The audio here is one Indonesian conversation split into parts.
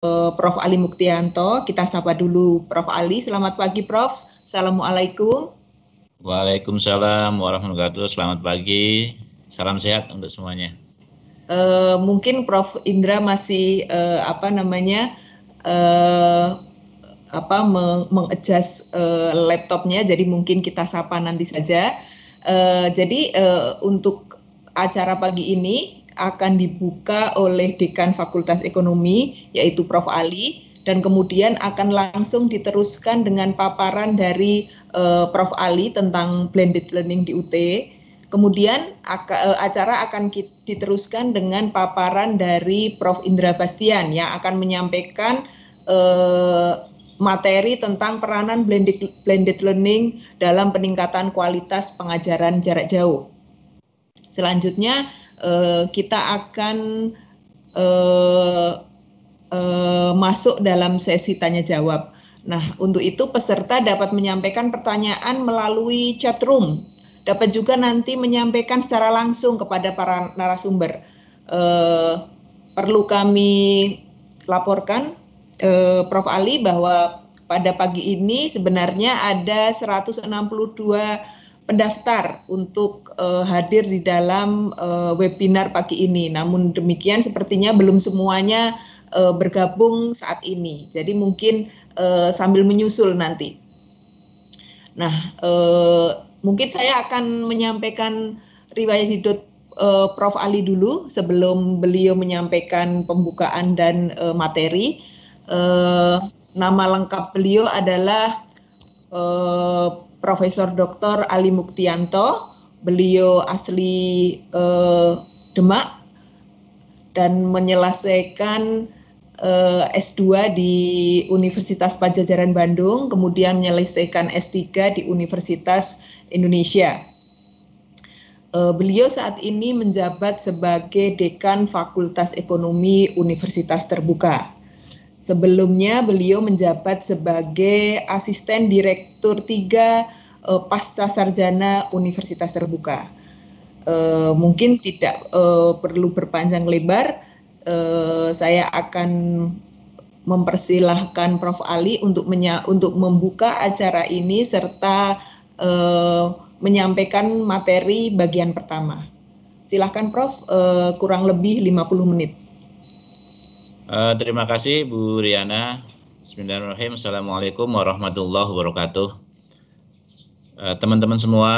Eh, Prof. Ali Muktianto. Kita sapa dulu Prof. Ali. Selamat pagi Prof. Assalamualaikum. Waalaikumsalam warahmatullahi wabarakatuh. Selamat pagi. Salam sehat untuk semuanya. Uh, mungkin Prof. Indra masih uh, apa namanya uh, apa mengadjust uh, laptopnya, jadi mungkin kita sapa nanti saja. Uh, jadi uh, untuk acara pagi ini akan dibuka oleh dekan Fakultas Ekonomi yaitu Prof Ali dan kemudian akan langsung diteruskan dengan paparan dari uh, Prof Ali tentang blended learning di UT. Kemudian eh, acara akan diteruskan dengan paparan dari Prof Indra Bastian yang akan menyampaikan uh, materi tentang peranan blended, blended learning dalam peningkatan kualitas pengajaran jarak jauh. Selanjutnya Eh, kita akan uh, uh, masuk dalam sesi tanya jawab. Nah, untuk itu peserta dapat menyampaikan pertanyaan melalui chat room. Dapat juga nanti menyampaikan secara langsung kepada para narasumber. Uh, perlu kami laporkan uh, Prof Ali bahwa pada pagi ini sebenarnya ada 162 pendaftar untuk uh, hadir di dalam uh, webinar pagi ini. Namun demikian sepertinya belum semuanya uh, bergabung saat ini. Jadi mungkin uh, sambil menyusul nanti. Nah, uh, mungkin saya akan menyampaikan riwayat hidup uh, Prof Ali dulu sebelum beliau menyampaikan pembukaan dan uh, materi. Uh, nama lengkap beliau adalah uh, Profesor Dr. Ali Muktianto. Beliau asli eh, Demak dan menyelesaikan eh, S2 di Universitas Pajajaran Bandung, kemudian menyelesaikan S3 di Universitas Indonesia. Eh, beliau saat ini menjabat sebagai Dekan Fakultas Ekonomi Universitas Terbuka. Sebelumnya beliau menjabat sebagai asisten direktur tiga e, pasca sarjana Universitas Terbuka. E, mungkin tidak e, perlu berpanjang lebar, e, saya akan mempersilahkan Prof Ali untuk menya untuk membuka acara ini serta e, menyampaikan materi bagian pertama. Silahkan Prof, e, kurang lebih 50 menit. Uh, terima kasih Bu Riana. Bismillahirrahmanirrahim. Assalamualaikum warahmatullahi wabarakatuh. Eh, teman-teman uh, semua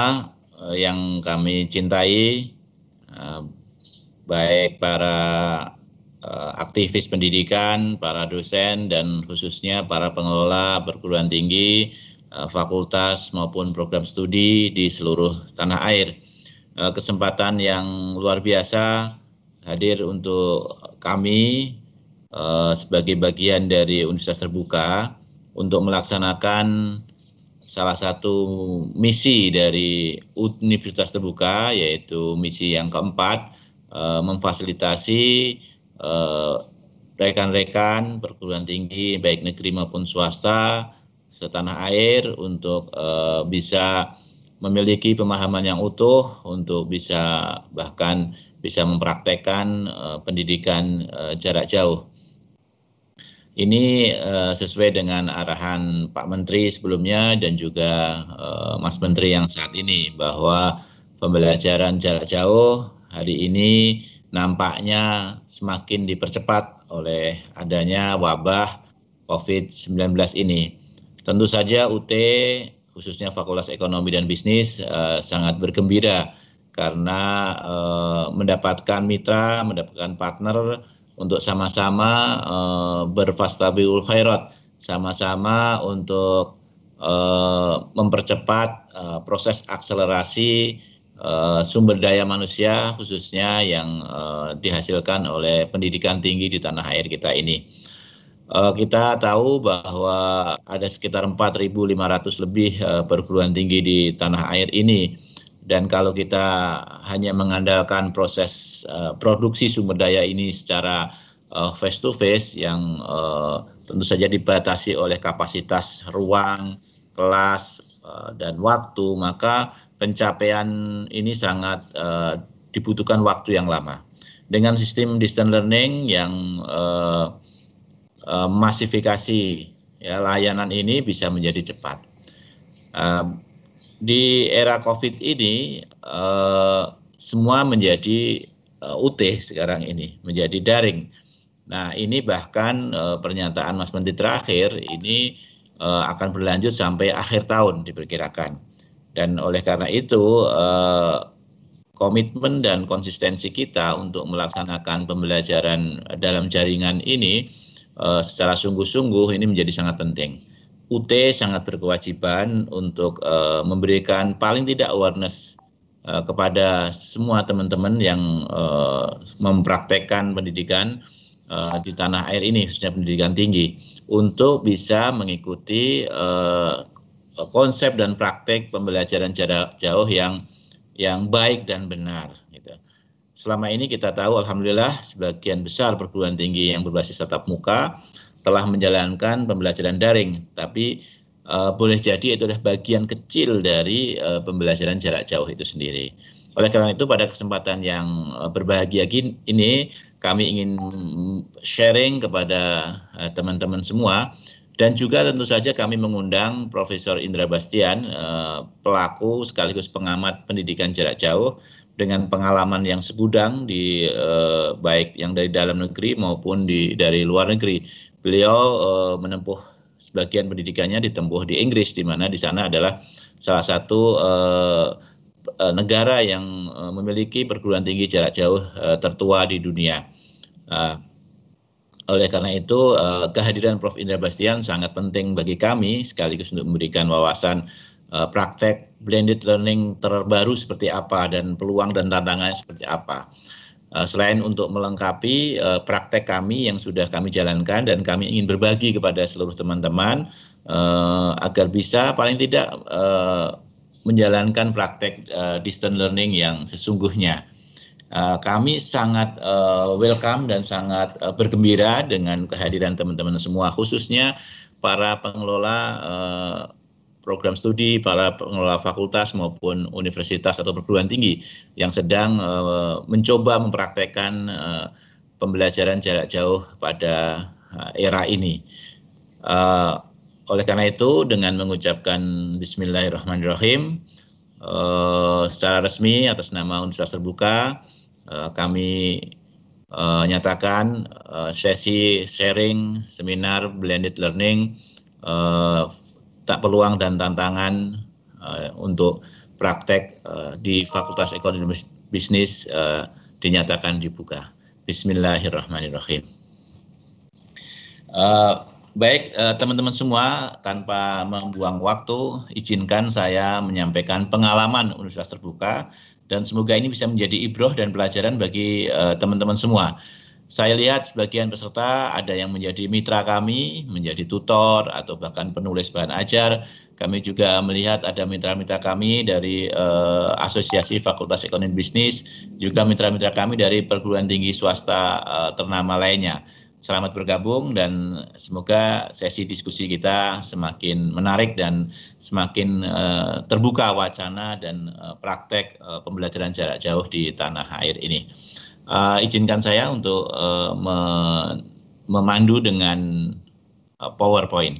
uh, yang kami cintai, uh, baik para uh, aktivis pendidikan, para dosen, dan khususnya para pengelola perguruan tinggi, uh, fakultas maupun program studi di seluruh tanah air. Uh, kesempatan yang luar biasa hadir untuk kami Eh, sebagai bagian dari universitas terbuka untuk melaksanakan salah satu misi dari universitas terbuka yaitu misi yang keempat uh, memfasilitasi uh, rekan-rekan perguruan tinggi baik negeri maupun swasta setanah air untuk uh, bisa memiliki pemahaman yang utuh untuk bisa bahkan bisa mempraktekkan uh, pendidikan uh, jarak jauh. Ini uh, sesuai dengan arahan Pak Menteri sebelumnya dan juga uh, Mas Menteri yang saat ini bahwa pembelajaran jarak jauh hari ini nampaknya semakin dipercepat oleh adanya wabah COVID-19 ini. Tentu saja UT khususnya Fakultas Ekonomi dan Bisnis uh, sangat bergembira karena uh, mendapatkan mitra, mendapatkan partner untuk sama-sama uh, berfastabiul khairat, sama-sama untuk uh, mempercepat uh, proses akselerasi uh, sumber daya manusia khususnya yang uh, dihasilkan oleh pendidikan tinggi di tanah air kita ini. Uh, kita tahu bahwa ada sekitar 4.500 lebih uh, perguruan tinggi di tanah air ini dan kalau kita hanya mengandalkan proses uh, produksi sumber daya ini secara uh, eh, face to face yang uh, tentu saja dibatasi oleh kapasitas ruang, kelas uh, dan waktu, maka pencapaian ini sangat uh, dibutuhkan waktu yang lama. Dengan sistem distance learning yang uh, uh, masifikasi ya layanan ini bisa menjadi cepat. Uh, di era COVID ini uh, semua menjadi uh, eh, UT sekarang ini, menjadi daring. Nah, ini bahkan uh, pernyataan Mas Menteri terakhir ini uh, akan berlanjut sampai akhir tahun diperkirakan. Dan oleh karena itu uh, komitmen dan konsistensi kita untuk melaksanakan pembelajaran dalam jaringan ini uh, secara sungguh-sungguh ini menjadi sangat penting. UT sangat berkewajiban untuk uh, memberikan paling tidak awareness uh, kepada semua teman-teman yang uh, mempraktekkan pendidikan uh, di tanah air ini, khususnya pendidikan tinggi, untuk bisa mengikuti uh, konsep dan praktek pembelajaran jarak jauh yang yang baik dan benar. Gitu. Selama ini kita tahu, alhamdulillah, sebagian besar perguruan tinggi yang berbasis tatap muka telah menjalankan pembelajaran daring, tapi uh, boleh jadi itu adalah bagian kecil dari uh, pembelajaran jarak jauh itu sendiri. Oleh karena itu pada kesempatan yang eh, berbahagia ini kami ingin sharing kepada teman-teman semua dan juga tentu saja kami mengundang Profesor Indra Bastian pelaku sekaligus pengamat pendidikan jarak jauh dengan pengalaman yang segudang di baik yang dari dalam negeri maupun di dari luar negeri beliau uh, menempuh sebagian pendidikannya ditempuh di Inggris di mana di sana adalah salah satu uh, negara yang memiliki perguruan tinggi jarak jauh uh, tertua di dunia. Uh, oleh karena itu uh, kehadiran Prof Indra Bastian sangat penting bagi kami sekaligus untuk memberikan wawasan uh, praktek blended learning terbaru seperti apa dan peluang dan tantangannya seperti apa. Eh, selain untuk melengkapi eh, praktek kami yang sudah kami jalankan dan kami ingin berbagi kepada seluruh teman-teman eh, agar bisa paling tidak menjalankan praktek distance learning yang sesungguhnya. kami sangat welcome dan sangat uh, bergembira dengan kehadiran teman-teman semua, khususnya para pengelola program studi para pengelola fakultas maupun universitas atau perguruan tinggi yang sedang uh, mencoba mempraktekkan uh, pembelajaran jarak jauh pada eh, era ini. Uh, oleh karena itu dengan mengucapkan Bismillahirrahmanirrahim uh, secara resmi atas nama Universitas Terbuka uh, kami uh, nyatakan uh, sesi sharing seminar blended learning uh, tak peluang dan tantangan uh, untuk praktek uh, di Fakultas Ekonomi Bisnis uh, dinyatakan dibuka. Bismillahirrahmanirrahim. Uh, baik teman-teman uh, semua, tanpa membuang waktu, izinkan saya menyampaikan pengalaman Universitas Terbuka dan semoga ini bisa menjadi ibroh dan pelajaran bagi teman-teman uh, semua saya lihat sebagian peserta ada yang menjadi mitra kami, menjadi tutor atau bahkan penulis bahan ajar. Kami juga melihat ada mitra-mitra kami dari uh, Asosiasi Fakultas Ekonomi Bisnis, juga mitra-mitra kami dari perguruan tinggi swasta uh, ternama lainnya. Selamat bergabung dan semoga sesi diskusi kita semakin menarik dan semakin uh, terbuka wacana dan uh, praktek uh, pembelajaran jarak jauh di tanah air ini uh, izinkan saya untuk uh, me memandu dengan uh, PowerPoint.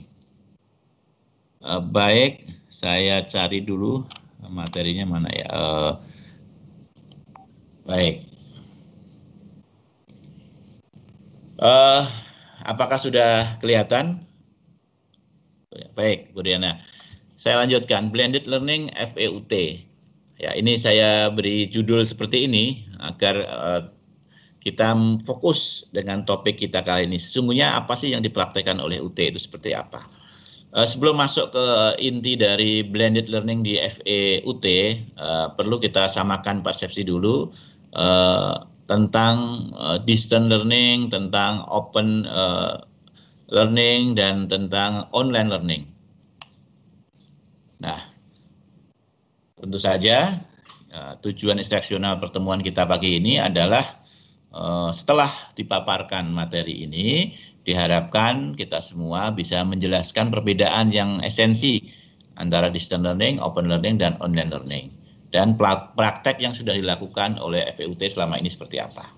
Uh, baik, saya cari dulu materinya mana ya. Uh, baik. Uh, apakah sudah kelihatan? Baik, Bu Diana. Saya lanjutkan blended learning FEUT. Ya, ini saya beri judul seperti ini agar uh, kita fokus dengan topik kita kali ini. Sesungguhnya apa sih yang dipraktekkan oleh UT itu seperti apa? Eh, sebelum masuk ke inti dari blended learning di FE UT, eh, perlu kita samakan persepsi dulu eh, tentang distance learning, tentang open learning, dan tentang online learning. Nah, tentu saja tujuan instruksional pertemuan kita pagi ini adalah Eh, setelah dipaparkan materi ini, diharapkan kita semua bisa menjelaskan perbedaan yang esensi antara distance learning, open learning, dan online learning. Dan praktek yang sudah dilakukan oleh FEUT selama ini seperti apa.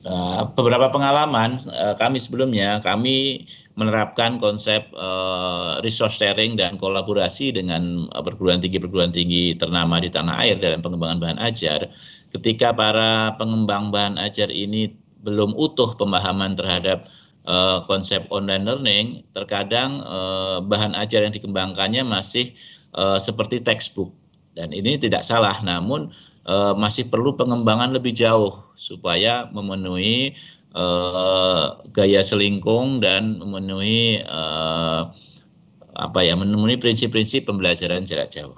Eh, beberapa pengalaman uh, kami sebelumnya kami menerapkan konsep uh, resource sharing dan kolaborasi dengan perguruan tinggi perguruan tinggi ternama di tanah air dalam pengembangan bahan ajar ketika para pengembang bahan ajar ini belum utuh pemahaman terhadap uh, konsep online learning terkadang uh, bahan ajar yang dikembangkannya masih uh, seperti textbook dan ini tidak salah namun uh, masih perlu pengembangan lebih jauh supaya memenuhi uh, gaya selingkung dan memenuhi uh, apa ya memenuhi prinsip-prinsip pembelajaran jarak jauh.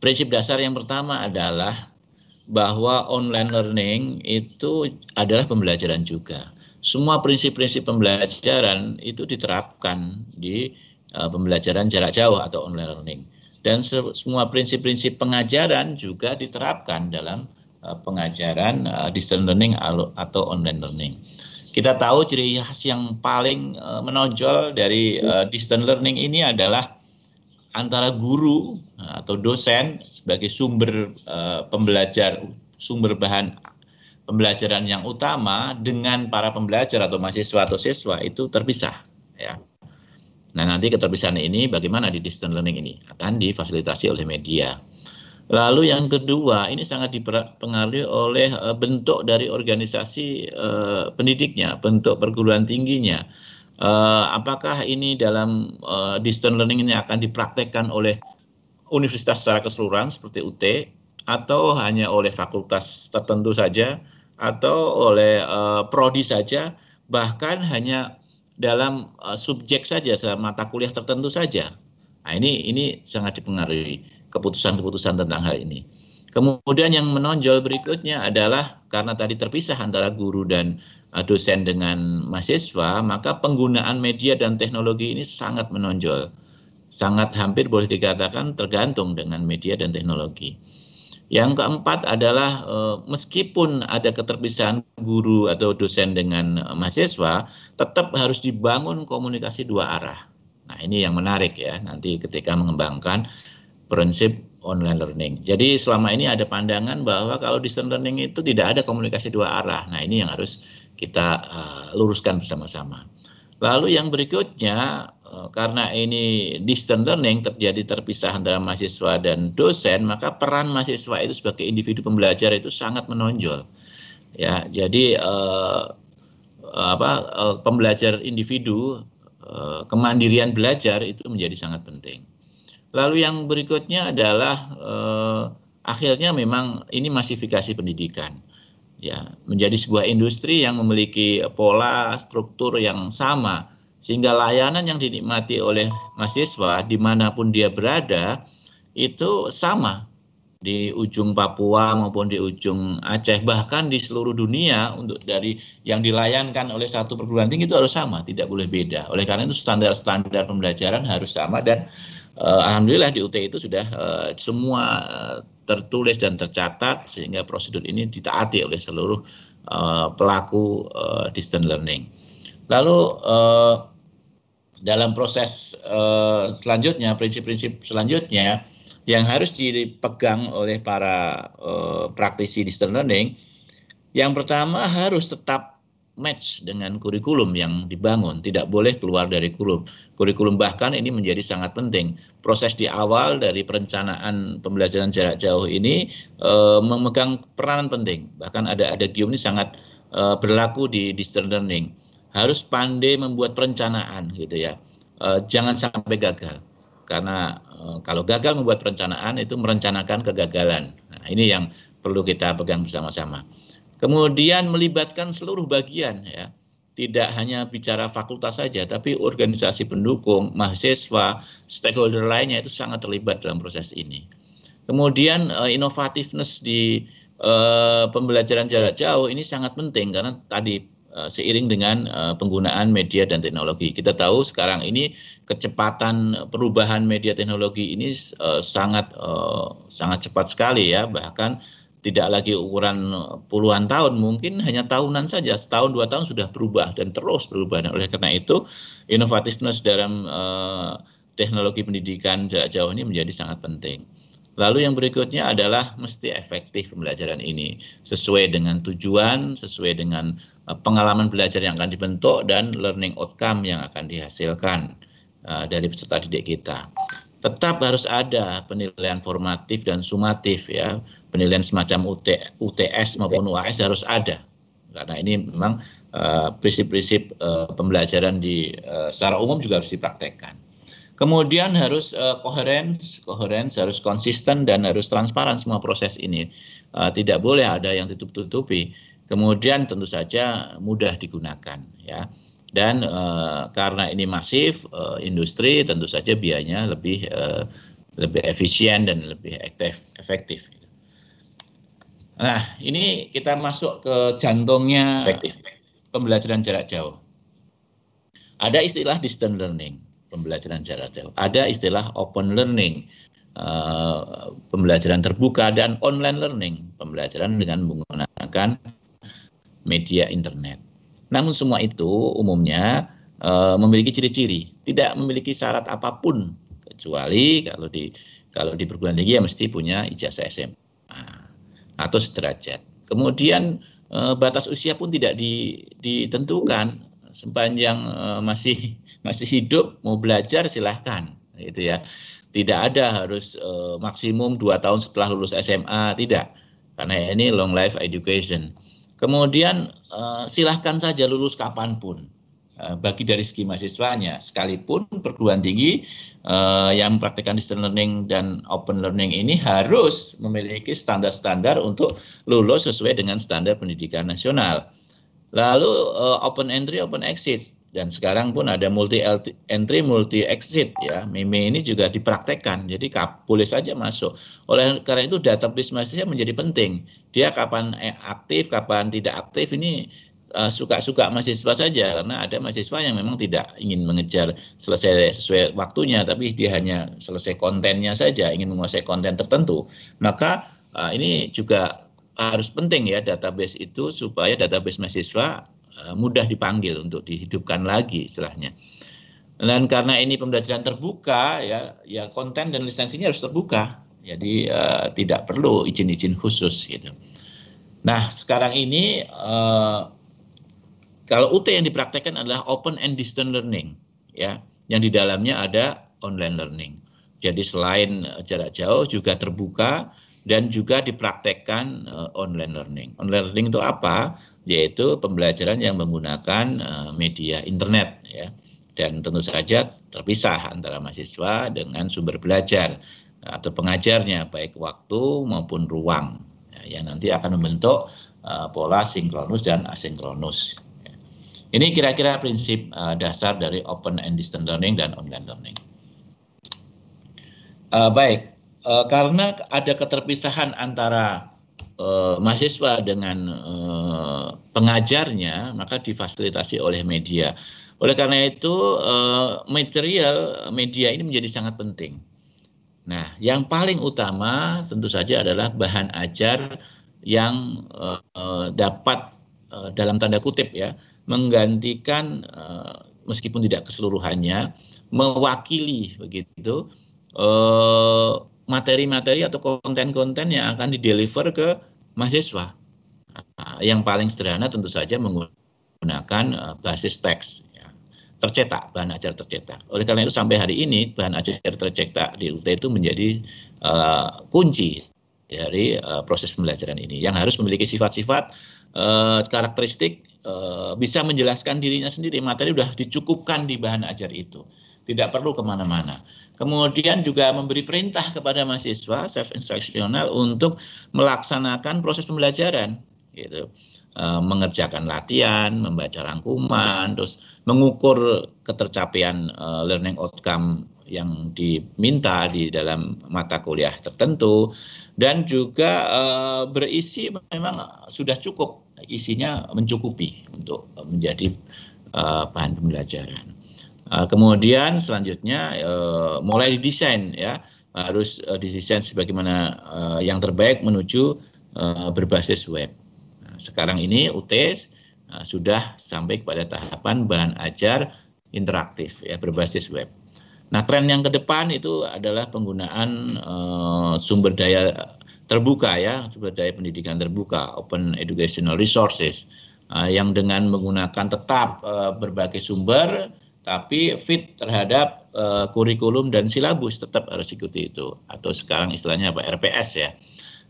Prinsip dasar yang pertama adalah bahwa online learning itu adalah pembelajaran juga. Semua prinsip-prinsip pembelajaran itu diterapkan di uh, pembelajaran jarak jauh atau online learning dan semua prinsip-prinsip pengajaran juga diterapkan dalam uh, pengajaran uh, eh, distance learning atau online learning. Kita tahu ciri khas yang paling uh, menonjol dari uh, distance learning ini adalah antara guru atau dosen sebagai sumber uh, pembelajar sumber bahan pembelajaran yang utama dengan para pembelajar atau mahasiswa atau siswa itu terpisah ya Nah, nanti keterpisahan ini bagaimana di distance learning ini akan difasilitasi oleh media. Lalu yang kedua, ini sangat dipengaruhi oleh e, bentuk dari organisasi e, pendidiknya, bentuk perguruan tingginya. E, apakah ini dalam distance learning ini akan dipraktekkan oleh universitas secara keseluruhan seperti UT atau hanya oleh fakultas tertentu saja atau oleh prodi saja bahkan hanya dalam uh, subjek saja, dalam mata kuliah tertentu saja. Nah, ini ini sangat dipengaruhi keputusan-keputusan tentang hal ini. Kemudian yang menonjol berikutnya adalah karena tadi terpisah antara guru dan uh, dosen dengan mahasiswa, maka penggunaan media dan teknologi ini sangat menonjol. Sangat hampir boleh dikatakan tergantung dengan media dan teknologi. Yang keempat adalah eh, meskipun ada keterpisahan guru atau dosen dengan eh, mahasiswa, tetap harus dibangun komunikasi dua arah. Nah, ini yang menarik ya nanti ketika mengembangkan prinsip online learning. Jadi selama ini ada pandangan bahwa kalau distance learning itu tidak ada komunikasi dua arah. Nah, ini yang harus kita eh, luruskan bersama-sama. Lalu yang berikutnya Oh, karena ini distant learning terjadi terpisah antara mahasiswa dan dosen, maka peran mahasiswa itu sebagai individu pembelajar itu sangat menonjol. Ya, jadi eh, eh, apa eh, pembelajar individu eh, kemandirian belajar itu menjadi sangat penting. Lalu yang berikutnya adalah eh, akhirnya memang ini masifikasi pendidikan. Ya, menjadi sebuah industri yang memiliki pola struktur yang sama sehingga layanan yang dinikmati oleh mahasiswa dimanapun dia berada itu sama di ujung Papua maupun di ujung Aceh bahkan di seluruh dunia untuk dari yang dilayankan oleh satu perguruan tinggi itu harus sama tidak boleh beda oleh karena itu standar-standar pembelajaran harus sama dan uh, alhamdulillah di UT itu sudah uh, semua uh, tertulis dan tercatat sehingga prosedur ini ditaati oleh seluruh uh, pelaku uh, distance learning lalu uh, dalam proses uh, selanjutnya, prinsip-prinsip selanjutnya yang harus dipegang oleh para uh, praktisi distance learning, yang pertama harus tetap match dengan kurikulum yang dibangun, tidak boleh keluar dari kurikulum. Kurikulum bahkan ini menjadi sangat penting. Proses di awal dari perencanaan pembelajaran jarak jauh ini uh, memegang peranan penting. Bahkan ada adagium ini sangat uh, berlaku di distance learning harus pandai membuat perencanaan gitu ya. E, jangan sampai gagal. Karena e, kalau gagal membuat perencanaan itu merencanakan kegagalan. Nah, ini yang perlu kita pegang bersama-sama. Kemudian melibatkan seluruh bagian ya. Tidak hanya bicara fakultas saja, tapi organisasi pendukung, mahasiswa, stakeholder lainnya itu sangat terlibat dalam proses ini. Kemudian e, inovativeness di Uh, pembelajaran jarak jauh ini sangat penting karena tadi Eh, seiring dengan eh, penggunaan media dan teknologi. Kita tahu sekarang ini kecepatan perubahan media teknologi ini eh, sangat sangat cepat sekali ya, bahkan tidak lagi ukuran puluhan tahun, mungkin hanya tahunan saja, setahun dua tahun sudah berubah dan terus berubah. oleh karena itu, inovatifness dalam teknologi pendidikan jarak jauh ini menjadi sangat penting. Lalu yang berikutnya adalah mesti efektif pembelajaran ini sesuai dengan tujuan, sesuai dengan Eh, pengalaman belajar yang akan dibentuk dan learning outcome yang akan dihasilkan uh, dari peserta didik kita. Tetap harus ada penilaian formatif dan sumatif ya. Penilaian semacam UT, UTS maupun UAS harus ada. Karena ini memang eh, prinsip-prinsip uh, uh, pembelajaran di uh, secara umum juga harus dipraktekkan. Kemudian harus uh, koherens harus konsisten dan harus transparan semua proses ini. Uh, tidak boleh ada yang ditutup-tutupi Kemudian tentu saja mudah digunakan ya. Dan e, karena ini masif e, industri tentu saja biayanya lebih e, lebih efisien dan lebih efektif. Nah, ini kita masuk ke jantungnya efektif. pembelajaran jarak jauh. Ada istilah distance learning, pembelajaran jarak jauh. Ada istilah open learning, pembelajaran terbuka dan online learning, pembelajaran dengan menggunakan media internet. Namun semua itu umumnya e, memiliki ciri-ciri, tidak memiliki syarat apapun kecuali kalau di kalau di perguruan tinggi ya mesti punya ijazah SMA atau sederajat. Kemudian e, batas usia pun tidak di, ditentukan sepanjang e, masih masih hidup mau belajar silahkan gitu ya. Tidak ada harus e, maksimum dua tahun setelah lulus SMA tidak karena ya ini long life education Kemudian eh, silahkan saja lulus kapanpun eh, bagi dari segi mahasiswanya, sekalipun perguruan tinggi eh, yang mempraktikkan distance learning dan open learning ini harus memiliki standar-standar untuk lulus sesuai dengan standar pendidikan nasional. Lalu open entry, open exit dan sekarang pun ada multi entry multi exit ya meme ini juga dipraktekkan jadi kap boleh saja masuk oleh karena itu database mahasiswa menjadi penting dia kapan eh, aktif kapan tidak aktif ini eh, suka-suka uh, mahasiswa saja karena ada mahasiswa yang memang tidak ingin mengejar selesai sesuai waktunya tapi dia hanya selesai kontennya saja ingin menguasai konten tertentu maka uh, ini juga harus penting ya database itu supaya database mahasiswa Eh, mudah dipanggil untuk dihidupkan lagi istilahnya. Dan karena ini pembelajaran terbuka ya, ya konten dan lisensinya harus terbuka. Jadi uh, tidak perlu izin-izin khusus gitu. Nah, sekarang ini uh, kalau UT yang dipraktekkan adalah open and distance learning ya, yang di dalamnya ada online learning. Jadi selain jarak jauh juga terbuka dan juga dipraktekkan uh, online learning. Online learning itu apa? yaitu pembelajaran yang menggunakan eh, media internet ya dan tentu saja terpisah antara mahasiswa dengan sumber belajar eh, atau pengajarnya baik waktu maupun ruang ya, yang nanti akan membentuk eh, pola sinkronus dan asinkronus. Ya. Ini kira-kira prinsip dasar dari open and distance learning dan online learning. baik, karena ada keterpisahan antara eh, mahasiswa dengan eh, pengajarnya maka difasilitasi oleh media. Oleh karena itu eh, material media ini menjadi sangat penting. Nah, yang paling utama tentu saja adalah bahan ajar yang eh, dapat eh, dalam tanda kutip ya menggantikan eh, meskipun tidak keseluruhannya mewakili begitu eh, materi-materi atau konten-konten yang akan dideliver ke mahasiswa. Nah, yang paling sederhana tentu saja menggunakan eh, basis teks ya. tercetak, bahan ajar tercetak. Oleh karena itu sampai hari ini bahan ajar tercetak di UT itu menjadi uh, kunci dari uh, proses pembelajaran ini yang harus memiliki sifat-sifat uh, karakteristik uh, bisa menjelaskan dirinya sendiri. Materi sudah dicukupkan di bahan ajar itu, tidak perlu kemana-mana. Kemudian juga memberi perintah kepada mahasiswa self instructional untuk melaksanakan proses pembelajaran gitu. E, mengerjakan latihan, membaca rangkuman, terus mengukur ketercapaian e, learning outcome yang diminta di dalam mata kuliah tertentu dan juga e, berisi memang sudah cukup isinya mencukupi untuk menjadi e, bahan pembelajaran. Ah, kemudian selanjutnya uh, mulai didesain ya harus uh, didesain sebagaimana uh, yang terbaik menuju uh, berbasis web. Nah, sekarang ini UTS uh, ah, sudah sampai kepada tahapan bahan ajar interaktif ya berbasis web. Nah, tren yang ke depan itu adalah penggunaan uh, sumber daya terbuka ya, sumber daya pendidikan terbuka, open educational resources uh, yang dengan menggunakan tetap uh, berbagai sumber tapi fit terhadap uh, kurikulum dan silabus tetap harus ikuti itu atau sekarang istilahnya apa RPS ya.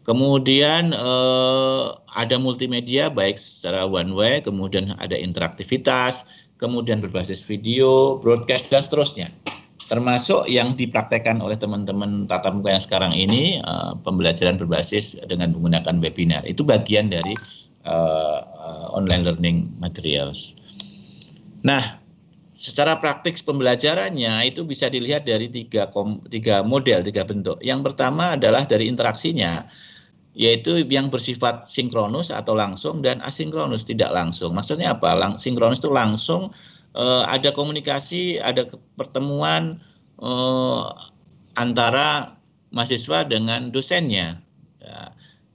Kemudian uh, ada multimedia baik secara one way, kemudian ada interaktivitas, kemudian berbasis video, broadcast dan seterusnya. Termasuk yang dipraktekkan oleh teman-teman tatap muka yang sekarang ini uh, pembelajaran berbasis dengan menggunakan webinar. Itu bagian dari uh, online learning materials. Nah, secara praktik pembelajarannya itu bisa dilihat dari tiga, kom, tiga model, tiga bentuk. Yang pertama adalah dari interaksinya, yaitu yang bersifat sinkronus atau langsung dan asinkronus tidak langsung. Maksudnya apa? Lang, sinkronus itu langsung eh, ada komunikasi, ada pertemuan eh, antara mahasiswa dengan dosennya.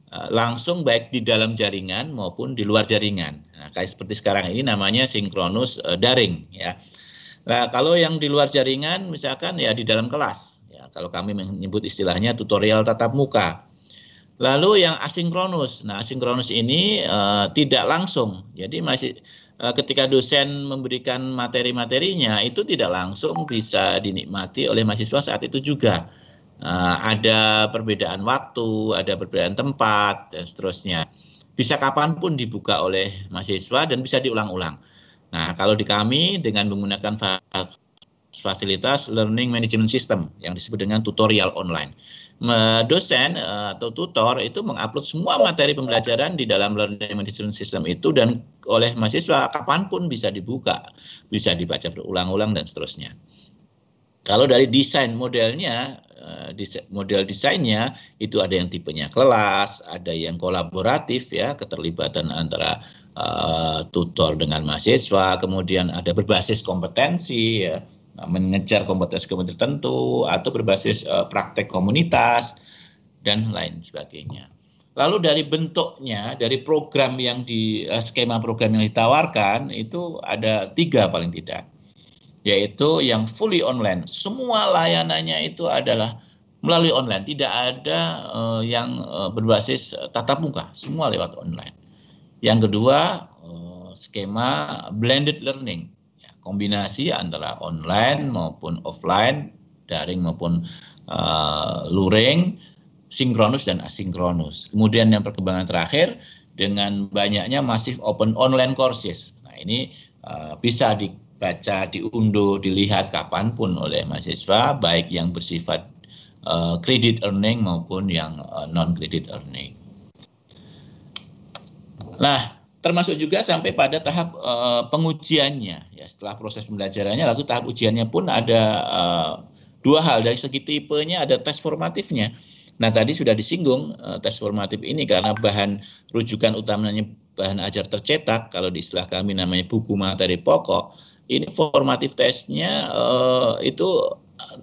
Eh, langsung baik di dalam jaringan maupun di luar jaringan. Nah, kayak seperti sekarang ini namanya sinkronus uh, daring ya. Nah, kalau yang di luar jaringan misalkan ya di dalam kelas ya kalau kami menyebut istilahnya tutorial tatap muka. Lalu yang asinkronus. Nah, asinkronus ini uh, tidak langsung. Jadi masih ketika dosen memberikan materi-materinya itu tidak langsung bisa dinikmati oleh mahasiswa saat itu juga Eh, ada perbedaan waktu, ada perbedaan tempat, dan seterusnya. Bisa kapanpun dibuka oleh mahasiswa dan bisa diulang-ulang. Nah, kalau di kami dengan menggunakan fasilitas learning management system yang disebut dengan tutorial online. Dosen eh, atau tutor itu mengupload semua materi pembelajaran di dalam learning management system itu dan oleh mahasiswa kapanpun bisa dibuka, bisa dibaca berulang-ulang dan seterusnya. Kalau dari desain modelnya Eh, model desainnya itu ada yang tipenya kelas, ada yang kolaboratif ya keterlibatan antara uh, tutor dengan mahasiswa, kemudian ada berbasis kompetensi ya mengejar kompetensi-kompetensi tertentu atau berbasis uh, praktek komunitas dan lain sebagainya. Lalu dari bentuknya, dari program yang di uh, skema program yang ditawarkan itu ada tiga paling tidak yaitu yang fully online. Semua layanannya itu adalah melalui online, tidak ada uh, yang uh, berbasis eh, tatap muka, semua lewat online. Yang kedua, uh, skema blended learning, ya, kombinasi antara online maupun offline, daring maupun uh, luring, sinkronus dan asinkronus. Kemudian yang perkembangan terakhir dengan banyaknya masif open online courses. Nah, ini uh, bisa di dibaca, diunduh, dilihat kapanpun oleh mahasiswa, baik yang bersifat uh, earning maupun yang uh, eh, non kredit earning. Nah, termasuk juga sampai pada tahap uh, pengujiannya ya setelah proses pembelajarannya lalu tahap ujiannya pun ada uh, dua hal dari segi tipenya ada tes formatifnya. Nah, tadi sudah disinggung uh, tes formatif ini karena bahan rujukan utamanya bahan ajar tercetak, kalau di istilah kami namanya buku materi pokok ini formatif tesnya uh, eh, itu eh,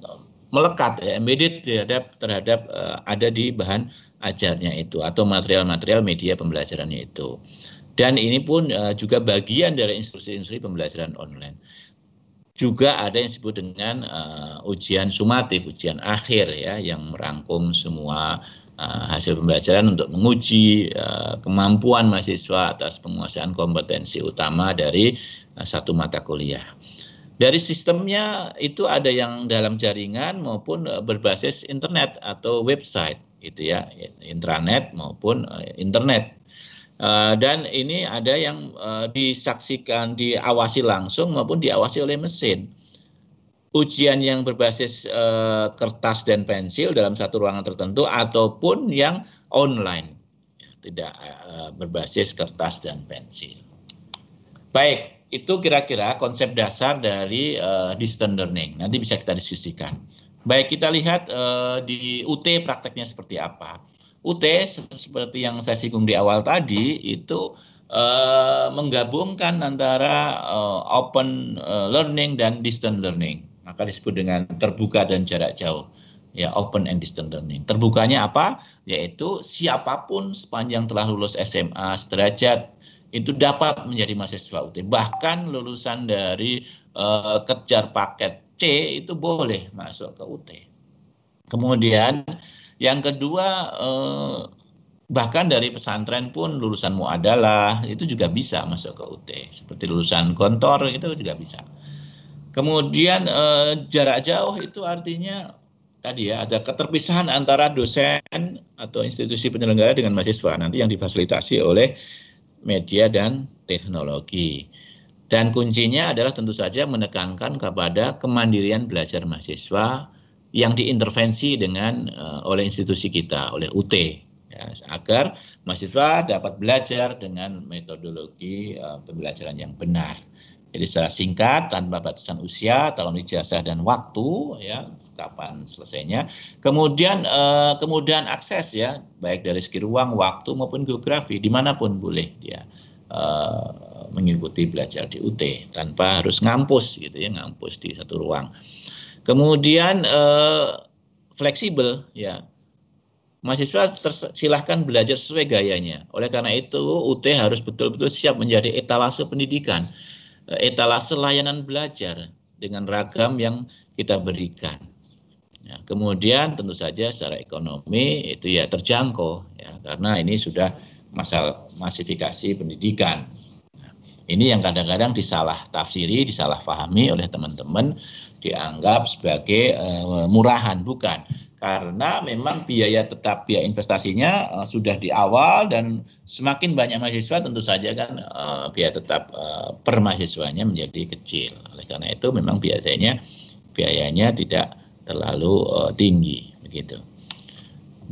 melekat ya, embedded terhadap terhadap uh, ada di bahan ajarnya itu atau material-material media pembelajarannya itu. Dan ini pun uh, juga bagian dari instruksi-instruksi pembelajaran online. Juga ada yang disebut dengan uh, ujian sumatif, ujian akhir ya, yang merangkum semua Ah, hasil pembelajaran untuk menguji uh, kemampuan mahasiswa atas penguasaan kompetensi utama dari uh, satu mata kuliah. Dari sistemnya itu ada yang dalam jaringan maupun uh, berbasis internet atau website gitu ya, intranet maupun uh, internet. Uh, dan ini ada yang uh, disaksikan, diawasi langsung maupun diawasi oleh mesin ujian yang berbasis eh, kertas dan pensil dalam satu ruangan tertentu ataupun yang online tidak eh, berbasis kertas dan pensil. Baik, itu kira-kira konsep dasar dari eh, distance learning. Nanti bisa kita diskusikan. Baik, kita lihat di UT prakteknya seperti apa. UT seperti yang saya singgung di awal tadi itu Uh, menggabungkan antara uh, open learning dan distance learning. Maka disebut dengan terbuka dan jarak jauh. Ya, open and distance learning. Terbukanya apa? Yaitu siapapun sepanjang telah lulus SMA sederajat itu dapat menjadi mahasiswa UT. Bahkan lulusan dari uh, kerja paket C itu boleh masuk ke UT. Kemudian yang kedua uh, bahkan dari pesantren pun lulusan muadalah itu juga bisa masuk ke UT. Seperti lulusan kontor itu juga bisa. Kemudian eh, jarak jauh itu artinya tadi ya ada keterpisahan antara dosen atau institusi penyelenggara dengan mahasiswa nanti yang difasilitasi oleh media dan teknologi. Dan kuncinya adalah tentu saja menekankan kepada kemandirian belajar mahasiswa yang diintervensi dengan eh, oleh institusi kita, oleh UT ya, agar mahasiswa dapat belajar dengan metodologi eh, pembelajaran yang benar. Jadi secara singkat tanpa batasan usia, tahun ijazah dan waktu ya kapan selesainya. Kemudian eh, kemudian akses ya baik dari segi ruang, waktu maupun geografi dimanapun boleh dia eh, mengikuti belajar di UT tanpa harus ngampus gitu ya ngampus di satu ruang. Kemudian eh, fleksibel ya mahasiswa silahkan belajar sesuai gayanya. Oleh karena itu, UT harus betul-betul siap menjadi etalase pendidikan etalase eh, layanan belajar dengan ragam yang kita berikan. Ya, kemudian tentu saja secara ekonomi itu ya terjangkau ya karena ini sudah masal masifikasi pendidikan. ini yang kadang-kadang disalah tafsiri, disalah pahami oleh teman-teman dianggap sebagai uh, murahan bukan karena memang biaya tetap biaya investasinya uh, sudah di awal dan semakin banyak mahasiswa tentu saja kan uh, biaya tetap uh, per mahasiswanya menjadi kecil. Oleh karena itu memang biasanya biayanya tidak terlalu uh, tinggi begitu.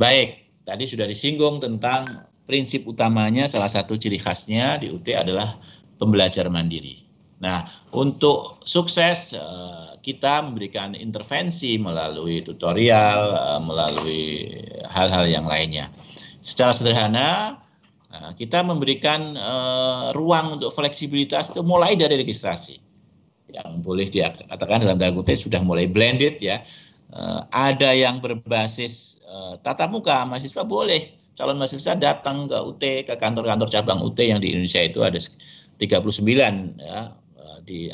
Baik, tadi sudah disinggung tentang prinsip utamanya salah satu ciri khasnya di UT adalah pembelajar mandiri. Nah, untuk sukses uh, kita memberikan intervensi melalui tutorial, eh, melalui hal-hal yang lainnya. Secara sederhana, eh, kita memberikan eh, ruang untuk fleksibilitas itu mulai dari registrasi. Yang boleh dikatakan dalam tanda kutip sudah mulai blended ya. Ada yang berbasis tatap muka, mahasiswa boleh. Calon mahasiswa datang ke UT, ke kantor-kantor cabang UT yang di Indonesia itu ada 39 ya, di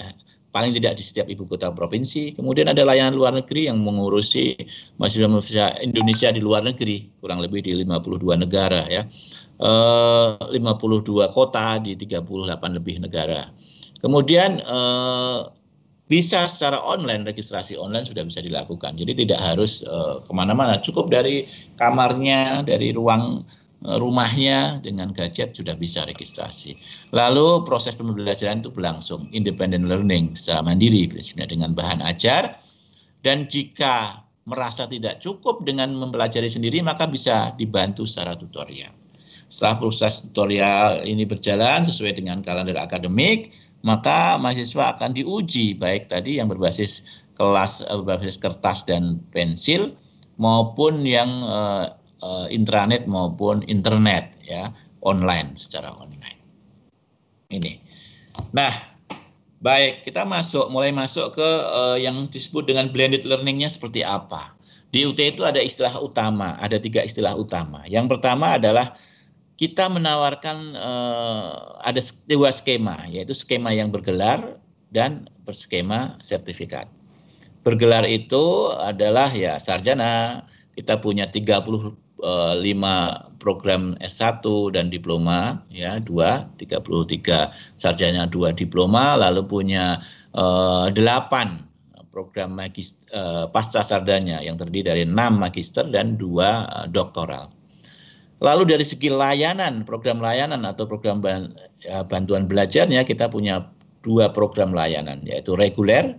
paling tidak di setiap ibu kota provinsi. Kemudian ada layanan luar negeri yang mengurusi mahasiswa Indonesia di luar negeri, kurang lebih di 52 negara ya. E, eh, 52 kota di 38 lebih negara. Kemudian e, bisa secara online registrasi online sudah bisa dilakukan. Jadi tidak harus e, kemana-mana, cukup dari kamarnya, dari ruang Eh, rumahnya dengan gadget sudah bisa registrasi. Lalu proses pembelajaran itu berlangsung independent learning secara mandiri prinsipnya dengan bahan ajar dan jika merasa tidak cukup dengan mempelajari sendiri maka bisa dibantu secara tutorial. Setelah proses tutorial ini berjalan sesuai dengan kalender akademik, maka mahasiswa akan diuji baik tadi yang berbasis kelas eh, berbasis kertas dan pensil maupun yang eh, uh, intranet maupun internet ya online secara online ini nah baik kita masuk mulai masuk ke uh, yang disebut dengan blended learningnya seperti apa di UT itu ada istilah utama ada tiga istilah utama yang pertama adalah kita menawarkan uh, ada dua skema yaitu skema yang bergelar dan berskema sertifikat bergelar itu adalah ya sarjana kita punya 30 uh, eh, 5 program S1 dan diploma ya dua tiga puluh tiga sarjana dua diploma lalu punya uh, eh, 8 program magister, uh, pasca sarjana yang terdiri dari enam magister dan dua uh, doktoral. Lalu dari segi layanan, program layanan atau program bantuan belajarnya kita punya dua program layanan yaitu reguler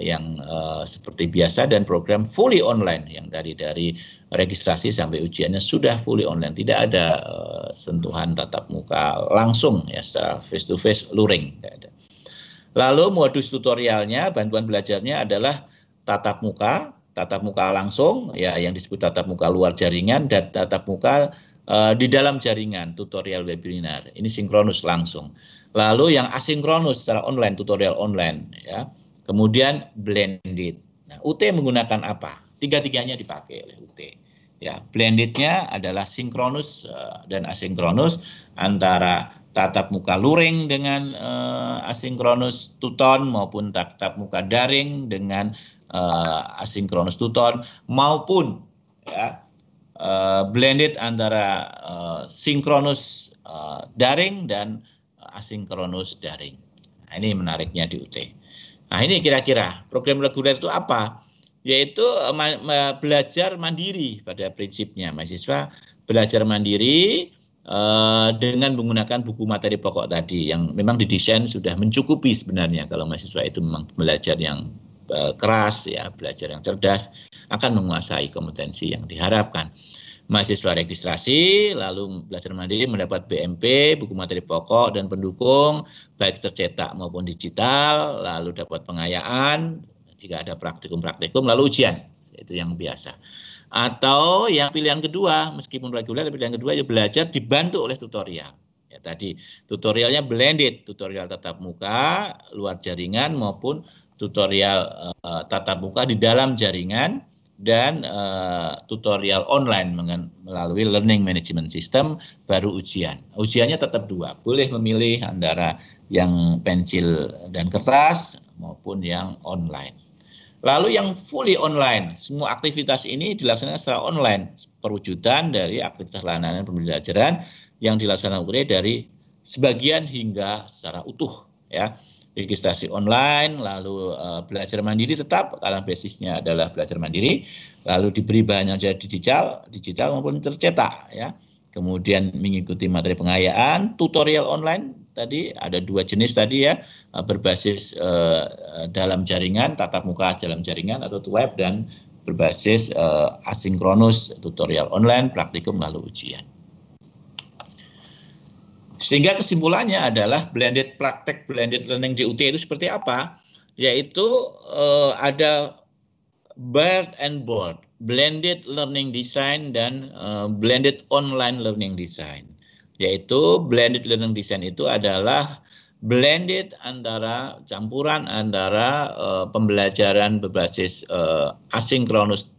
yang uh, seperti biasa dan program fully online yang dari dari registrasi sampai ujiannya sudah fully online tidak ada uh, sentuhan tatap muka langsung ya secara face to face luring tidak ada. Lalu modus tutorialnya bantuan belajarnya adalah tatap muka, tatap muka langsung ya yang disebut tatap muka luar jaringan dan tatap muka uh, di dalam jaringan tutorial webinar. Ini sinkronus langsung. Lalu yang asinkronus secara online tutorial online ya Kemudian blended. Nah, UT menggunakan apa? Tiga-tiganya dipakai oleh UT. Ya, blendednya adalah sinkronus uh, dan asinkronus antara tatap muka luring dengan uh, asinkronus tuton maupun tatap muka daring dengan uh, asinkronus tuton maupun ya, uh, blended antara uh, sinkronus uh, daring dan asinkronus daring. Nah, ini menariknya di UT. Nah ini kira-kira program reguler itu apa? Yaitu eh, ma ma belajar mandiri pada prinsipnya mahasiswa belajar mandiri eh, dengan menggunakan buku materi pokok tadi yang memang didesain sudah mencukupi sebenarnya kalau mahasiswa itu memang belajar yang eh, keras ya belajar yang cerdas akan menguasai kompetensi yang diharapkan mahasiswa registrasi, lalu belajar mandiri mendapat BMP, buku materi pokok dan pendukung, baik tercetak maupun digital, lalu dapat pengayaan, jika ada praktikum-praktikum, lalu ujian, itu yang biasa. Atau yang pilihan kedua, meskipun reguler, pilihan kedua ya belajar dibantu oleh tutorial. Ya, tadi tutorialnya blended, tutorial tatap muka, luar jaringan maupun tutorial uh, tatap muka di dalam jaringan dan uh, tutorial online melalui learning management system baru ujian. Ujiannya tetap dua, boleh memilih antara yang pensil dan kertas maupun yang online. Lalu yang fully online, semua aktivitas ini dilaksanakan secara online, perwujudan dari aktivitas layanan pembelajaran yang dilaksanakan oleh dari sebagian hingga secara utuh ya registrasi online, lalu uh, belajar mandiri tetap karena basisnya adalah belajar mandiri, lalu diberi bahan yang jadi digital, digital maupun tercetak ya. Kemudian mengikuti materi pengayaan, tutorial online tadi ada dua jenis tadi ya, eh, berbasis uh, dalam jaringan, tatap muka dalam jaringan atau web dan berbasis uh, asinkronus, tutorial online, praktikum lalu ujian. Sehingga kesimpulannya adalah blended praktek blended learning di JUT itu seperti apa? Yaitu uh, ada bird and board, blended learning design dan uh, blended online learning design. Yaitu blended learning design itu adalah blended antara campuran antara uh, pembelajaran berbasis asinkronus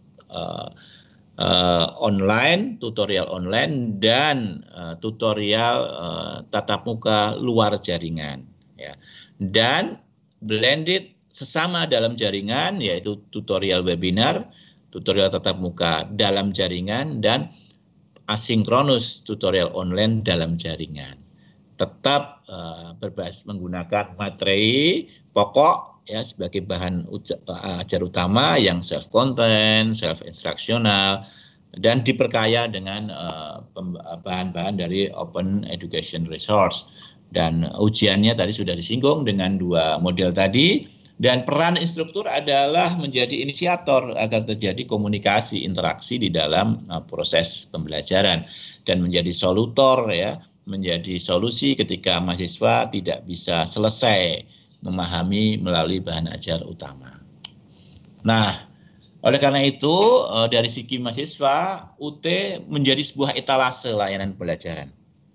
uh, online, tutorial online dan uh, tutorial uh, tatap muka luar jaringan ya. Dan blended sesama dalam jaringan yaitu tutorial webinar, tutorial tatap muka dalam jaringan dan asinkronus tutorial online dalam jaringan. Tetap uh, berbasis menggunakan materi pokok ya sebagai bahan eh, ajar utama yang self content, self instructional dan diperkaya dengan eh, eh, bahan-bahan uh, dari open education resource dan ujiannya tadi sudah disinggung dengan dua model tadi dan peran instruktur adalah menjadi inisiator agar terjadi komunikasi interaksi di dalam uh, proses pembelajaran dan menjadi solutor ya menjadi solusi ketika mahasiswa tidak bisa selesai memahami melalui bahan ajar utama. Nah, oleh karena itu eh, dari segi mahasiswa UT menjadi sebuah etalase layanan pelajaran.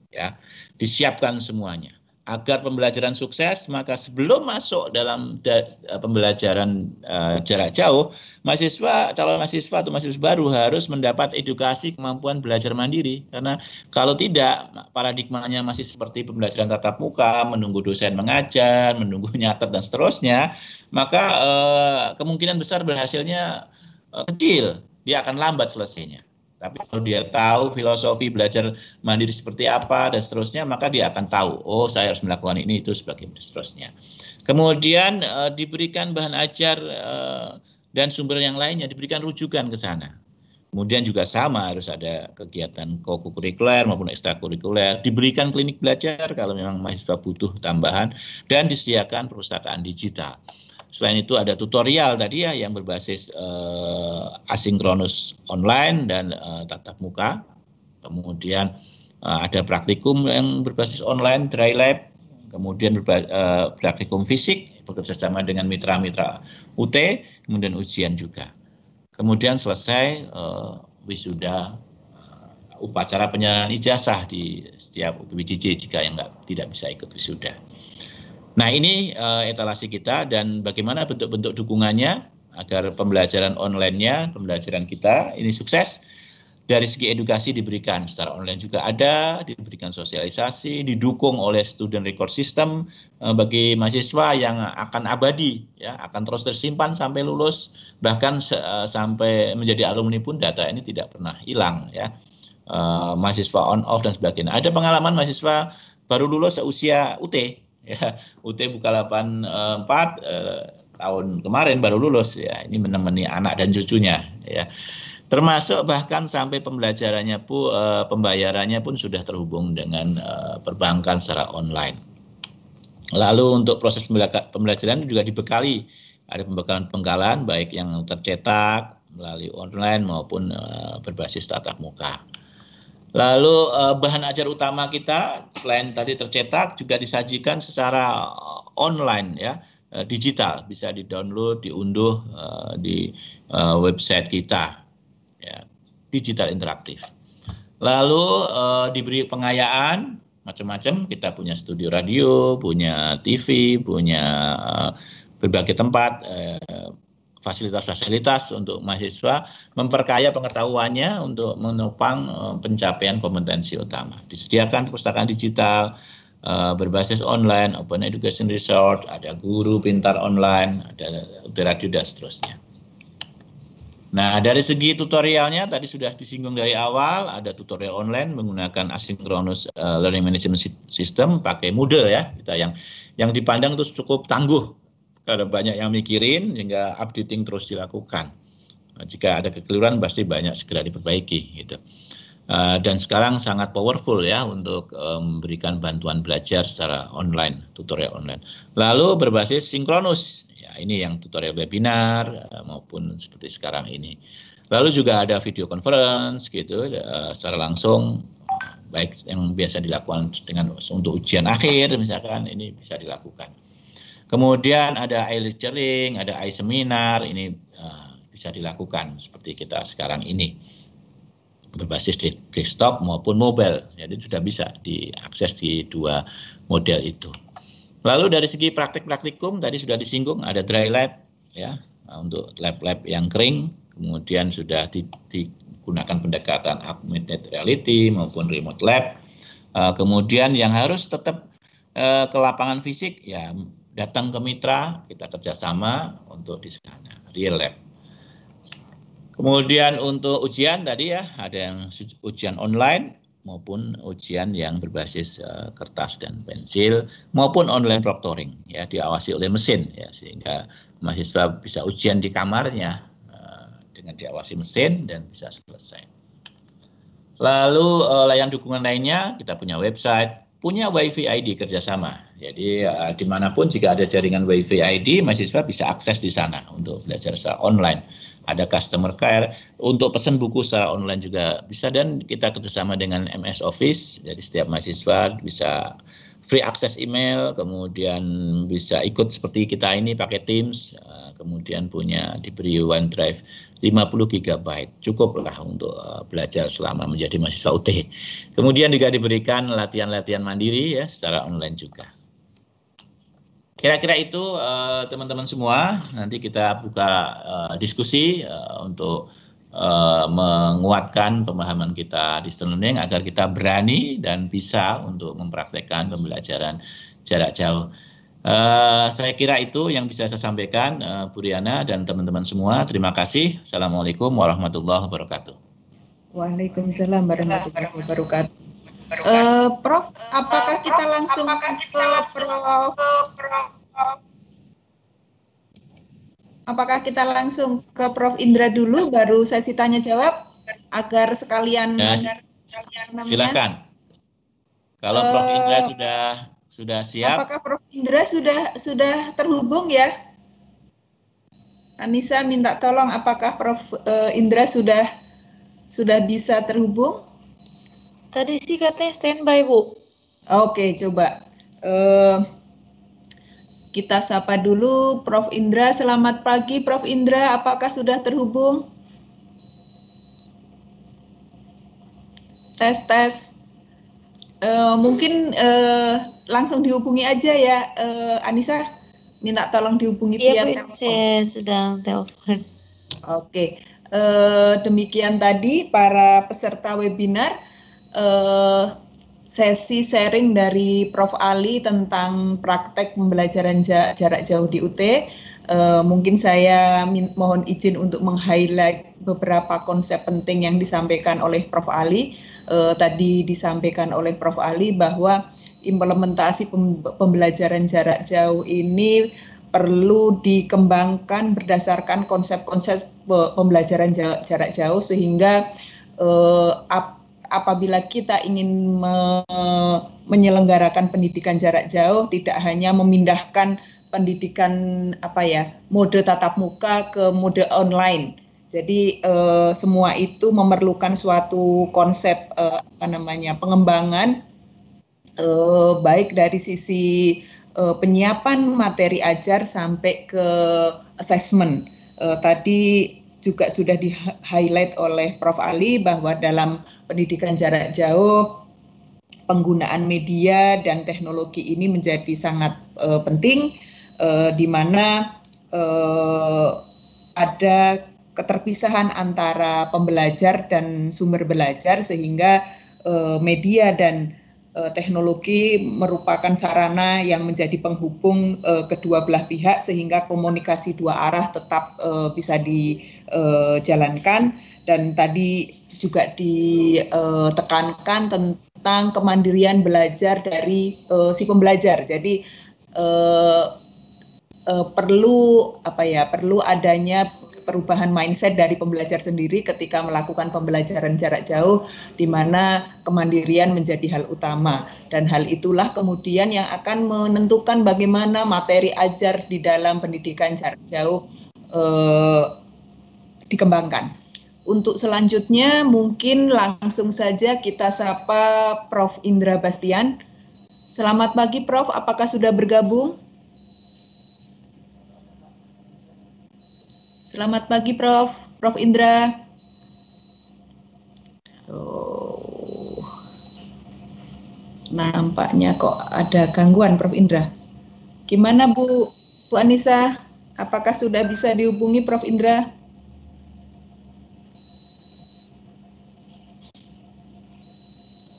Ya, disiapkan semuanya agar pembelajaran sukses, maka sebelum masuk dalam eh, pembelajaran uh, jarak jauh, mahasiswa, calon mahasiswa atau mahasiswa baru harus mendapat edukasi kemampuan belajar mandiri. Karena kalau tidak, paradigmanya masih seperti pembelajaran tatap muka, menunggu dosen mengajar, menunggu nyatet dan seterusnya, maka uh, kemungkinan besar berhasilnya uh, kecil, dia akan lambat selesainya. Tapi kalau dia tahu filosofi belajar mandiri seperti apa dan seterusnya, maka dia akan tahu, oh saya harus melakukan ini itu sebagai seterusnya. Kemudian e, diberikan bahan ajar e, dan sumber yang lainnya diberikan rujukan ke sana. Kemudian juga sama harus ada kegiatan kokurikuler maupun ekstrakurikuler, diberikan klinik belajar kalau memang mahasiswa butuh tambahan dan disediakan perpustakaan digital. Selain itu ada tutorial tadi ya yang berbasis uh, asinkronus online dan uh, tatap muka. Kemudian uh, ada praktikum yang berbasis online, dry lab. Kemudian berba, praktikum fisik bekerja sama dengan mitra-mitra UT, kemudian ujian juga. Kemudian selesai uh, wisuda uh, upacara penyerahan ijazah di setiap UPBJJ jika yang enggak, tidak bisa ikut wisuda. Nah ini uh, eh, etalasi kita dan bagaimana bentuk-bentuk dukungannya agar pembelajaran online-nya, pembelajaran kita ini sukses. Dari segi edukasi diberikan secara online juga ada, diberikan sosialisasi, didukung oleh student record system eh, bagi mahasiswa yang akan abadi, ya akan terus tersimpan sampai lulus, bahkan uh, sampai menjadi alumni pun data ini tidak pernah hilang, ya. Uh, mahasiswa on off dan sebagainya. Ada pengalaman mahasiswa baru lulus usia UT ya UT buka 84 eh, eh, tahun kemarin baru lulus ya ini menemani anak dan cucunya ya termasuk bahkan sampai pembelajarannya pun eh, pembayarannya pun sudah terhubung dengan eh, perbankan secara online lalu untuk proses pembelajaran juga dibekali ada pembekalan-pembekalan baik yang tercetak melalui online maupun eh, berbasis tatap muka Lalu uh, bahan ajar utama kita selain tadi tercetak juga disajikan secara eh, online ya eh, digital bisa di download diunduh uh, di uh, website kita ya digital interaktif. Lalu uh, diberi pengayaan macam-macam kita punya studio radio punya TV punya uh, berbagai tempat uh, fasilitas-fasilitas untuk mahasiswa, memperkaya pengetahuannya untuk menopang eh, pencapaian kompetensi utama. Disediakan perpustakaan digital eh, berbasis online, open education resort, ada guru pintar online, ada radio dan seterusnya. Nah, dari segi tutorialnya tadi sudah disinggung dari awal, ada tutorial online menggunakan asynchronous eh, learning management system pakai Moodle ya. Kita yang yang dipandang itu cukup tangguh ada banyak yang mikirin hingga ya updating terus dilakukan. Nah, jika ada kekeliruan pasti banyak segera diperbaiki gitu. Eh, dan sekarang sangat powerful ya untuk eh, memberikan bantuan belajar secara online, tutorial online. Lalu berbasis sinkronus, ya ini yang tutorial webinar eh, maupun seperti sekarang ini. Lalu juga ada video conference gitu secara langsung, baik yang biasa dilakukan dengan untuk ujian akhir misalkan ini bisa dilakukan. Kemudian ada e-lecturing, ada e-seminar, ini uh, bisa dilakukan seperti kita sekarang ini berbasis di desktop maupun mobile. Jadi sudah bisa diakses di dua model itu. Lalu dari segi praktik praktikum tadi sudah disinggung ada dry lab ya untuk lab-lab yang kering, kemudian sudah digunakan pendekatan augmented reality maupun remote lab. Uh, kemudian yang harus tetap eh, ke lapangan fisik ya datang ke mitra, kita kerjasama untuk di sana, real lab. Kemudian untuk ujian tadi ya, ada yang ujian online maupun ujian yang berbasis uh, kertas dan pensil maupun online proctoring ya diawasi oleh mesin ya sehingga mahasiswa bisa ujian di kamarnya uh, dengan diawasi mesin dan bisa selesai. Lalu uh, layanan dukungan lainnya kita punya website punya WiFi ID kerjasama. Jadi uh, dimanapun jika ada jaringan WiFi ID, mahasiswa bisa akses di sana untuk belajar secara online. Ada customer care untuk pesan buku secara online juga bisa dan kita kerjasama dengan MS Office. Jadi setiap mahasiswa bisa free access email, kemudian bisa ikut seperti kita ini pakai Teams, eh, kemudian punya diberi OneDrive 50 GB. Cukuplah untuk eh, belajar selama menjadi mahasiswa UT. Kemudian juga diberikan latihan-latihan mandiri ya secara online juga. Kira-kira itu eh, teman-teman semua, nanti kita buka diskusi untuk Eh, menguatkan pemahaman kita distance learning agar kita berani dan bisa untuk mempraktekkan pembelajaran jarak jauh. Uh, saya kira itu yang bisa saya sampaikan, uh, Bu Riana dan teman-teman semua. Terima kasih. Assalamualaikum warahmatullahi wabarakatuh. Waalaikumsalam warahmatullahi wabarakatuh. Uh, Prof, apakah kita langsung apakah kita Prof? Ke Prof? apakah kita langsung ke Prof Indra dulu baru sesi tanya jawab agar sekalian ya, silakan. Kalau uh, Prof eh, Indra sudah sudah siap. Apakah Prof Indra sudah sudah terhubung ya? Anissa minta tolong apakah Prof uh, Indra sudah sudah bisa terhubung? Tadi sih katanya standby, Bu. Oke, coba. Uh, kita sapa dulu Prof. Indra. Selamat pagi Prof. Indra, apakah sudah terhubung? Tes tes. Uh, mungkin uh, langsung dihubungi aja ya uh, Anissa. Minta tolong dihubungi iya, via telepon. Saya sedang telepon. Oke. Okay. Uh, demikian tadi para peserta webinar. Uh, sesi sharing dari Prof. Ali tentang praktek pembelajaran jarak jauh di UT. Uh, eh, mungkin saya mohon izin untuk meng-highlight beberapa konsep penting yang disampaikan oleh Prof. Ali. Uh, tadi disampaikan oleh Prof. Ali bahwa implementasi pembelajaran jarak jauh ini perlu dikembangkan berdasarkan konsep-konsep pembelajaran jarak jauh sehingga eh, apabila kita ingin me menyelenggarakan pendidikan jarak jauh tidak hanya memindahkan pendidikan apa ya mode tatap muka ke mode online. Jadi eh, semua itu memerlukan suatu konsep eh, apa namanya pengembangan eh, baik dari sisi eh, penyiapan materi ajar sampai ke assessment. Eh, tadi juga sudah di highlight oleh Prof Ali bahwa dalam pendidikan jarak jauh penggunaan media dan teknologi ini menjadi sangat uh, penting uh, di mana uh, ada keterpisahan antara pembelajar dan sumber belajar sehingga uh, media dan Eh, teknologi merupakan sarana yang menjadi penghubung uh, kedua belah pihak sehingga komunikasi dua arah tetap uh, bisa dijalankan uh, dan tadi juga ditekankan tentang kemandirian belajar dari uh, si pembelajar. Jadi uh, uh, perlu apa ya perlu adanya perubahan mindset dari pembelajar sendiri ketika melakukan pembelajaran jarak jauh di mana kemandirian menjadi hal utama dan hal itulah kemudian yang akan menentukan bagaimana materi ajar di dalam pendidikan jarak jauh eh, dikembangkan. Untuk selanjutnya mungkin langsung saja kita sapa Prof. Indra Bastian. Selamat pagi Prof, apakah sudah bergabung? Selamat pagi Prof. Prof Indra. Oh. Nampaknya kok ada gangguan Prof Indra. Gimana Bu Bu Anissa? Apakah sudah bisa dihubungi Prof Indra?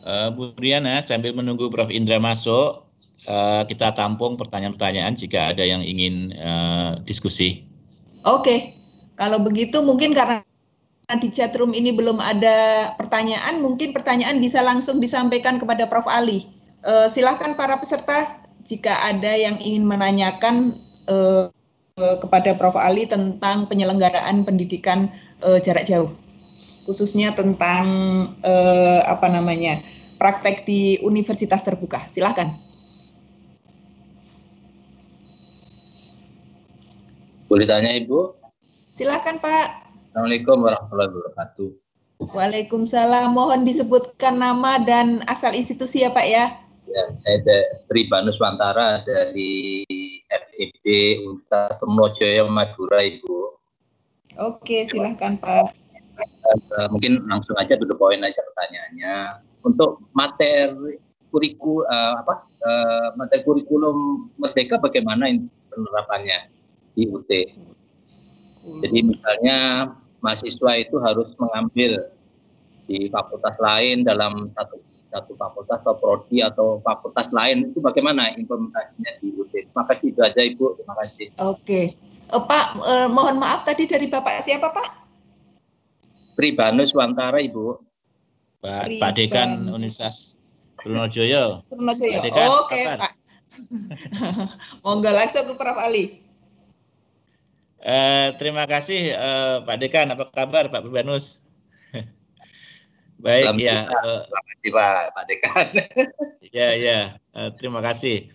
Uh, Bu Riana, sambil menunggu Prof Indra masuk, uh, kita tampung pertanyaan-pertanyaan jika ada yang ingin uh, diskusi. Oke, okay. Kalau begitu mungkin karena di chatroom ini belum ada pertanyaan, mungkin pertanyaan bisa langsung disampaikan kepada Prof. Ali. Uh, eh, silahkan para peserta jika ada yang ingin menanyakan uh, kepada Prof. Ali tentang penyelenggaraan pendidikan uh, jarak jauh, khususnya tentang uh, apa namanya praktek di universitas terbuka. Silahkan. Boleh tanya Ibu? Silakan Pak. Assalamualaikum warahmatullahi wabarakatuh. Waalaikumsalam. Mohon disebutkan nama dan asal institusi ya Pak ya. Ya, saya Banus Wantara dari FEB Universitas Pemrojoyo Madura Ibu. Oke, silahkan Pak. Eh, mungkin langsung aja dulu poin aja pertanyaannya. Untuk materi kuriku eh, apa eh, materi kurikulum merdeka bagaimana penerapannya di UT? Hmm. Jadi misalnya mahasiswa itu harus mengambil di fakultas lain dalam satu satu fakultas atau prodi atau fakultas lain itu bagaimana implementasinya di UT. Terima kasih itu aja Ibu. Terima kasih. Oke. Eh, Pak eh, mohon maaf tadi dari Bapak siapa Pak? Pribanus Wantara Ibu. Pak, Pri Pak Dekan Universitas Trunojoyo. Trunojoyo. Pak Oke, Pak. Monggo langsung ke Prof Ali. Eh, terima kasih uh, Pak Dekan, apa kabar Pak Burbanus? Baik ya, eh, Selamat ya. Uh, terima Pak Pak Dekan. ya ya, uh, terima kasih.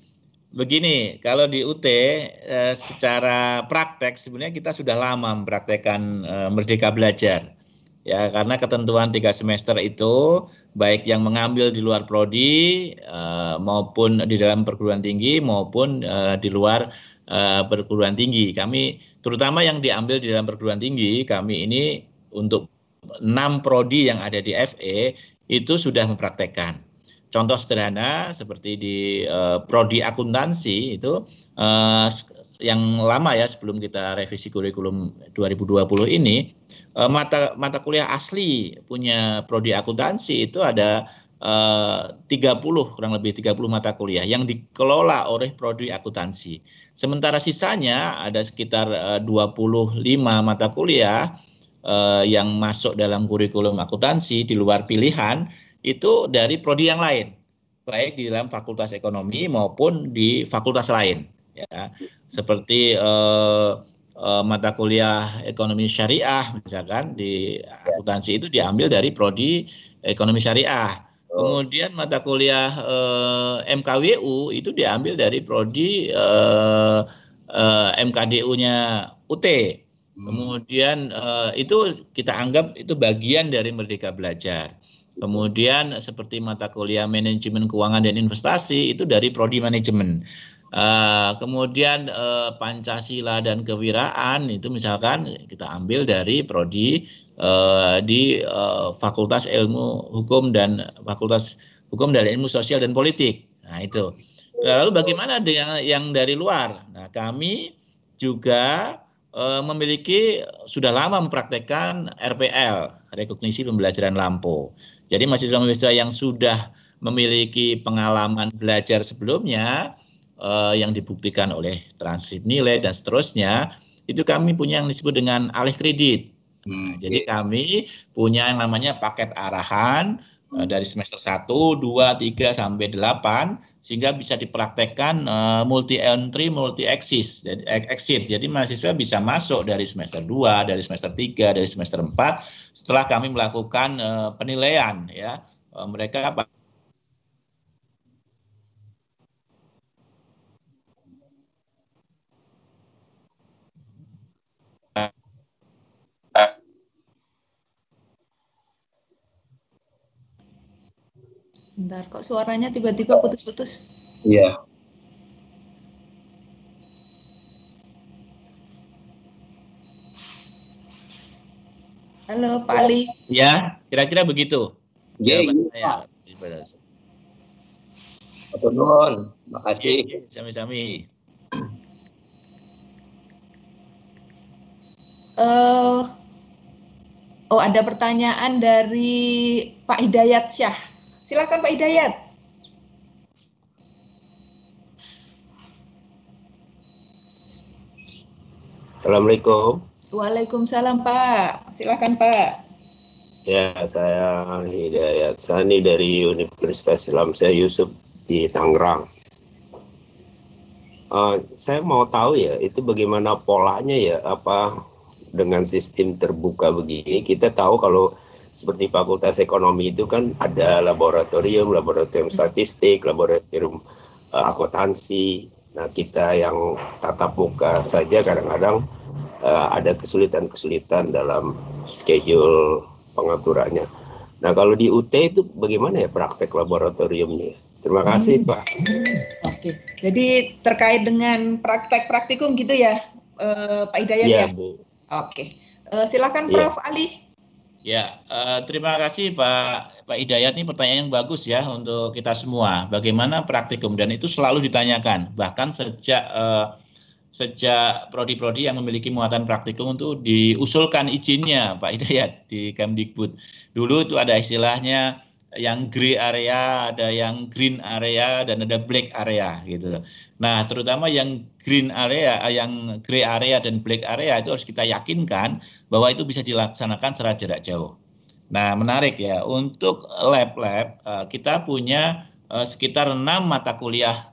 Begini, kalau di UT uh, secara praktek sebenarnya kita sudah lama mempraktekkan uh, Merdeka Belajar. Ya, karena ketentuan tiga semester itu baik yang mengambil di luar prodi uh, maupun di dalam perguruan tinggi maupun uh, di luar uh, perguruan tinggi. Kami terutama yang diambil di dalam perguruan tinggi, kami ini untuk enam prodi yang ada di FE itu sudah mempraktekkan. Contoh sederhana seperti di uh, prodi akuntansi itu uh, yang lama ya sebelum kita revisi kurikulum 2020 ini mata mata kuliah asli punya prodi akuntansi itu ada 30 eh, kurang lebih 30 mata kuliah yang dikelola oleh prodi akuntansi. Sementara sisanya ada sekitar 25 eh, mata kuliah eh, yang masuk dalam kurikulum akuntansi di luar pilihan itu dari prodi yang lain, baik di dalam fakultas ekonomi maupun di fakultas lain ya. Seperti mata kuliah ekonomi syariah misalkan di akuntansi itu diambil dari prodi ekonomi syariah Kemudian mata kuliah eh, MKWU itu diambil dari prodi eh, eh, MKDU-nya UT. Hmm. Kemudian eh, itu kita anggap itu bagian dari Merdeka Belajar. Kemudian seperti mata kuliah manajemen keuangan dan investasi itu dari prodi manajemen. Uh, kemudian uh, Pancasila dan kewiraan itu misalkan kita ambil dari prodi uh, di uh, Fakultas Ilmu Hukum dan Fakultas Hukum dari Ilmu Sosial dan Politik. Nah, itu. Lalu bagaimana dengan yang dari luar? Nah, kami juga uh, memiliki sudah lama mempraktekkan RPL, rekognisi pembelajaran lampu. Jadi mahasiswa-mahasiswa yang sudah memiliki pengalaman belajar sebelumnya uh, yang dibuktikan oleh transkrip nilai dan seterusnya, itu kami punya yang disebut dengan alih kredit. Hmm. Nah, jadi kami punya yang namanya paket arahan uh, dari semester 1, 2, 3 sampai 8 sehingga bisa dipraktekkan uh, multi entry, multi exit. Jadi exit. Jadi mahasiswa bisa masuk dari semester 2, dari semester 3, dari semester 4 setelah kami melakukan uh, penilaian ya mereka Bentar, kok suaranya tiba-tiba putus-putus? Iya. Halo, Pak Ali. Ya, kira-kira begitu. Ya, iya, iya Pak. Pak Nun, iya, iya, Sami-sami. Uh, oh, ada pertanyaan dari Pak Hidayat Syah. Silakan Pak Hidayat. Assalamualaikum. Waalaikumsalam Pak. Silakan Pak. Ya, saya Hidayat Sani dari Universitas Islam saya Yusuf di Tangerang. Uh, saya mau tahu ya, itu bagaimana polanya ya, apa dengan sistem terbuka begini kita tahu kalau seperti Fakultas Ekonomi itu kan ada laboratorium, laboratorium statistik, laboratorium uh, akuntansi. Nah, kita yang tatap muka saja kadang-kadang uh, ada kesulitan-kesulitan dalam schedule pengaturannya. Nah, kalau di UT itu bagaimana ya praktek laboratoriumnya? Terima kasih, hmm. Pak. Oke. Jadi terkait dengan praktek praktikum gitu ya, eh, Pak Hidayat iya, ya? Iya, Bu. Oke. Uh, silakan iya. Prof. Ya. Ali. Ya, eh, terima kasih Pak Pak Hidayat ini pertanyaan yang bagus ya untuk kita semua. Bagaimana praktikum dan itu selalu ditanyakan. Bahkan sejak eh, sejak prodi-prodi yang memiliki muatan praktikum itu diusulkan izinnya Pak Idayat di Kemdikbud. Dulu itu ada istilahnya yang grey area, ada yang green area dan ada black area gitu. Nah, terutama yang green area, eh, yang grey area dan black area itu harus kita yakinkan bahwa itu bisa dilaksanakan secara jarak jauh. Nah, menarik ya. Untuk lab-lab eh, kita punya eh, sekitar enam mata kuliah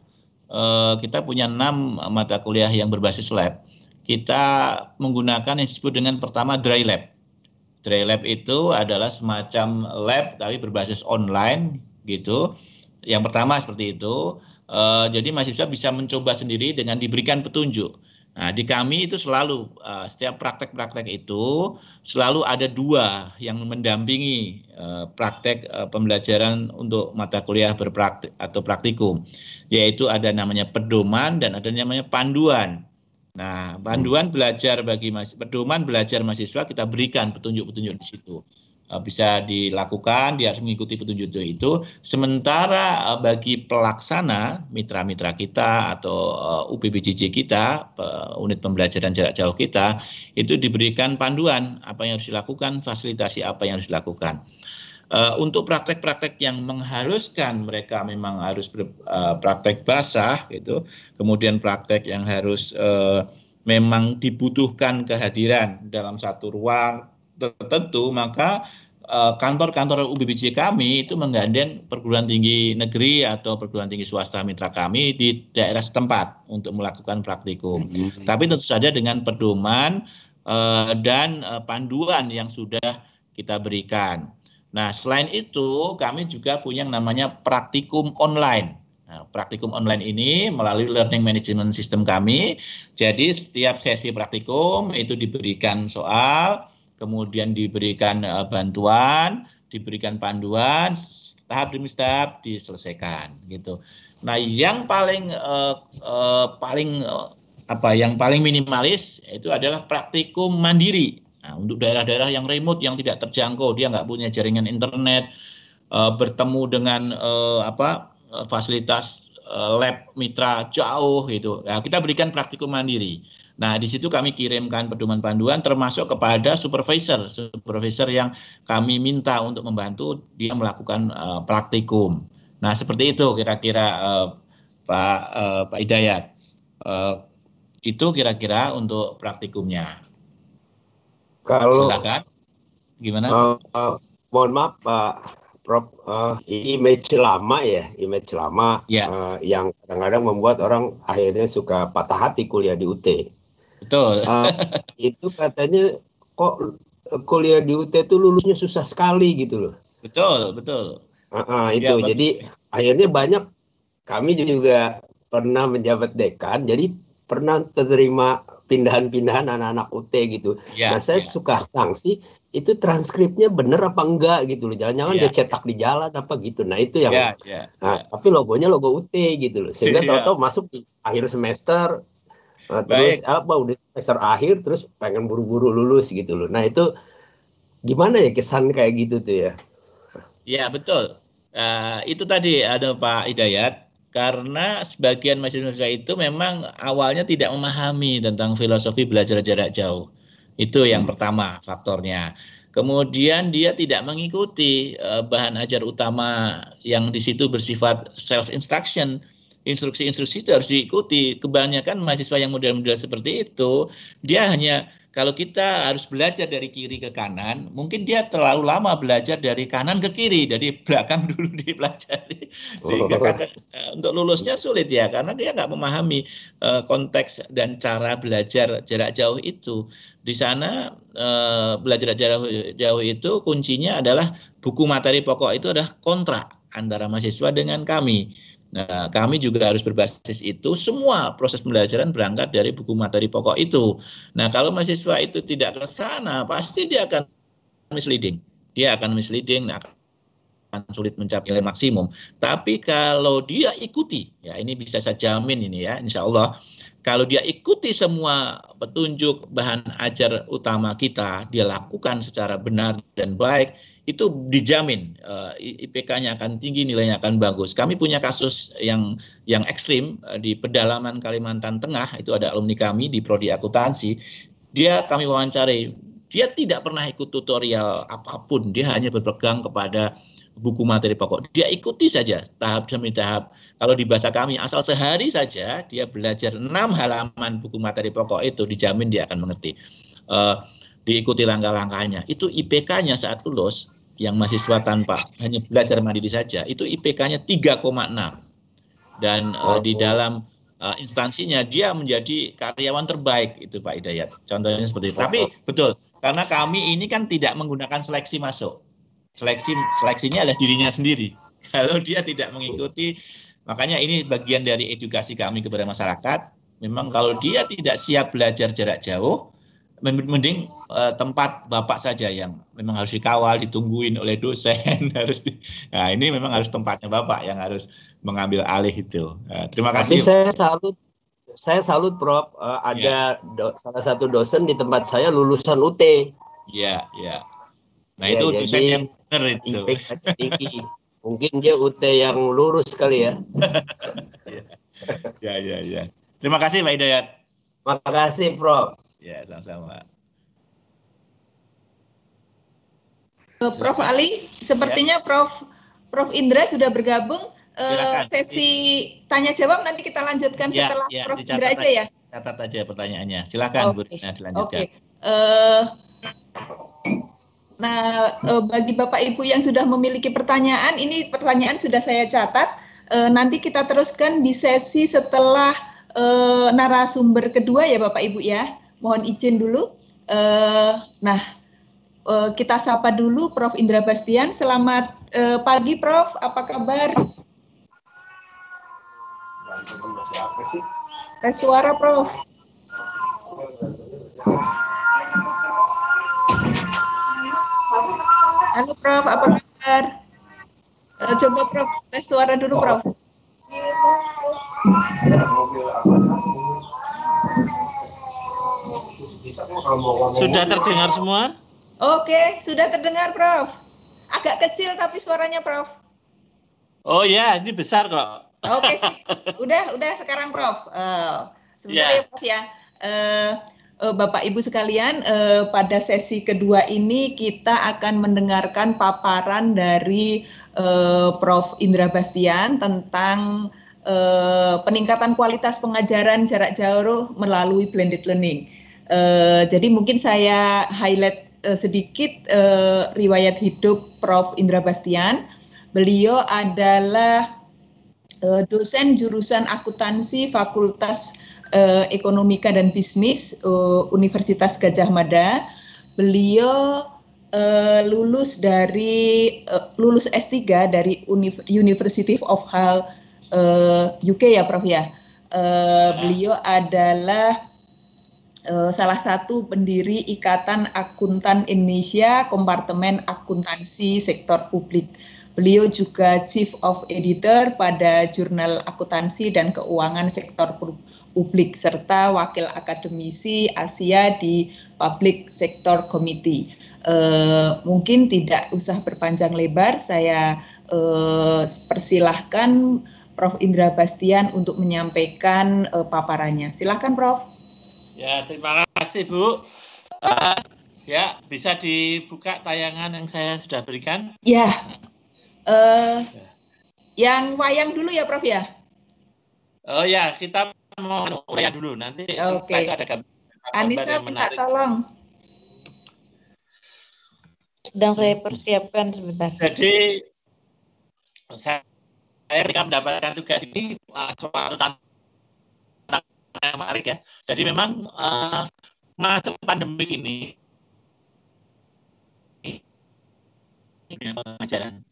kita punya enam mata kuliah yang berbasis lab. Kita menggunakan yang disebut dengan pertama dry lab Tray Lab itu adalah semacam lab tapi berbasis online gitu. Yang pertama seperti itu. E, jadi mahasiswa bisa mencoba sendiri dengan diberikan petunjuk. Nah, di kami itu selalu e, setiap praktek-praktek itu selalu ada dua yang mendampingi e, praktek e, pembelajaran untuk mata kuliah berpraktik atau praktikum, yaitu ada namanya pedoman dan ada namanya panduan. Nah, hmm. panduan belajar bagi mahasiswa, pedoman belajar mahasiswa kita berikan petunjuk-petunjuk di situ eh, bisa dilakukan, dia harus mengikuti petunjuk itu. Sementara eh, bagi pelaksana mitra-mitra kita atau eh, UPBJJ kita, unit pembelajaran jarak jauh kita, itu diberikan panduan apa yang harus dilakukan, fasilitasi apa yang harus dilakukan. Eh, untuk praktek-praktek yang mengharuskan mereka memang harus ber, uh, praktek basah gitu, kemudian praktek yang harus uh, memang dibutuhkan kehadiran dalam satu ruang tertentu, maka kantor-kantor UBBJ kami itu menggandeng perguruan tinggi negeri atau perguruan tinggi swasta mitra kami di daerah setempat untuk melakukan praktikum. Mm -hmm. Tapi tentu saja dengan pedoman uh, dan uh, panduan yang sudah kita berikan. Nah, selain itu kami juga punya yang namanya praktikum online. Nah, praktikum online ini melalui learning management system kami. Jadi setiap sesi praktikum itu diberikan soal, kemudian diberikan uh, bantuan, diberikan panduan, tahap demi tahap diselesaikan gitu. Nah, yang paling uh, uh, paling uh, apa yang paling minimalis itu adalah praktikum mandiri Nah, untuk daerah-daerah yang remote yang tidak terjangkau, dia nggak punya jaringan internet, e, bertemu dengan e, apa eh, fasilitas e, lab mitra jauh gitu. Nah, kita berikan praktikum mandiri. Nah, di situ kami kirimkan pedoman panduan termasuk kepada supervisor, supervisor yang kami minta untuk membantu dia melakukan uh, praktikum. Nah, seperti itu kira-kira uh, Pak uh, Pak Hidayat. Uh, itu kira-kira untuk praktikumnya. Kalau Silakan. gimana? Uh, uh, mohon maaf Pak Prof, uh, image lama ya, image lama yeah. Ya. uh, yang kadang-kadang membuat orang akhirnya suka patah hati kuliah di UT. Betul. Uh, itu katanya kok kuliah di UT itu lulusnya susah sekali gitu loh. Betul, betul. Uh, uh, itu ya, jadi akhirnya banyak kami juga pernah menjabat dekan, jadi pernah terima pindahan-pindahan anak-anak UT gitu. Ya, nah saya ya. suka sanksi itu transkripnya bener apa enggak gitu loh. Jangan-jangan ya, dia cetak ya. di jalan apa gitu. Nah itu yang. Ya, ya, nah, ya. Tapi logonya logo UT gitu loh. Sehingga ya. tau tahu masuk di akhir semester. Nah, Baik. terus apa udah semester akhir terus pengen buru-buru lulus gitu loh. Nah itu gimana ya kesan kayak gitu tuh ya? Ya betul. Uh, itu tadi ada Pak Hidayat karena sebagian mahasiswa itu memang awalnya tidak memahami tentang filosofi belajar jarak jauh. Itu yang pertama faktornya. Kemudian dia tidak mengikuti uh, bahan ajar utama yang di situ bersifat self instruction instruksi-instruksi itu harus diikuti. Kebanyakan mahasiswa yang model-model seperti itu, dia hanya kalau kita harus belajar dari kiri ke kanan, mungkin dia terlalu lama belajar dari kanan ke kiri, dari belakang dulu dipelajari sehingga oh. kadang, eh, untuk lulusnya sulit ya, karena dia nggak memahami uh, konteks dan cara belajar jarak jauh itu. Di sana uh, belajar jarak jauh itu kuncinya adalah buku materi pokok itu adalah kontrak antara mahasiswa dengan kami Nah, kami juga harus berbasis itu. Semua proses pembelajaran berangkat dari buku materi pokok itu. Nah, kalau mahasiswa itu tidak ke sana, pasti dia akan misleading. Dia akan misleading, nah, akan sulit mencapai nilai maksimum. Tapi kalau dia ikuti, ya ini bisa saya jamin ini ya, insya Allah kalau dia ikuti semua petunjuk bahan ajar utama kita, dia lakukan secara benar dan baik, itu dijamin uh, eh, IPK-nya akan tinggi, nilainya akan bagus. Kami punya kasus yang yang ekstrim uh, di pedalaman Kalimantan Tengah, itu ada alumni kami di prodi akuntansi. Dia kami wawancarai, dia tidak pernah ikut tutorial apapun, dia hanya berpegang kepada buku materi pokok. Dia ikuti saja tahap demi tahap. Kalau di bahasa kami asal sehari saja dia belajar enam halaman buku materi pokok itu dijamin dia akan mengerti. Uh, diikuti langkah-langkahnya. Itu IPK-nya saat lulus yang mahasiswa tanpa hanya belajar mandiri saja itu IPK-nya 3,6. Dan uh, di dalam uh, instansinya dia menjadi karyawan terbaik itu Pak Hidayat. Contohnya seperti itu. Tapi betul karena kami ini kan tidak menggunakan seleksi masuk seleksi seleksinya adalah dirinya sendiri kalau dia tidak mengikuti makanya ini bagian dari edukasi kami kepada masyarakat memang kalau dia tidak siap belajar jarak jauh mending uh, tempat bapak saja yang memang harus dikawal, ditungguin oleh dosen, harus di, nah ini memang harus tempatnya bapak yang harus mengambil alih itu. Uh, terima kasih. saya salut, saya salut Prof. Uh, ada yeah. do, salah satu dosen di tempat saya lulusan UT. Iya, yeah, iya. Yeah. Nah yeah, itu jadi, dosen yang benar itu impact tinggi mungkin dia UT yang lurus kali ya ya ya ya terima kasih Pak Hidayat terima kasih Prof ya sama-sama eh, Prof Ali, sepertinya ya. Prof Prof Indra sudah bergabung. Eh, Silakan. Sesi tanya jawab nanti kita lanjutkan ya, setelah ya, Prof Indra aja ya. Catat aja pertanyaannya. Silakan okay. Bu Rina dilanjutkan. Oke. Okay. Uh, eh, Nah, eh, bagi Bapak Ibu yang sudah memiliki pertanyaan, ini pertanyaan sudah saya catat. Eh, nanti kita teruskan di sesi setelah eh, narasumber kedua ya Bapak Ibu ya. Mohon izin dulu. Nah, kita sapa dulu Prof. Indra Bastian. Selamat pagi Prof, apa kabar? Tes suara Prof. Halo Prof, apa kabar? Eh, coba Prof tes suara dulu Prof. Sudah terdengar semua? Oke, sudah terdengar Prof. Agak kecil tapi suaranya Prof. Oh ya, ini besar kok. Oke sih, udah udah sekarang Prof. Uh, sebentar yeah. ya Prof ya. Uh, Eh, Bapak Ibu sekalian, eh, pada sesi kedua ini kita akan mendengarkan paparan dari eh, Prof. Indra Bastian tentang peningkatan kualitas pengajaran jarak jauh melalui blended learning. jadi mungkin saya highlight sedikit riwayat hidup Prof. Indra Bastian. Beliau adalah dosen jurusan akuntansi Fakultas Eh, ekonomika dan Bisnis eh, Universitas Gajah Mada. Beliau eh, lulus dari lulus S3 dari University of Hull UK ya Prof ya. ya. beliau adalah salah satu pendiri Ikatan Akuntan Indonesia Kompartemen Akuntansi Sektor Publik. Beliau juga Chief of Editor pada Jurnal Akuntansi dan Keuangan Sektor Publik serta Wakil Akademisi Asia di Public Sector Committee. E, mungkin tidak usah berpanjang lebar, saya e, persilahkan Prof. Indra Bastian untuk menyampaikan e, paparannya. Silahkan Prof. Ya, terima kasih Bu. Uh, ya, bisa dibuka tayangan yang saya sudah berikan? Ya. Uh, yang wayang dulu ya, Prof ya. Oh ya, kita mau wayang dulu nanti. Oke. Okay. Anissa minta tolong. Sedang saya persiapkan sebentar. Jadi saya ketika mendapatkan tugas ini uh, soal tantangan yang menarik ya. Jadi memang uh, masa pandemi ini pembelajaran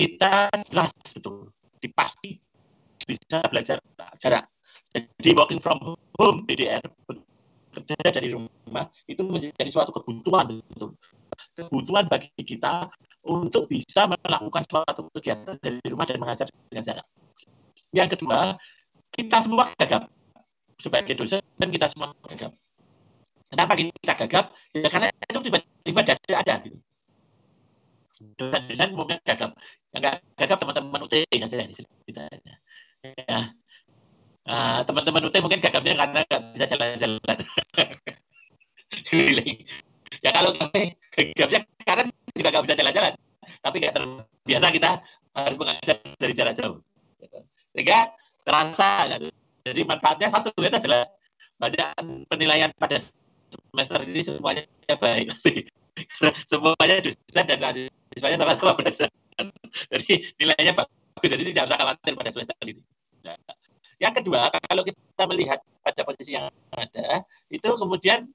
kita jelas itu dipasti bisa belajar jarak. Jadi working from home BDR bekerja dari rumah itu menjadi suatu kebutuhan betul. Gitu. Kebutuhan bagi kita untuk bisa melakukan suatu kegiatan dari rumah dan mengajar dengan jarak. Yang kedua, kita semua gagap. Sebagai dosen kita semua gagap. Kenapa kita gagap? Ya karena itu tiba-tiba ada gitu. Dosen-dosen mungkin gagap yang gagap teman-teman UT kan saya ceritanya ya uh, teman-teman UT mungkin gagapnya karena nggak bisa jalan-jalan ya kalau kami gagapnya karena juga nggak bisa jalan-jalan tapi nggak terbiasa kita harus mengajar dari jarak jauh sehingga terasa gitu. jadi manfaatnya satu kita jelas bacaan penilaian pada semester ini semuanya baik sih semuanya dosen dan siswanya sama-sama belajar jadi nilainya bagus, jadi tidak usah khawatir pada semester ini. Nah, yang kedua, kalau kita melihat pada posisi yang ada, itu kemudian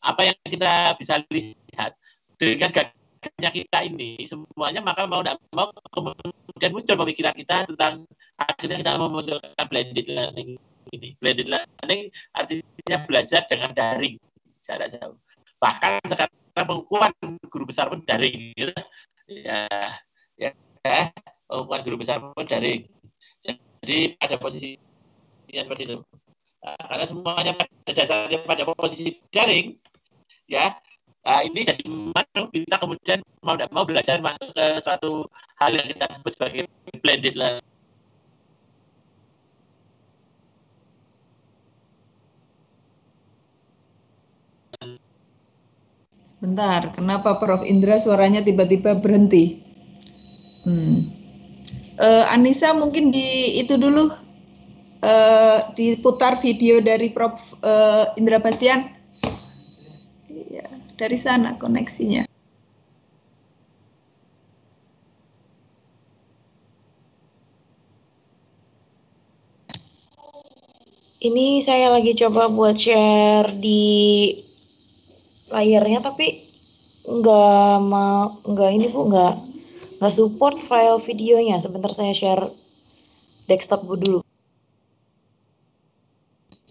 apa yang kita bisa lihat dengan gagalnya kita ini semuanya maka mau tidak mau kemudian muncul pemikiran kita tentang akhirnya kita memunculkan blended learning ini. Blended learning artinya belajar dengan daring jarak jauh. Bahkan sekarang pengukuhan guru besar pun daring. Gitu. Ya, ya bukan guru besar pun daring jadi pada posisinya seperti itu nah, karena semuanya pada dasarnya pada posisi daring ya nah, ini jadi mana kita kemudian mau tidak mau belajar masuk ke suatu hal yang kita sebut sebagai blended learning Bentar, kenapa Prof. Indra suaranya tiba-tiba berhenti? Hmm. Uh, Anissa mungkin di itu dulu uh, diputar video dari Prof uh, Indra Bastian. Iya, dari sana koneksinya. Ini saya lagi coba buat share di layarnya tapi nggak mau nggak ini bu nggak nggak support file videonya sebentar saya share desktop gue dulu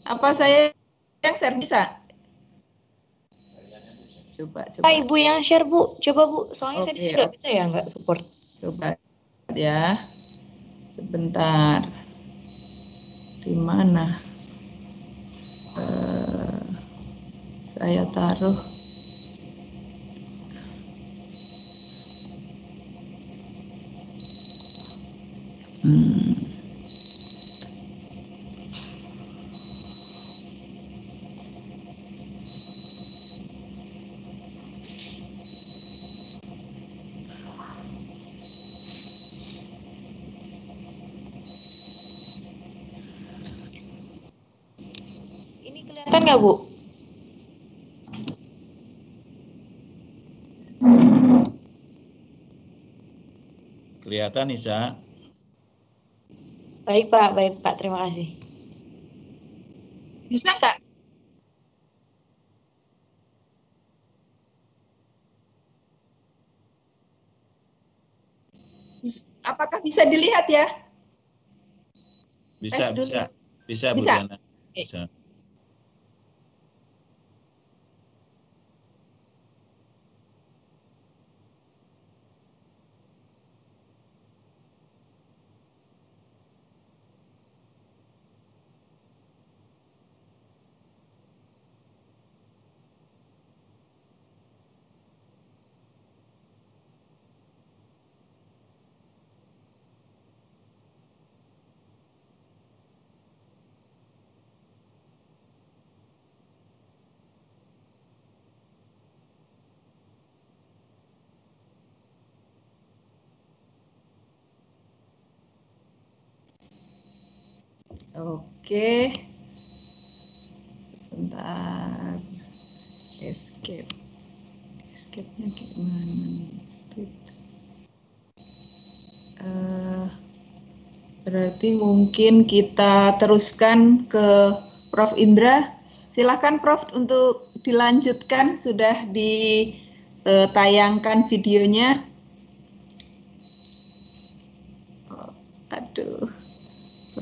apa saya yang share bisa coba coba ah, ibu yang share bu coba bu soalnya okay, saya bisa ya nggak support coba ya sebentar di mana uh, saya taruh Hmm. Ini kelihatan nggak, Bu? Kelihatan, Isa. Baik Pak, baik Pak, terima kasih. Bisa Kak? Apakah bisa dilihat ya? Bisa, bisa, bisa, bisa, Bu Diana. Bisa. Oke. Sebentar. Escape. Escape-nya gimana nih? Uh, berarti mungkin kita teruskan ke Prof. Indra. Silakan Prof untuk dilanjutkan sudah ditayangkan videonya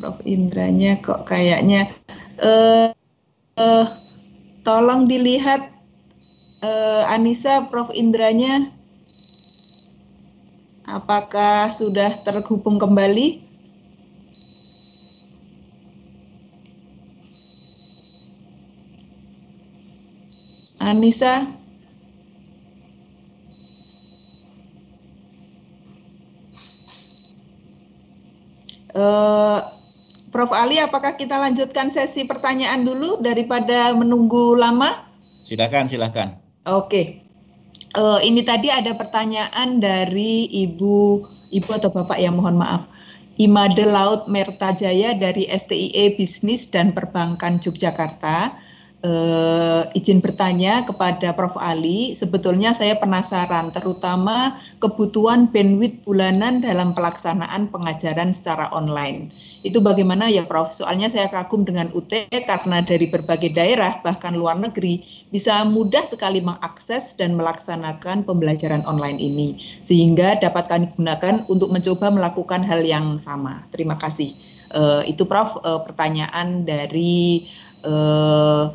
Prof Indranya kok kayaknya uh, uh, tolong dilihat uh, Anissa Prof Indranya apakah sudah terhubung kembali? Anissa? Uh, Prof. Ali, apakah kita lanjutkan sesi pertanyaan dulu daripada menunggu lama? Silakan, silakan. Oke. Uh, ini tadi ada pertanyaan dari Ibu, Ibu atau Bapak ya mohon maaf. Imade Laut Mertajaya dari STIE Bisnis dan Perbankan Yogyakarta. Uh, izin bertanya kepada Prof. Ali, sebetulnya saya penasaran terutama kebutuhan bandwidth bulanan dalam pelaksanaan pengajaran secara online itu bagaimana ya Prof? Soalnya saya kagum dengan UT karena dari berbagai daerah bahkan luar negeri bisa mudah sekali mengakses dan melaksanakan pembelajaran online ini sehingga dapat kami gunakan untuk mencoba melakukan hal yang sama. Terima kasih. Uh, itu Prof uh, pertanyaan dari uh,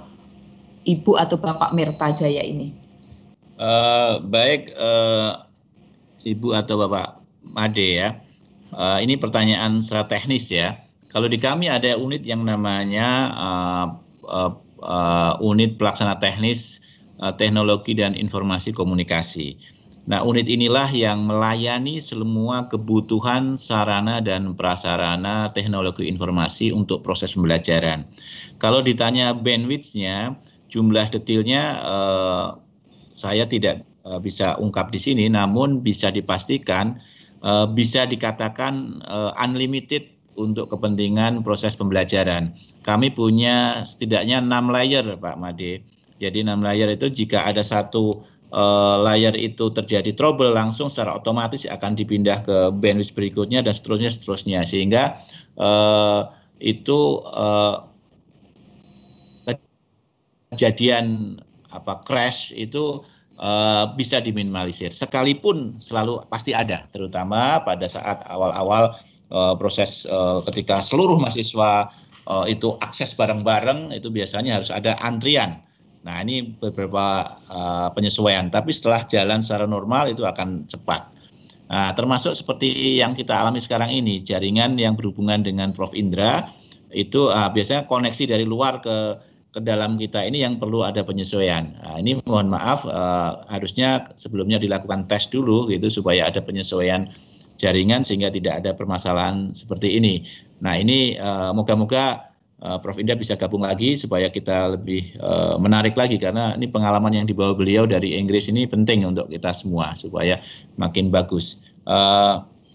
Ibu atau Bapak Mirta Jaya ini. Uh, baik uh, Ibu atau Bapak Made ya uh, ini pertanyaan secara teknis ya. Kalau di kami ada unit yang namanya uh, uh, uh, unit pelaksana teknis uh, teknologi dan informasi komunikasi. Nah, unit inilah yang melayani semua kebutuhan sarana dan prasarana teknologi informasi untuk proses pembelajaran. Kalau ditanya bandwidth-nya, jumlah detailnya uh, saya tidak bisa ungkap di sini, namun bisa dipastikan Eh, bisa dikatakan uh, unlimited untuk kepentingan proses pembelajaran. Kami punya setidaknya enam layer, Pak Made. Jadi enam layer itu jika ada satu uh, layer itu terjadi trouble langsung secara otomatis akan dipindah ke bandwidth berikutnya dan seterusnya seterusnya sehingga uh, itu uh, kejadian apa crash itu Eh, bisa diminimalisir. Sekalipun selalu pasti ada, terutama pada saat awal-awal uh, proses uh, ketika seluruh mahasiswa uh, itu akses bareng-bareng, itu biasanya harus ada antrian. Nah ini beberapa uh, penyesuaian, tapi setelah jalan secara normal itu akan cepat. Nah, termasuk seperti yang kita alami sekarang ini, jaringan yang berhubungan dengan Prof. Indra itu uh, biasanya koneksi dari luar ke ke dalam kita ini yang perlu ada penyesuaian. Nah, ini mohon maaf uh, harusnya sebelumnya dilakukan tes dulu gitu supaya ada penyesuaian jaringan sehingga tidak ada permasalahan seperti ini. Nah ini uh, moga-moga uh, Prof Indah bisa gabung lagi supaya kita lebih uh, menarik lagi karena ini pengalaman yang dibawa beliau dari Inggris ini penting untuk kita semua supaya makin bagus.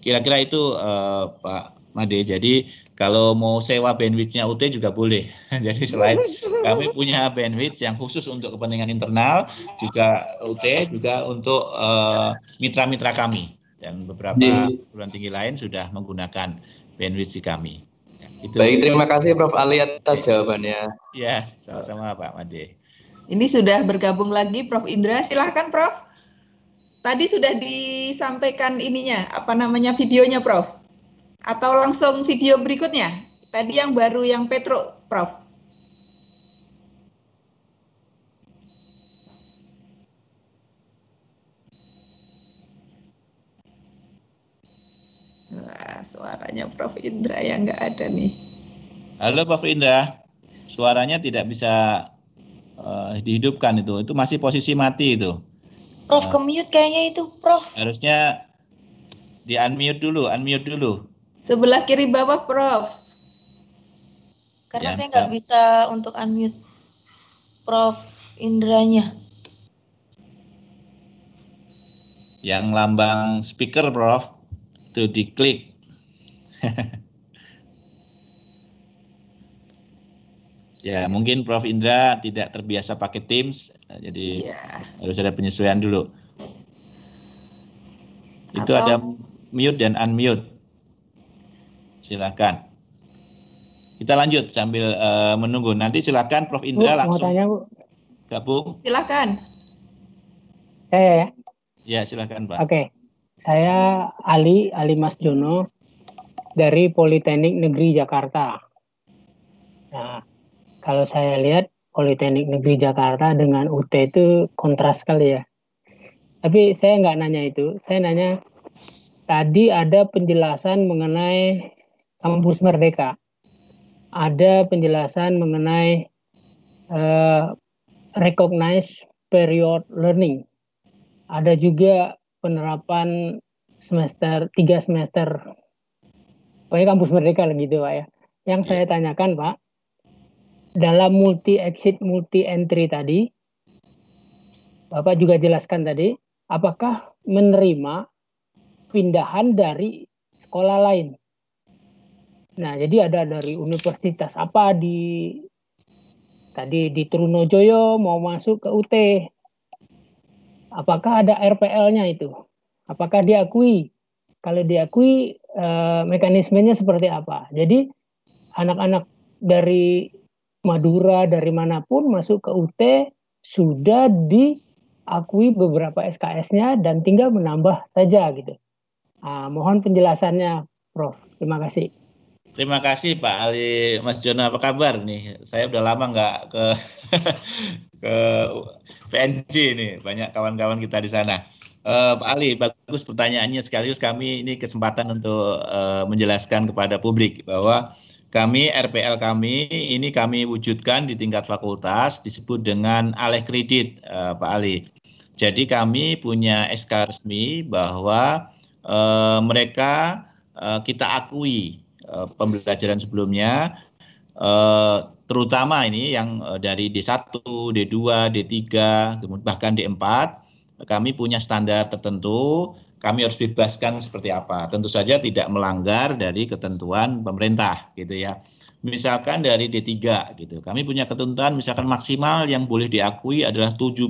Kira-kira uh, itu uh, Pak Made. Jadi kalau mau sewa bandwidthnya UT juga boleh. Jadi selain kami punya bandwidth yang khusus untuk kepentingan internal, juga UT juga untuk eh, mitra-mitra uh, kami dan beberapa perguruan tinggi lain sudah menggunakan bandwidth di kami. Ya, itu. Baik, terima kasih Prof Ali atas jawabannya. Ya, sama-sama Pak Made. Ini sudah bergabung lagi Prof Indra, silahkan Prof. Tadi sudah disampaikan ininya, apa namanya videonya Prof? Atau langsung video berikutnya? Tadi yang baru yang Petro, Prof. suaranya Prof. Indra yang nggak ada nih. Halo Prof. Indra, suaranya tidak bisa uh, dihidupkan itu. Itu masih posisi mati itu. Prof, uh, eh, kemute kayaknya itu, Prof. Harusnya di unmute dulu, unmute dulu. Sebelah kiri Bapak, Prof. Karena ya, saya nggak bisa untuk unmute Prof. Indranya. Yang lambang speaker, Prof. Itu diklik. Ya, mungkin Prof Indra tidak terbiasa pakai Teams, jadi ya. harus ada penyesuaian dulu. Itu ada mute dan unmute. Silakan. Kita lanjut sambil uh, menunggu. Nanti silakan Prof Indra Bu, langsung. tanya, Bu. Gabung. Silakan. Ya, ya, ya. Ya, silakan, Pak. Oke. Okay. Saya Ali, Ali Mas Jono dari Politeknik Negeri Jakarta. Nah, kalau saya lihat Politeknik Negeri Jakarta dengan UT itu kontras sekali ya. Tapi saya nggak nanya itu. Saya nanya tadi ada penjelasan mengenai kampus Merdeka ada penjelasan mengenai uh, recognize period learning. Ada juga penerapan semester tiga semester pokoknya kampus merdeka lah gitu Pak ya. Yang saya iya. tanyakan Pak, dalam multi exit multi entry tadi Bapak juga jelaskan tadi, apakah menerima pindahan dari sekolah lain? Nah, jadi ada dari universitas apa di tadi di Trunojoyo mau masuk ke UT. Apakah ada RPL-nya itu? Apakah diakui? Kalau diakui, eh, mekanismenya seperti apa? Jadi anak-anak dari Madura, dari manapun masuk ke UT sudah diakui beberapa SKS-nya dan tinggal menambah saja gitu. Nah, mohon penjelasannya, Prof. Terima kasih. Terima kasih Pak Ali Mas Jono apa kabar nih? Saya udah lama nggak ke ke PNC nih banyak kawan-kawan kita di sana. Uh, Pak Ali bagus pertanyaannya sekaligus kami ini kesempatan untuk uh, menjelaskan kepada publik bahwa kami RPL kami ini kami wujudkan di tingkat fakultas disebut dengan alih kredit uh, Pak Ali. Jadi kami punya SK resmi bahwa uh, mereka uh, kita akui Eh, pembelajaran sebelumnya eh, terutama ini yang eh, dari D1, D2, D3, bahkan D4 kami punya standar tertentu, kami harus bebaskan seperti apa. Tentu saja tidak melanggar dari ketentuan pemerintah gitu ya. Misalkan dari D3 gitu. Kami punya ketentuan misalkan maksimal yang boleh diakui adalah 70%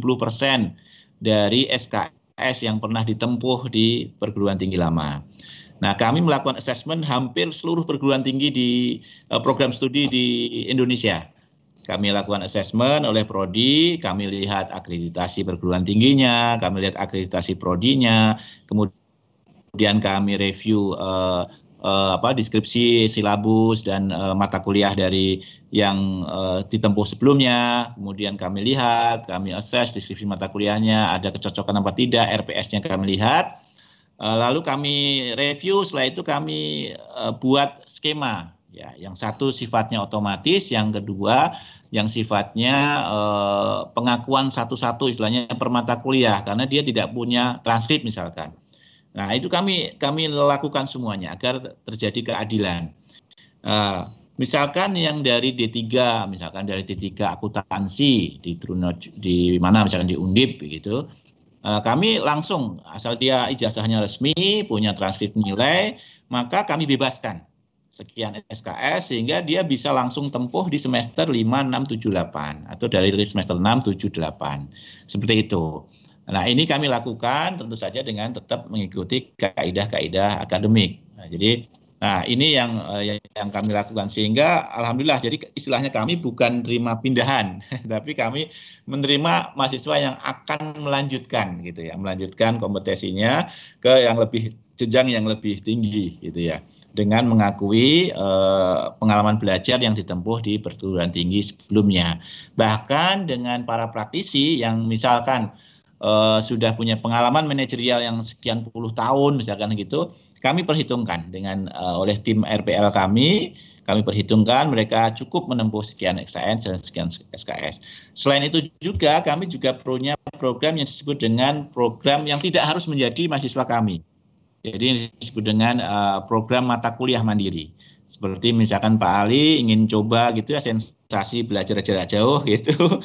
dari SKS yang pernah ditempuh di perguruan tinggi lama. Nah, kami melakukan assessment hampir seluruh perguruan tinggi di uh, program studi di Indonesia. Kami lakukan assessment oleh prodi, kami lihat akreditasi perguruan tingginya, kami lihat akreditasi prodinya, kemudian kami review uh, uh, apa deskripsi silabus dan uh, mata kuliah dari yang uh, ditempuh sebelumnya. Kemudian kami lihat, kami assess deskripsi mata kuliahnya, ada kecocokan apa tidak, RPS-nya kami lihat Eh, lalu kami review, setelah itu kami eh, buat skema. Ya, yang satu sifatnya otomatis, yang kedua yang sifatnya eh, pengakuan satu-satu istilahnya permata kuliah karena dia tidak punya transkrip misalkan. Nah itu kami kami lakukan semuanya agar terjadi keadilan. misalkan yang dari D3, misalkan dari D3 akuntansi di Truno di mana misalkan di Undip gitu, Eh, kami langsung asal dia ijazahnya resmi, punya transkrip nilai, maka kami bebaskan sekian SKS sehingga dia bisa langsung tempuh di semester 5, 6, 7, 8 atau dari semester 6, 7, 8. Seperti itu. Nah, ini kami lakukan tentu saja dengan tetap mengikuti kaedah kaedah akademik. Nah, jadi Nah, ini eh, yang yang kami lakukan sehingga alhamdulillah jadi istilahnya kami bukan terima pindahan, tapi kami menerima mahasiswa yang akan melanjutkan gitu ya, melanjutkan kompetensinya ke yang lebih jenjang yang lebih tinggi gitu ya. Dengan mengakui eh, pengalaman belajar yang ditempuh di perguruan tinggi sebelumnya. Bahkan dengan para praktisi yang misalkan Eh, sudah punya pengalaman manajerial yang sekian puluh tahun misalkan gitu, kami perhitungkan dengan uh, oleh tim RPL kami, kami perhitungkan mereka cukup menempuh sekian XKS dan sekian SKS. Selain itu juga kami juga punya program yang disebut dengan program yang tidak harus menjadi mahasiswa kami. Jadi disebut dengan uh, program mata kuliah mandiri. Seperti misalkan Pak Ali ingin coba gitu ya organisasi belajar jarak jauh gitu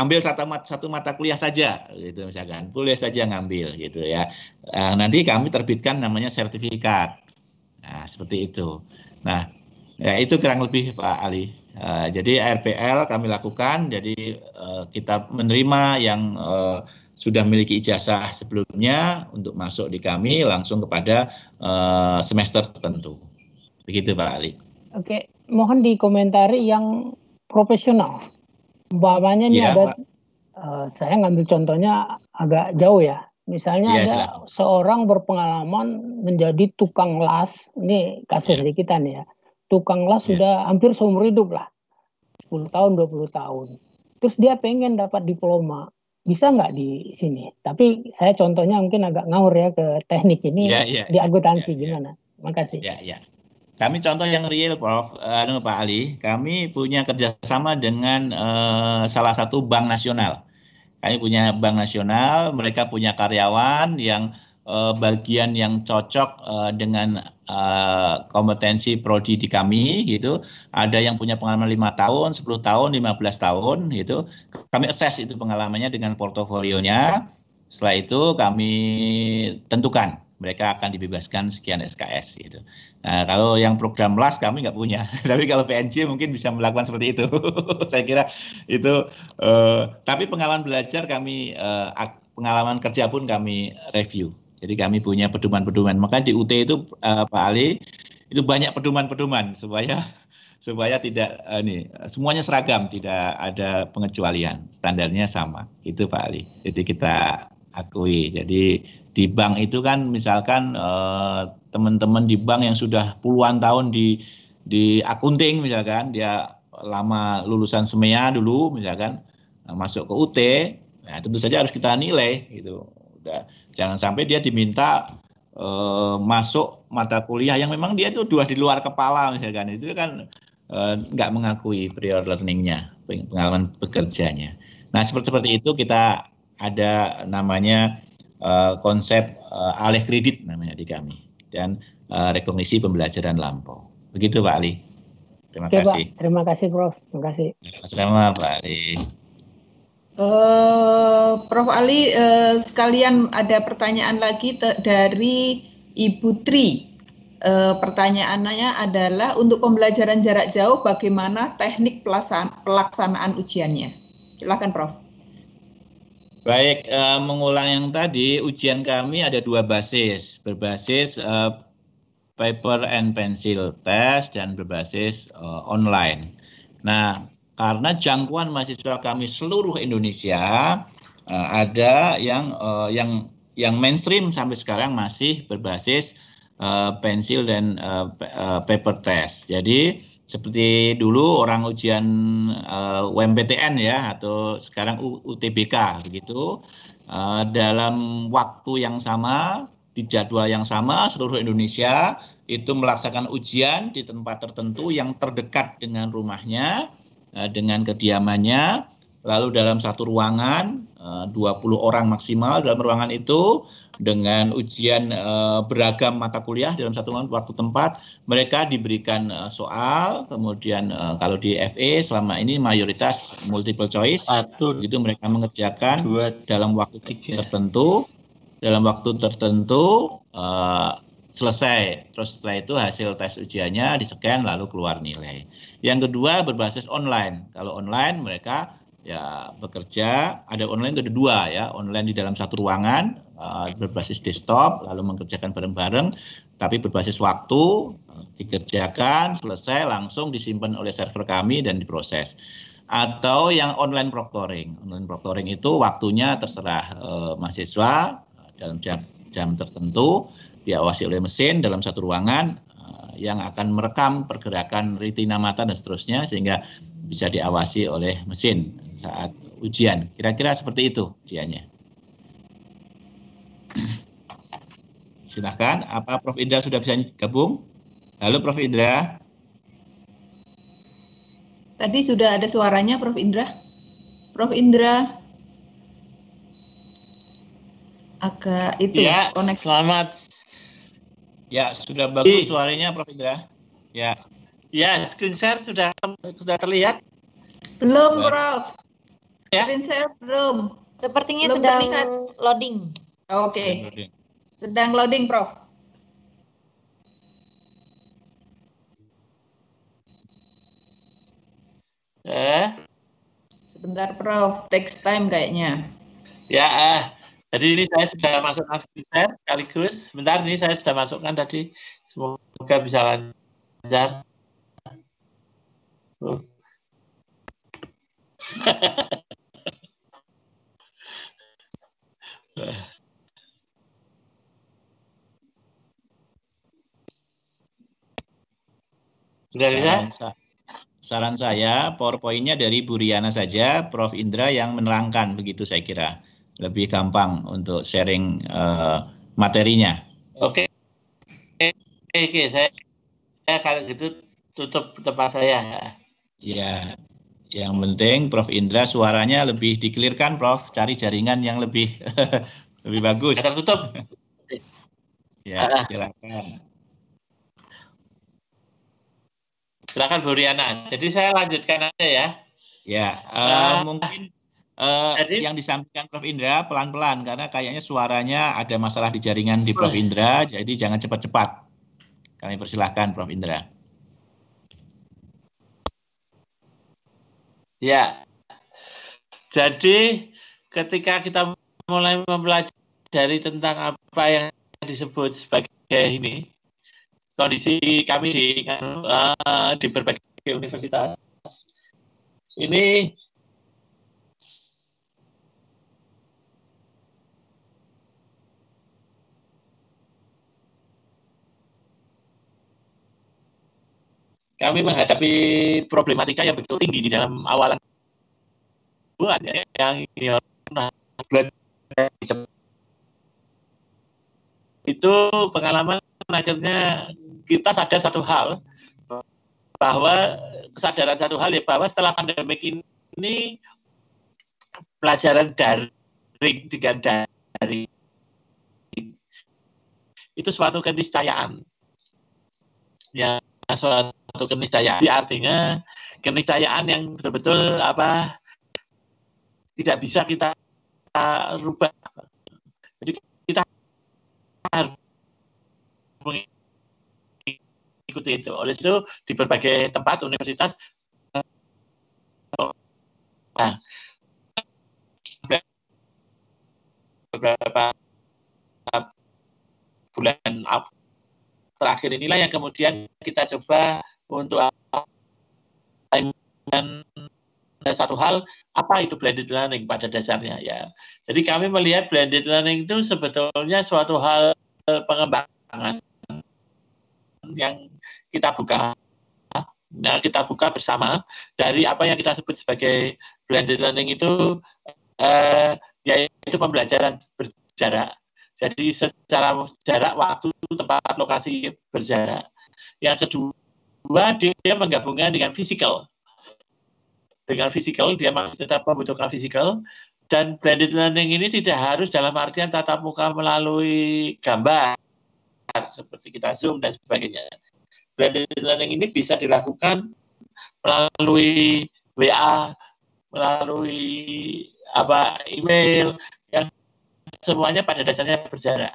ambil satu mata, satu mata kuliah saja gitu misalkan kuliah saja ngambil gitu ya nah, nanti kami terbitkan namanya sertifikat nah seperti itu nah ya itu kurang lebih Pak Ali uh, jadi RPL kami lakukan jadi uh, kita menerima yang uh, sudah memiliki ijazah sebelumnya untuk masuk di kami langsung kepada uh, semester tertentu begitu Pak Ali. Oke, mohon dikomentari yang profesional. Umpamanya ini yeah, iya, ada, uh, saya ngambil contohnya agak jauh ya. Misalnya yeah, ada seorang berpengalaman menjadi tukang las, ini kasus yeah. di kita nih ya. Tukang las yeah. sudah hampir seumur hidup lah, 10 tahun, 20 tahun. Terus dia pengen dapat diploma, bisa nggak di sini? Tapi saya contohnya mungkin agak ngawur ya ke teknik ini yeah, yeah, di agutansi iya. yeah, yeah. gimana? Makasih. Yeah, yeah. Kami contoh yang real, Prof. Eh, anu Pak Ali, kami punya kerjasama dengan uh, salah satu bank nasional. Kami punya bank nasional, mereka punya karyawan yang uh, bagian yang cocok uh, dengan uh, kompetensi prodi di kami, gitu. Ada yang punya pengalaman lima tahun, 10 tahun, 15 tahun, gitu. Kami assess itu pengalamannya dengan portofolionya. Setelah itu kami tentukan mereka akan dibebaskan sekian SKS gitu. Nah, kalau yang program LAS kami nggak punya, tapi kalau PNJ mungkin bisa melakukan seperti itu. Saya kira itu. Uh, tapi pengalaman belajar kami, uh, pengalaman kerja pun kami review. Jadi kami punya pedoman-pedoman. Maka di UT itu uh, Pak Ali itu banyak pedoman-pedoman supaya supaya tidak uh, nih semuanya seragam, tidak ada pengecualian, standarnya sama. Itu Pak Ali. Jadi kita akui. Jadi di bank itu kan misalkan eh, teman-teman di bank yang sudah puluhan tahun di di akunting misalkan dia lama lulusan semea dulu misalkan eh, masuk ke UT nah tentu saja harus kita nilai gitu udah jangan sampai dia diminta eh, masuk mata kuliah yang memang dia itu dua di luar kepala misalkan itu kan eh, nggak mengakui prior learningnya pengalaman bekerjanya nah seperti seperti itu kita ada namanya uh, konsep uh, alih kredit namanya di kami dan uh, eh, rekognisi pembelajaran lampau. Begitu Pak Ali. Terima Oke, kasih. Pak. Terima kasih Prof. Terima kasih. selamat malam Pak Ali. Uh, Prof Ali uh, sekalian ada pertanyaan lagi dari Ibu Tri. E, pertanyaannya adalah untuk pembelajaran jarak jauh bagaimana teknik pelaksanaan, pelaksanaan ujiannya? Silakan Prof. Baik, eh, mengulang yang tadi, ujian kami ada dua basis, berbasis eh, paper and pencil test dan berbasis eh, online. Nah, karena jangkauan mahasiswa kami seluruh Indonesia ada yang yang yang mainstream sampai sekarang masih berbasis uh, pensil dan paper test. Jadi seperti dulu orang ujian uh, eh, UMPTN ya atau sekarang UTBK begitu uh, dalam waktu yang sama di jadwal yang sama seluruh Indonesia itu melaksanakan ujian di tempat tertentu yang terdekat dengan rumahnya uh, dengan kediamannya lalu dalam satu ruangan 20 eh, orang maksimal dalam ruangan itu dengan ujian eh, beragam mata kuliah dalam satu waktu tempat mereka diberikan eh, soal kemudian kalau di FE selama ini mayoritas multiple choice satu, itu mereka mengerjakan dua, dalam waktu tertentu dalam waktu tertentu selesai. Terus setelah itu hasil tes ujiannya di-scan lalu keluar nilai. Yang kedua berbasis online. Kalau online mereka ya bekerja ada online kedua ada dua ya online di dalam satu ruangan uh, berbasis desktop lalu mengerjakan bareng-bareng tapi berbasis waktu eh, dikerjakan selesai langsung disimpan oleh server kami dan diproses atau yang online proctoring online proctoring itu waktunya terserah uh, mahasiswa dalam jam jam tertentu diawasi oleh mesin dalam satu ruangan yang akan merekam pergerakan retina mata dan seterusnya sehingga bisa diawasi oleh mesin saat ujian. Kira-kira seperti itu ujiannya. Silahkan, apa Prof. Indra sudah bisa gabung? Halo Prof. Indra. Tadi sudah ada suaranya Prof. Indra. Prof. Indra. Agak itu ya, koneksi. Selamat. Ya, sudah bagus iya. suaranya Prof. Indra. Ya. Ya, screen share sudah sudah terlihat? Belum, Prof. Ya? Screen share belum. Sepertinya belum sedang terlihat. loading. Oke. Okay. Sedang loading. Prof. Eh. Sebentar, Prof. Text time kayaknya. Ya, eh. Jadi ini saya sudah masukkan screen share sekaligus. Sebentar ini saya sudah masukkan tadi. Semoga bisa lancar. saran, sa saran saya PowerPoint-nya dari Buriana saja, Prof Indra yang menerangkan begitu saya kira. Lebih gampang untuk sharing uh, materinya. Oke. Okay. Oke, okay, okay, saya, saya kalau gitu tutup tempat saya. Ya, yang penting Prof Indra suaranya lebih dikelirkan Prof, cari jaringan yang lebih lebih bagus. tutup. ya, ah. silakan. Silakan Bu Riana. Jadi saya lanjutkan aja ya. Ya, uh, uh, mungkin uh, jadi, yang disampaikan Prof Indra pelan-pelan karena kayaknya suaranya ada masalah di jaringan di Prof Indra, jadi jangan cepat-cepat. Kami persilahkan Prof Indra. Ya. Jadi ketika kita mulai mempelajari tentang apa yang disebut sebagai ini kondisi kami di uh, di berbagai universitas ini kami menghadapi problematika yang begitu tinggi di dalam awalan buat ya, yang ya, nah, itu pengalaman akhirnya kita sadar satu hal bahwa kesadaran satu hal ya bahwa setelah pandemik ini pelajaran daring dengan daring itu suatu keniscayaan yang Eh, suatu keniscayaan. Jadi artinya keniscayaan yang betul-betul apa tidak bisa kita rubah. Jadi kita harus mengikuti itu. Oleh itu di berbagai tempat universitas nah, beberapa bulan terakhir inilah yang kemudian kita coba untuk dengan satu hal apa itu blended learning pada dasarnya ya. Jadi kami melihat blended learning itu sebetulnya suatu hal pengembangan yang kita buka nah kita buka bersama dari apa yang kita sebut sebagai blended learning itu eh, yaitu pembelajaran berjarak jadi secara jarak waktu, tempat, lokasi berjarak. Yang kedua, dia, menggabungkan dengan fisikal. Dengan fisikal dia masih tetap membutuhkan physical. Dan blended learning ini tidak harus dalam artian tatap muka melalui gambar, seperti kita Zoom dan sebagainya. Blended learning ini bisa dilakukan melalui WA, melalui apa email, yang semuanya pada dasarnya berjarak.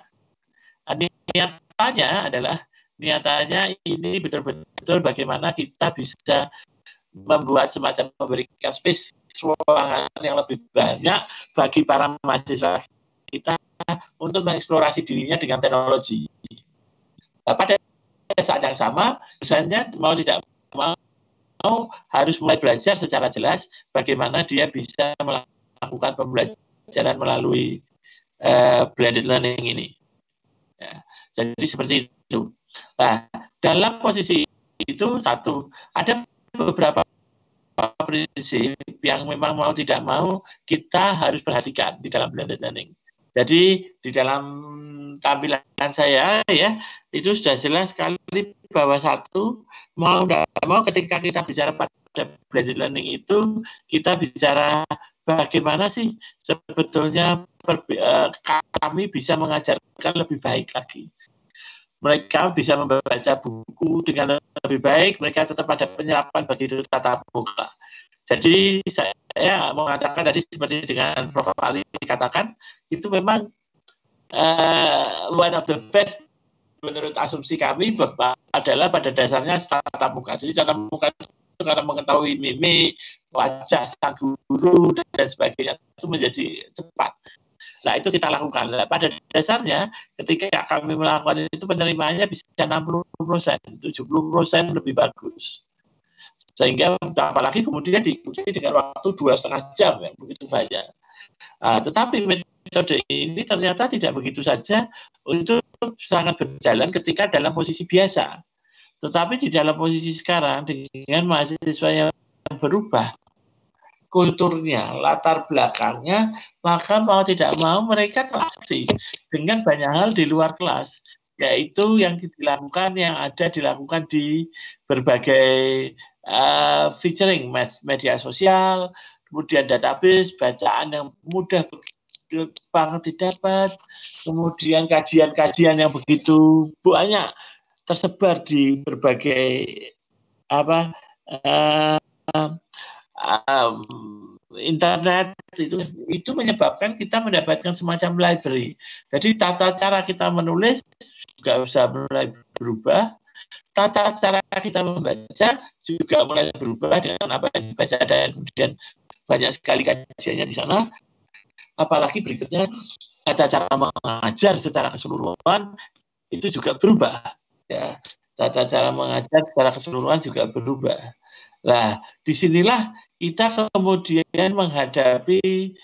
Nah, niatannya adalah niatannya ini betul-betul bagaimana kita bisa membuat semacam memberikan space ruangan yang lebih banyak bagi para mahasiswa kita untuk mengeksplorasi dirinya dengan teknologi. Nah, pada saat yang sama, misalnya mau tidak mau harus mulai belajar secara jelas bagaimana dia bisa melakukan pembelajaran melalui uh, blended learning ini. Ya, jadi seperti itu. Nah, dalam posisi itu satu ada beberapa prinsip yang memang mau tidak mau kita harus perhatikan di dalam blended learning. Jadi di dalam tampilan saya ya itu sudah jelas sekali bahwa satu mau tidak mau ketika kita bicara pada blended learning itu kita bicara bagaimana sih sebetulnya Eh, kami bisa mengajarkan lebih baik lagi. Mereka bisa membaca buku dengan lebih baik, mereka tetap ada penyerapan bagi tatap muka. Jadi saya mengatakan tadi seperti dengan Prof. Ali katakan, itu memang uh, one of the best menurut asumsi kami bahwa adalah pada dasarnya tatap muka. Jadi tatap muka itu karena mengetahui mimik, wajah sang guru dan sebagainya itu menjadi cepat. Nah, itu kita lakukan. Nah, pada dasarnya ketika kami melakukan itu penerimaannya bisa 60 persen, 70 persen lebih bagus. Sehingga apalagi kemudian diikuti dengan waktu dua setengah jam ya, begitu banyak. Nah, tetapi metode ini ternyata tidak begitu saja untuk sangat berjalan ketika dalam posisi biasa. Tetapi di dalam posisi sekarang dengan mahasiswa yang berubah, kulturnya, latar belakangnya, maka mau tidak mau mereka terlaksi dengan banyak hal di luar kelas, yaitu yang dilakukan yang ada dilakukan di berbagai uh, featuring media sosial, kemudian database, bacaan yang mudah banget didapat, kemudian kajian-kajian yang begitu banyak tersebar di berbagai apa uh, um, internet itu itu menyebabkan kita mendapatkan semacam library. Jadi tata cara kita menulis juga bisa mulai berubah. Tata cara kita membaca juga mulai berubah dengan apa yang dibaca dan kemudian banyak sekali kajiannya di sana. Apalagi berikutnya tata cara mengajar secara keseluruhan itu juga berubah. Ya, tata cara mengajar secara keseluruhan juga berubah. Nah, disinilah kita kemudian menghadapi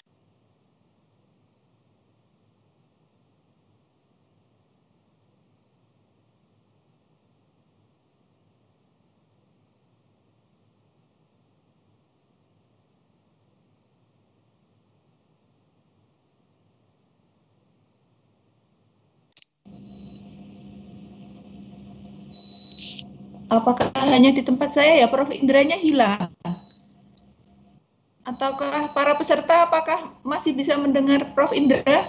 Apakah hanya di tempat saya ya, Prof Indranya hilang? Ataukah para peserta apakah masih bisa mendengar Prof Indra?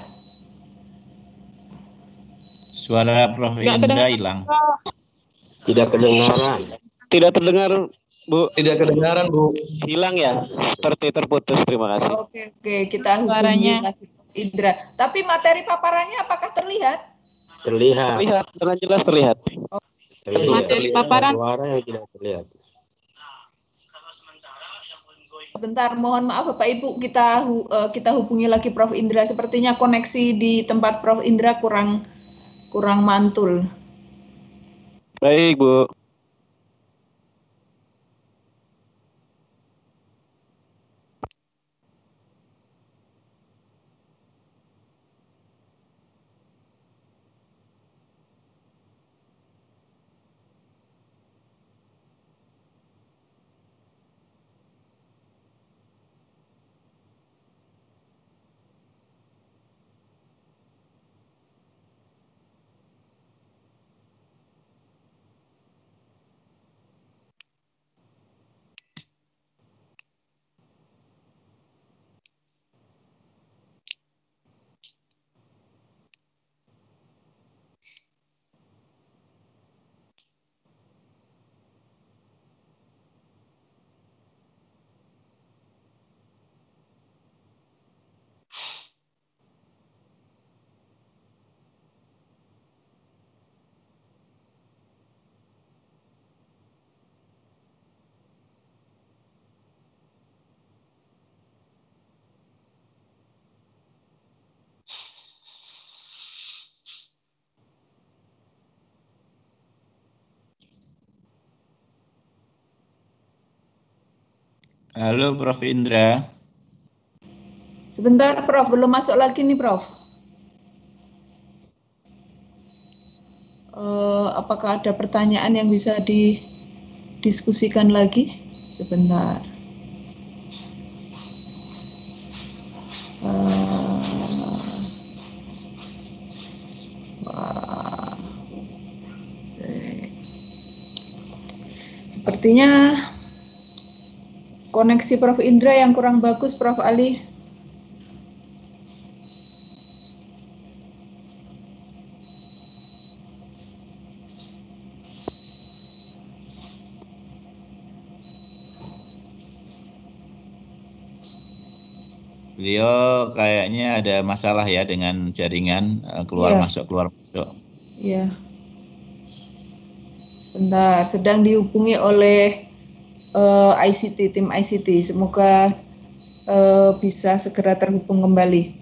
Suara Prof Tidak Indra hilang. Tidak kedengaran. Tidak terdengar, Bu. Tidak kedengaran, Bu. Hilang ya? Seperti terputus. Terima kasih. Oke, oke. Kita suaranya Indra. Tapi materi paparannya apakah terlihat? Terlihat. Terlihat, jelas terlihat. Oh. terlihat. Materi paparan. Suara yang tidak terlihat. Sebentar, mohon maaf Bapak Ibu, kita hu eh, kita hubungi lagi Prof Indra. Sepertinya koneksi di tempat Prof Indra kurang kurang mantul. Baik, Bu. Halo Prof. Indra. Sebentar Prof, belum masuk lagi nih Prof. Uh, apakah ada pertanyaan yang bisa didiskusikan lagi? Sebentar. Uh, Sepertinya Koneksi Prof. Indra yang kurang bagus, Prof. Ali. Beliau kayaknya ada masalah ya dengan jaringan eh, keluar yeah. masuk keluar masuk. Iya. Yeah. Bentar, sedang dihubungi oleh uh, eh, ICT, tim ICT. Semoga uh, bisa segera terhubung kembali.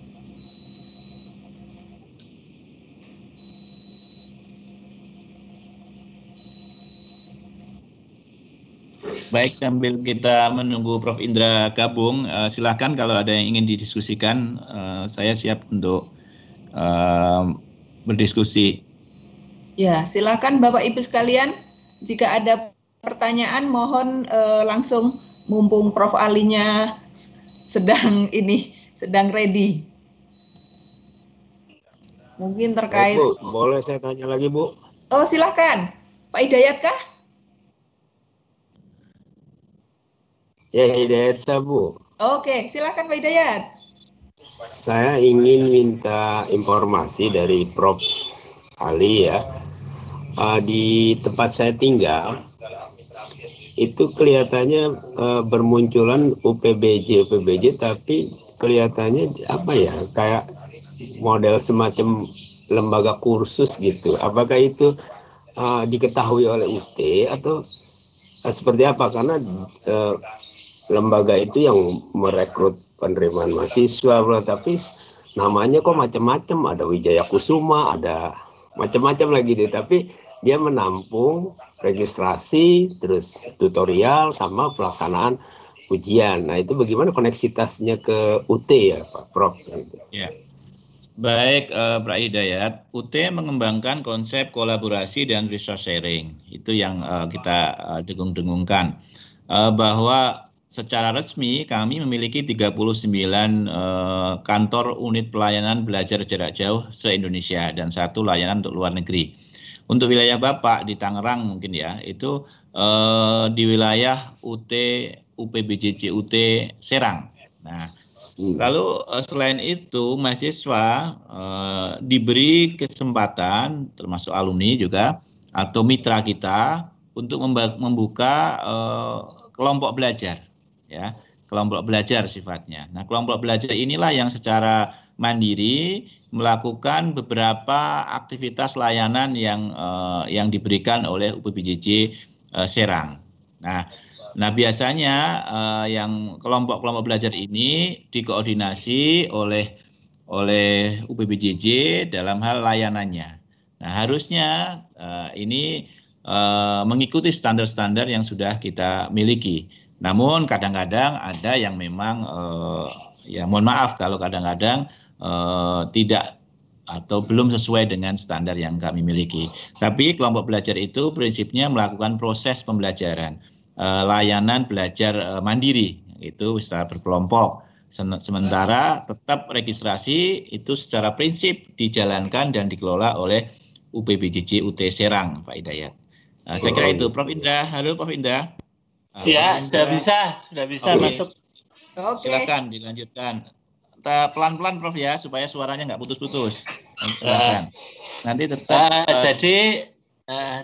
Baik, sambil kita menunggu Prof. Indra gabung, uh, eh, silahkan kalau ada yang ingin didiskusikan, uh, saya siap untuk uh, berdiskusi. Ya, silakan Bapak Ibu sekalian, jika ada pertanyaan mohon uh, langsung mumpung Prof Alinya sedang ini sedang ready. Mungkin terkait Oh, Bu, boleh saya tanya lagi, Bu? Oh, silahkan. Pak Hidayat kah? Ya, Hidayat saya, Bu. Oke, silahkan Pak Idayat. Saya ingin minta informasi dari Prof Ali ya. Uh, di tempat saya tinggal, itu kelihatannya uh, bermunculan UPBJ UPBJ tapi kelihatannya apa ya kayak model semacam lembaga kursus gitu apakah itu uh, diketahui oleh UT atau uh, seperti apa karena uh, lembaga itu yang merekrut penerimaan mahasiswa bro, tapi namanya kok macam-macam ada Wijaya Kusuma ada macam-macam lagi deh tapi dia menampung registrasi, terus tutorial sama pelaksanaan ujian. Nah, itu bagaimana koneksitasnya ke UT ya, Pak Prof? Ya. Baik, eh, Pak Hidayat, UT mengembangkan konsep kolaborasi dan resource sharing. Itu yang eh, kita eh, dengung-dengungkan. Eh, bahwa secara resmi kami memiliki 39 eh, kantor unit pelayanan belajar jarak jauh se-Indonesia dan satu layanan untuk luar negeri untuk wilayah Bapak di Tangerang mungkin ya, itu eh, di wilayah UT UPBJJ UT Serang. Nah, hmm. Lalu eh, selain itu mahasiswa eh, diberi kesempatan termasuk alumni juga atau mitra kita untuk membuka eh, kelompok belajar ya, kelompok belajar sifatnya. Nah, kelompok belajar inilah yang secara mandiri melakukan beberapa aktivitas layanan yang uh, yang diberikan oleh UPBJJ uh, eh, Serang. Nah, nah biasanya uh, yang kelompok-kelompok belajar ini dikoordinasi oleh oleh UPBJJ dalam hal layanannya. Nah, harusnya uh, ini uh, mengikuti standar-standar yang sudah kita miliki. Namun kadang-kadang ada yang memang uh, ya mohon maaf kalau kadang-kadang Eh, tidak atau belum sesuai dengan standar yang kami miliki. Tapi kelompok belajar itu prinsipnya melakukan proses pembelajaran, eh, layanan belajar eh, mandiri itu secara berkelompok. Sementara tetap registrasi itu secara prinsip dijalankan dan dikelola oleh UPBJJ UT Serang, Pak Hidayat. Nah, ya. eh, saya kira itu, Prof. Indra. Halo, Prof. Indra. Ya, Halo, ya, Prof. Indra. sudah bisa, sudah bisa okay. masuk. Okay. Silakan dilanjutkan pelan-pelan Prof ya supaya suaranya nggak putus-putus. Nanti ah. tetap. Uh, uh, jadi uh,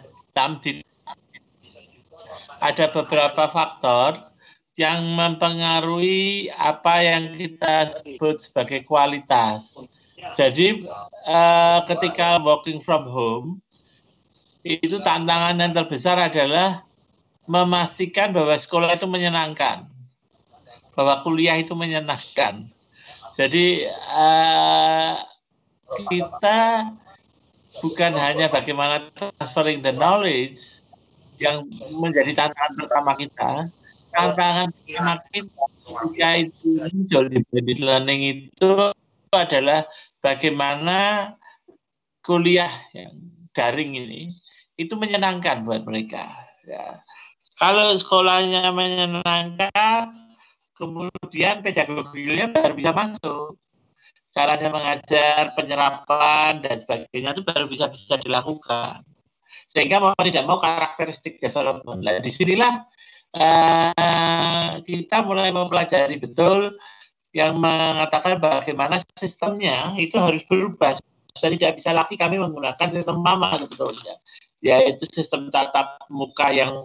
ada beberapa faktor yang mempengaruhi apa yang kita sebut sebagai kualitas. Jadi uh, ketika working from home itu tantangan yang terbesar adalah memastikan bahwa sekolah itu menyenangkan, bahwa kuliah itu menyenangkan, jadi uh, kita bukan hanya bagaimana transferring the knowledge yang menjadi tantangan pertama kita. Tantangan pertama kita itu muncul di blended learning itu adalah bagaimana kuliah yang daring ini itu menyenangkan buat mereka. Ya. Kalau sekolahnya menyenangkan, kemudian pedagoginya baru bisa masuk caranya mengajar penyerapan dan sebagainya itu baru bisa bisa dilakukan sehingga mau tidak mau karakteristik development nah, disinilah uh, kita mulai mempelajari betul yang mengatakan bagaimana sistemnya itu harus berubah Saya tidak bisa lagi kami menggunakan sistem mama sebetulnya yaitu sistem tatap muka yang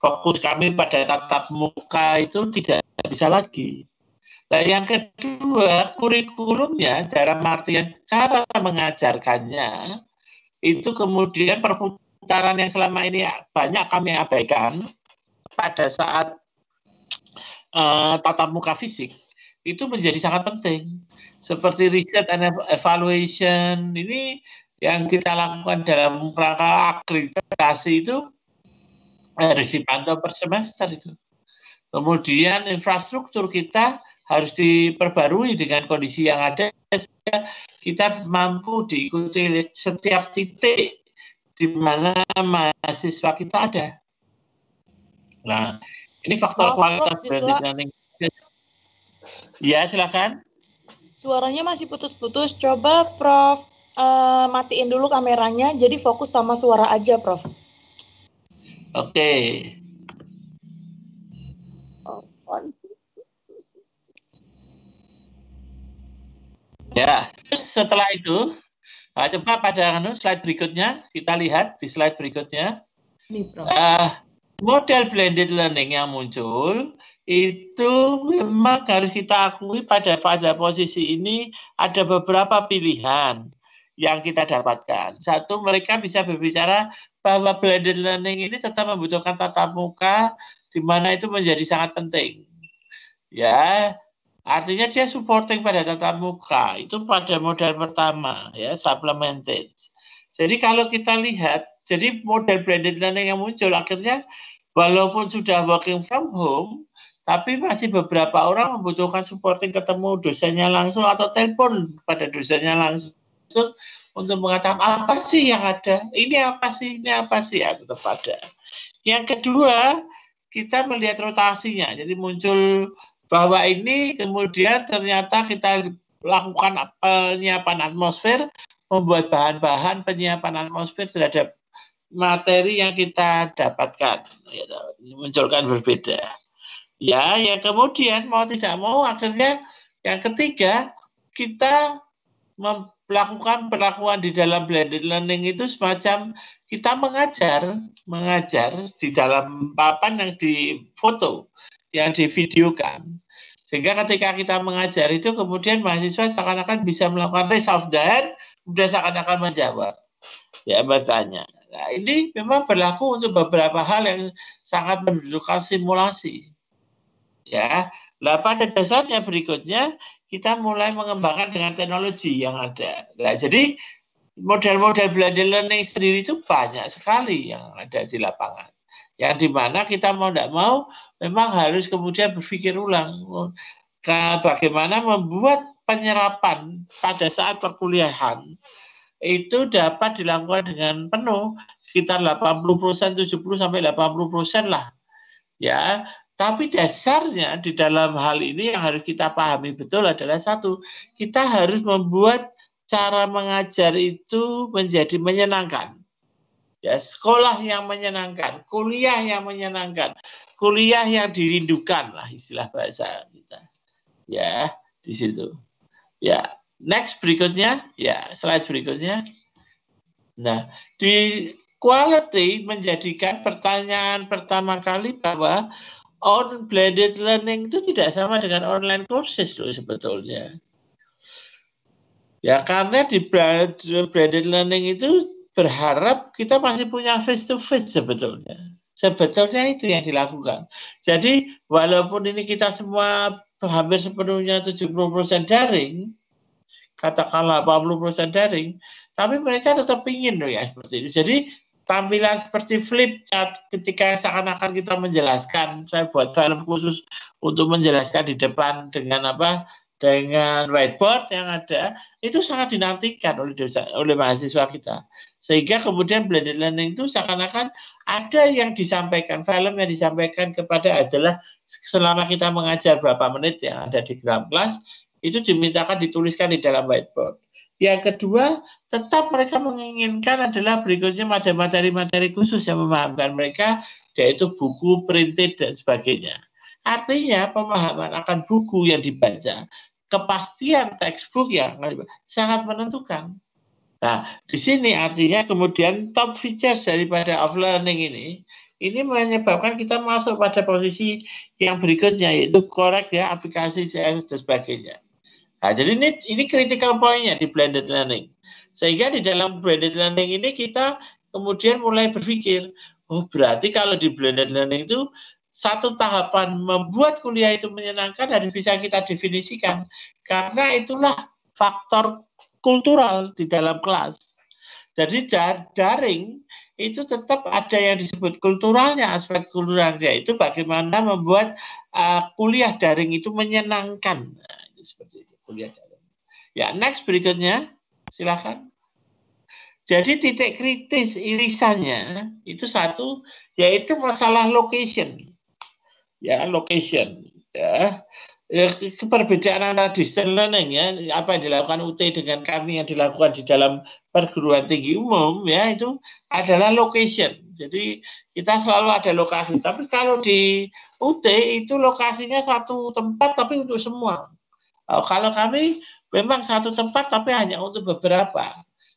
fokus kami pada tatap muka itu tidak bisa lagi. Nah, yang kedua, kurikulumnya, dalam artian cara mengajarkannya, itu kemudian perputaran yang selama ini banyak kami abaikan pada saat uh, tatap muka fisik, itu menjadi sangat penting. Seperti riset and evaluation ini yang kita lakukan dalam rangka akreditasi itu harus eh, dipantau per semester itu. Kemudian infrastruktur kita harus diperbarui dengan kondisi yang ada sehingga kita mampu diikuti setiap titik di mana mahasiswa kita ada. Nah, ini faktor kualitas learning. Ya, silakan. Suaranya masih putus-putus. Coba Prof uh, matiin dulu kameranya jadi fokus sama suara aja, Prof. Oke. Okay. Ya, terus setelah itu, nah, coba pada anu, slide berikutnya, kita lihat di slide berikutnya. Uh, model blended learning yang muncul, itu memang harus kita akui pada pada posisi ini ada beberapa pilihan yang kita dapatkan. Satu, mereka bisa berbicara bahwa blended learning ini tetap membutuhkan tatap muka, di mana itu menjadi sangat penting. Ya, artinya dia supporting pada tatap muka, itu pada model pertama, ya, supplemented. Jadi kalau kita lihat, jadi model blended learning yang muncul akhirnya walaupun sudah working from home, tapi masih beberapa orang membutuhkan supporting ketemu dosennya langsung atau telepon pada dosennya langsung untuk mengatakan apa sih yang ada, ini apa sih, ini apa sih, ya tetap ada. Yang kedua, kita melihat rotasinya, jadi muncul bahwa ini kemudian ternyata kita lakukan eh, penyiapan atmosfer, membuat bahan-bahan penyiapan atmosfer terhadap materi yang kita dapatkan, ya, munculkan berbeda. Ya, yang kemudian mau tidak mau akhirnya yang ketiga kita mem melakukan perlakuan di dalam blended learning itu semacam kita mengajar, mengajar di dalam papan yang difoto, yang divideokan. Sehingga ketika kita mengajar itu kemudian mahasiswa seakan-akan bisa melakukan raise of the hand, kemudian seakan-akan menjawab. Ya, bertanya. Nah, ini memang berlaku untuk beberapa hal yang sangat mendudukan simulasi. Ya, lah pada dasarnya berikutnya kita mulai mengembangkan dengan teknologi yang ada. Nah, jadi model-model blended learning sendiri itu banyak sekali yang ada di lapangan. Yang dimana kita mau tidak mau memang harus kemudian berpikir ulang bagaimana membuat penyerapan pada saat perkuliahan itu dapat dilakukan dengan penuh sekitar 80 persen, 70 sampai 80 persen lah. Ya, tapi dasarnya di dalam hal ini yang harus kita pahami betul adalah satu, kita harus membuat cara mengajar itu menjadi menyenangkan. Ya, sekolah yang menyenangkan, kuliah yang menyenangkan, kuliah yang dirindukan lah istilah bahasa kita. Ya, di situ. Ya, next berikutnya, ya, slide berikutnya. Nah, di quality menjadikan pertanyaan pertama kali bahwa on blended learning itu tidak sama dengan online courses loh sebetulnya. Ya karena di blended learning itu berharap kita masih punya face to face sebetulnya. Sebetulnya itu yang dilakukan. Jadi walaupun ini kita semua hampir sepenuhnya 70% daring, katakanlah 80% daring, tapi mereka tetap ingin loh ya seperti ini. Jadi tampilan seperti flip chat ketika seakan-akan kita menjelaskan saya buat film khusus untuk menjelaskan di depan dengan apa dengan whiteboard yang ada itu sangat dinantikan oleh dosa, oleh mahasiswa kita sehingga kemudian blended learning itu seakan-akan ada yang disampaikan film yang disampaikan kepada adalah selama kita mengajar berapa menit yang ada di dalam kelas itu dimintakan dituliskan di dalam whiteboard yang kedua, tetap mereka menginginkan adalah berikutnya ada materi-materi khusus yang memahamkan mereka, yaitu buku, printed, dan sebagainya. Artinya pemahaman akan buku yang dibaca, kepastian textbook yang sangat menentukan. Nah, di sini artinya kemudian top features daripada of learning ini ini menyebabkan kita masuk pada posisi yang berikutnya yaitu korek ya aplikasi CSS dan sebagainya. Nah, jadi ini ini critical pointnya di blended learning. Sehingga di dalam blended learning ini kita kemudian mulai berpikir, oh berarti kalau di blended learning itu satu tahapan membuat kuliah itu menyenangkan harus bisa kita definisikan karena itulah faktor kultural di dalam kelas. Jadi daring itu tetap ada yang disebut kulturalnya, aspek kulturalnya itu bagaimana membuat uh, kuliah daring itu menyenangkan. Nah, seperti itu kuliah Ya, next berikutnya. silakan Jadi titik kritis irisannya itu satu yaitu masalah location. Ya, location. Ya. ya Perbedaan antara distance learning ya, apa yang dilakukan UT dengan kami yang dilakukan di dalam perguruan tinggi umum ya itu adalah location. Jadi kita selalu ada lokasi. Tapi kalau di UT itu lokasinya satu tempat tapi untuk semua. Oh, kalau kami memang satu tempat tapi hanya untuk beberapa.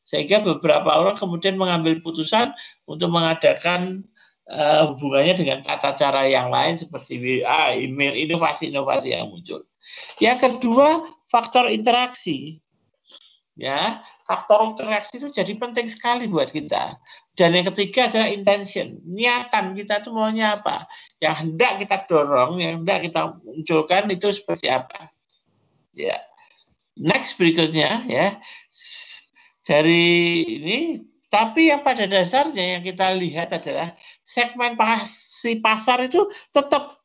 Sehingga beberapa orang kemudian mengambil putusan untuk mengadakan uh, hubungannya dengan tata cara yang lain seperti WA, email, inovasi-inovasi yang muncul. Yang kedua, faktor interaksi. Ya, faktor interaksi itu jadi penting sekali buat kita. Dan yang ketiga adalah intention, niatan kita itu maunya apa? Yang hendak kita dorong, yang hendak kita munculkan itu seperti apa? Ya. Next berikutnya ya dari ini tapi yang pada dasarnya yang kita lihat adalah segmen pasi pasar itu tetap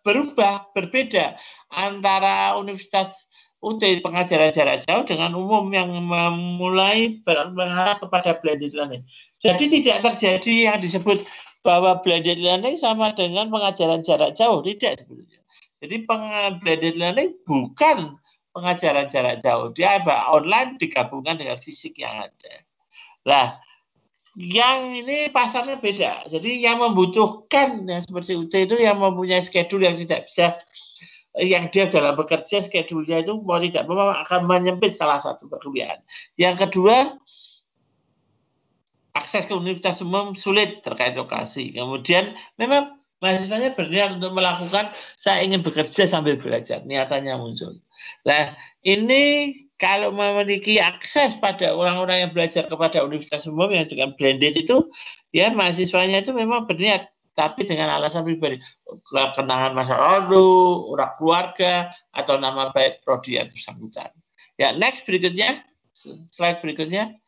berubah berbeda antara universitas UT pengajaran jarak jauh dengan umum yang memulai berarah kepada blended learning. Jadi tidak terjadi yang disebut bahwa blended learning sama dengan pengajaran jarak jauh tidak sebenarnya. Jadi blended learning bukan pengajaran jarak jauh. Dia online digabungkan dengan fisik yang ada. Nah, yang ini pasarnya beda. Jadi yang membutuhkan yang seperti UT itu yang mempunyai schedule yang tidak bisa yang dia dalam bekerja schedule-nya itu mau tidak mau akan menyempit salah satu perkuliahan. Yang kedua, akses ke universitas umum sulit terkait lokasi. Kemudian memang mahasiswanya berniat untuk melakukan saya ingin bekerja sambil belajar niatannya muncul nah ini kalau memiliki akses pada orang-orang yang belajar kepada universitas umum yang juga blended itu ya mahasiswanya itu memang berniat tapi dengan alasan pribadi kenangan masa lalu orang keluarga atau nama baik prodi yang bersangkutan ya next berikutnya slide berikutnya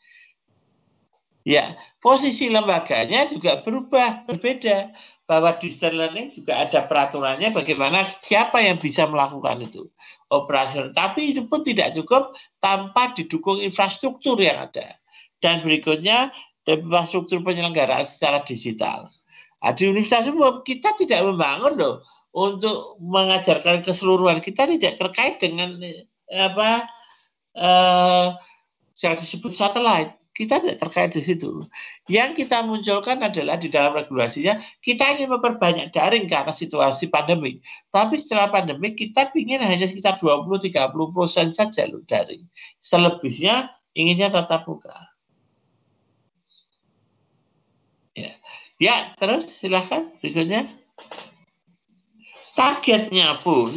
Ya, posisi lembaganya juga berubah, berbeda. Bahwa distance learning juga ada peraturannya bagaimana siapa yang bisa melakukan itu. Operasional. Tapi itu pun tidak cukup tanpa didukung infrastruktur yang ada. Dan berikutnya, infrastruktur penyelenggaraan secara digital. Nah, di Universitas Umum, kita tidak membangun loh untuk mengajarkan keseluruhan. Kita tidak terkait dengan eh, apa eh, yang disebut satelit kita tidak terkait di situ. Yang kita munculkan adalah di dalam regulasinya, kita ingin memperbanyak daring karena situasi pandemi. Tapi setelah pandemi, kita ingin hanya sekitar 20-30 persen saja loh daring. Selebihnya inginnya tetap buka. Ya, ya terus silahkan berikutnya. Targetnya pun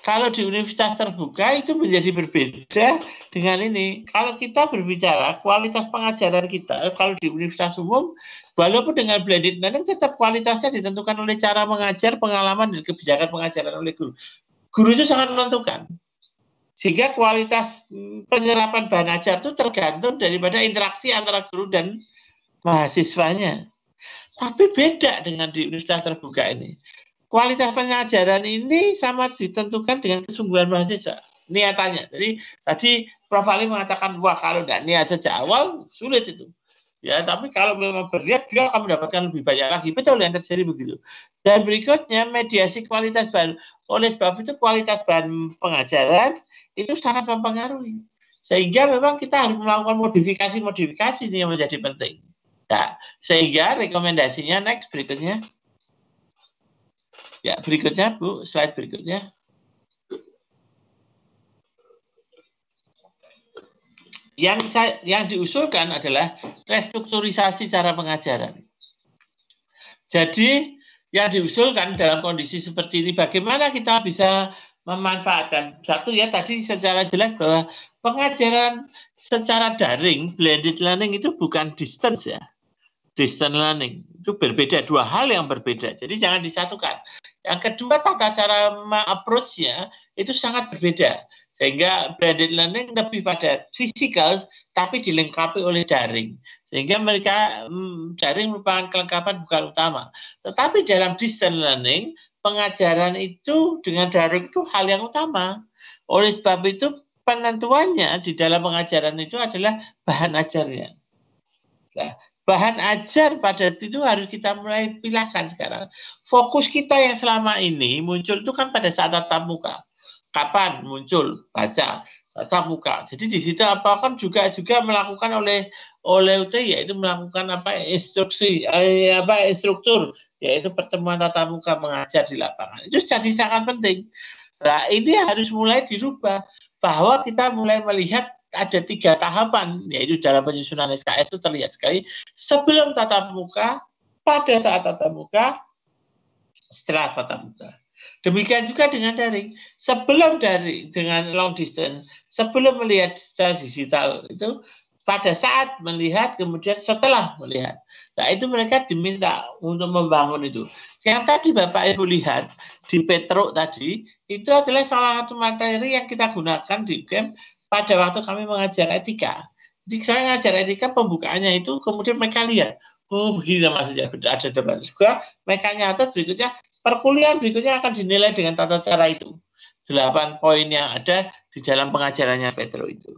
kalau di universitas terbuka itu menjadi berbeda dengan ini. Kalau kita berbicara kualitas pengajaran kita, eh, kalau di universitas umum, walaupun dengan blended learning tetap kualitasnya ditentukan oleh cara mengajar, pengalaman dan kebijakan pengajaran oleh guru. Guru itu sangat menentukan. Sehingga kualitas mm, penyerapan bahan ajar itu tergantung daripada interaksi antara guru dan mahasiswanya. Tapi beda dengan di universitas terbuka ini kualitas pengajaran ini sama ditentukan dengan kesungguhan mahasiswa niatannya. Jadi tadi Prof Ali mengatakan wah kalau tidak niat sejak awal sulit itu. Ya, tapi kalau memang berniat dia akan mendapatkan lebih banyak lagi. Betul yang terjadi begitu. Dan berikutnya mediasi kualitas bahan. Oleh sebab itu kualitas bahan pengajaran itu sangat mempengaruhi. Sehingga memang kita harus melakukan modifikasi-modifikasi ini yang menjadi penting. Nah, sehingga rekomendasinya next berikutnya. Ya, berikutnya Bu, slide berikutnya. Yang yang diusulkan adalah restrukturisasi cara pengajaran. Jadi, yang diusulkan dalam kondisi seperti ini bagaimana kita bisa memanfaatkan satu ya tadi secara jelas bahwa pengajaran secara daring blended learning itu bukan distance ya distance learning itu berbeda dua hal yang berbeda jadi jangan disatukan yang kedua tata cara approach-nya itu sangat berbeda sehingga blended learning lebih pada physical tapi dilengkapi oleh daring sehingga mereka mm, daring merupakan kelengkapan bukan utama tetapi dalam distance learning pengajaran itu dengan daring itu hal yang utama oleh sebab itu penentuannya di dalam pengajaran itu adalah bahan ajarnya Nah, bahan ajar pada itu harus kita mulai pilahkan sekarang. Fokus kita yang selama ini muncul itu kan pada saat tatap muka. Kapan muncul? Baca tatap muka. Jadi di situ apa kan juga juga melakukan oleh oleh UT yaitu melakukan apa instruksi eh, apa instruktur yaitu pertemuan tatap muka mengajar di lapangan. Itu jadi sangat penting. Nah, ini harus mulai dirubah bahwa kita mulai melihat ada tiga tahapan yaitu dalam penyusunan SKS itu terlihat sekali sebelum tatap muka, pada saat tatap muka, setelah tatap muka. Demikian juga dengan daring. Sebelum daring dengan long distance, sebelum melihat secara digital itu pada saat melihat kemudian setelah melihat. Nah, itu mereka diminta untuk membangun itu. Yang tadi Bapak Ibu lihat di Petro tadi itu adalah salah satu materi yang kita gunakan di game pada waktu kami mengajar etika. Jadi saya mengajar etika pembukaannya itu kemudian mereka lihat, oh begini maksudnya ada debat juga, mereka nyata berikutnya perkuliahan berikutnya akan dinilai dengan tata cara itu. Delapan poin yang ada di dalam pengajarannya Petro itu.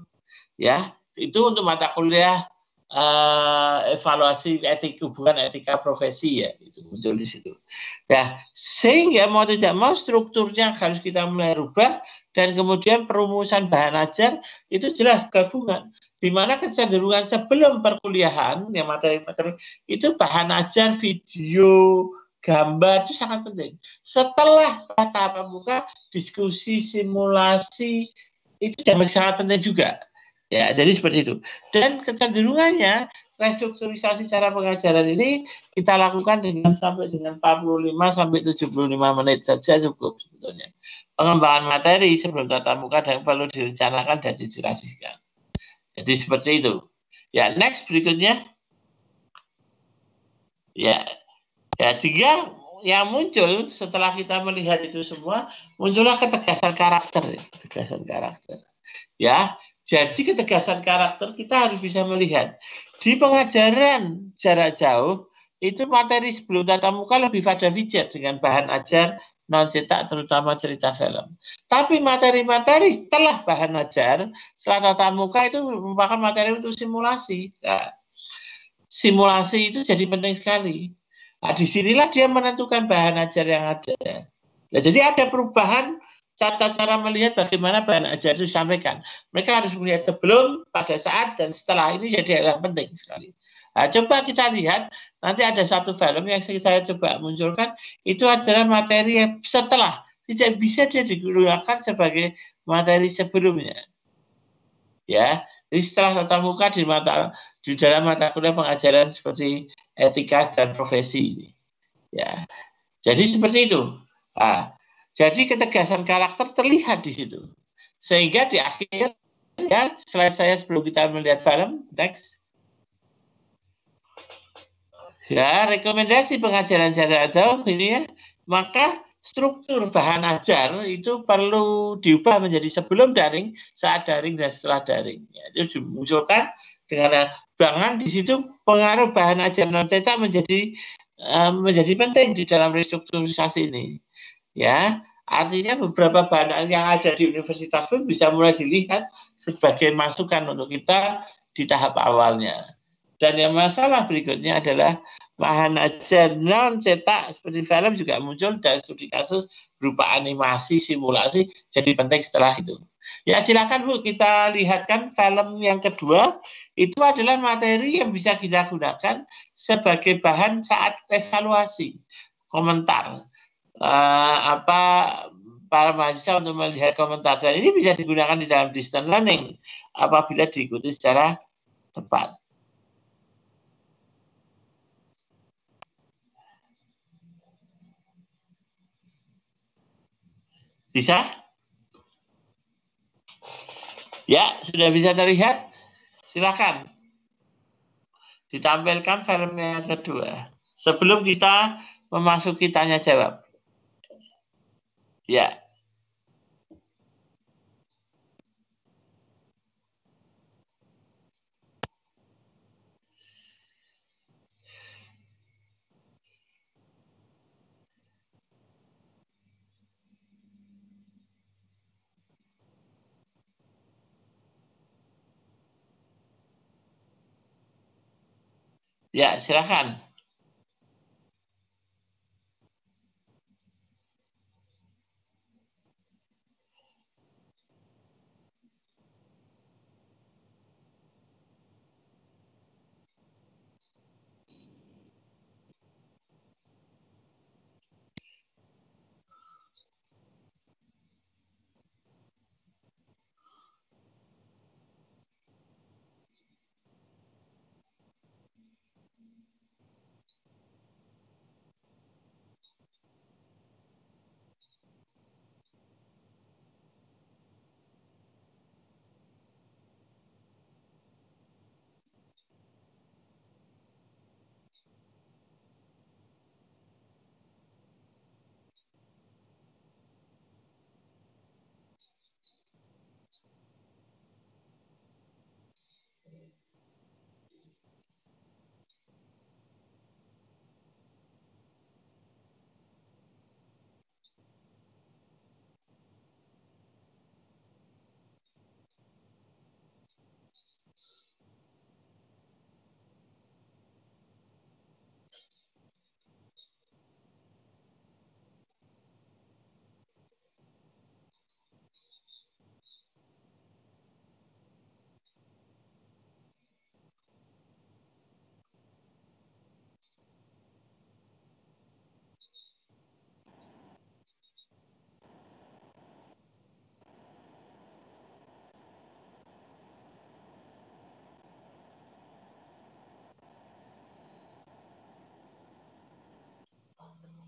Ya, itu untuk mata kuliah Eh, evaluasi etik hubungan etika profesi ya itu muncul di situ. Nah, sehingga mau tidak mau strukturnya harus kita mulai rubah dan kemudian perumusan bahan ajar itu jelas gabungan di mana kecenderungan sebelum perkuliahan yang materi-materi itu bahan ajar video gambar itu sangat penting. Setelah tatap muka, diskusi, simulasi itu sangat penting juga Ya, jadi seperti itu. Dan kecenderungannya restrukturisasi cara pengajaran ini kita lakukan dengan sampai dengan 45 sampai 75 menit saja cukup sebetulnya. Pengembangan materi sebelum tatap muka dan perlu direncanakan dan dijelaskan. Jadi seperti itu. Ya, next berikutnya. Ya, ya tiga yang muncul setelah kita melihat itu semua muncullah ketegasan karakter, ya, ketegasan karakter. Ya, jadi ketegasan karakter kita harus bisa melihat. Di pengajaran jarak jauh, itu materi sebelum tatap muka lebih pada widget dengan bahan ajar non cetak terutama cerita film. Tapi materi-materi setelah bahan ajar, setelah tatap muka itu merupakan materi untuk simulasi. Nah, simulasi itu jadi penting sekali. Nah, disinilah dia menentukan bahan ajar yang ada. Nah, jadi ada perubahan tata cara melihat bagaimana bahan ajar itu disampaikan. Mereka harus melihat sebelum, pada saat, dan setelah ini jadi hal yang penting sekali. Nah, coba kita lihat, nanti ada satu film yang saya coba munculkan, itu adalah materi yang setelah. Tidak bisa dia digunakan sebagai materi sebelumnya. Ya, jadi setelah tatap muka di mata di dalam mata kuliah pengajaran seperti etika dan profesi ini. Ya, jadi seperti itu. Nah, jadi ketegasan karakter terlihat di situ. Sehingga di akhir ya saya sebelum kita melihat film next ya rekomendasi pengajaran jarak jauh ini ya maka struktur bahan ajar itu perlu diubah menjadi sebelum daring saat daring dan setelah daring ya, itu dimunculkan dengan bangan di situ pengaruh bahan ajar non cetak menjadi uh, menjadi penting di dalam restrukturisasi ini ya artinya beberapa bahan yang ada di universitas pun bisa mulai dilihat sebagai masukan untuk kita di tahap awalnya dan yang masalah berikutnya adalah bahan ajar non cetak seperti film juga muncul dan studi kasus berupa animasi simulasi jadi penting setelah itu ya silakan bu kita lihatkan film yang kedua itu adalah materi yang bisa kita gunakan sebagai bahan saat evaluasi komentar uh, apa para mahasiswa untuk melihat komentar ini bisa digunakan di dalam distance learning apabila diikuti secara tepat. Bisa? Ya, sudah bisa terlihat? Silakan. Ditampilkan filmnya kedua. Sebelum kita memasuki tanya jawab. Ya. Ya, silakan.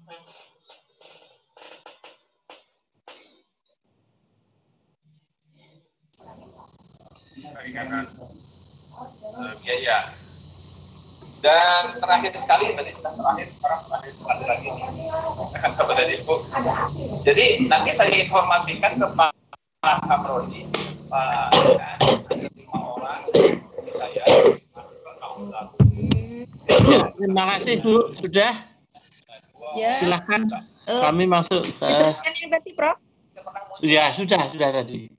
biaya. Eh, iya. Dan terakhir sekali tadi sudah terakhir sekarang terakhir sekali lagi kepada Ibu. Jadi nanti saya informasikan ke Pak Pak Kaprodi, Pak Dan, lima orang saya. Terima kasih Bu sudah. Ya. Silahkan uh, eh, kami masuk ke. yang tadi, Prof. Ya sudah sudah tadi.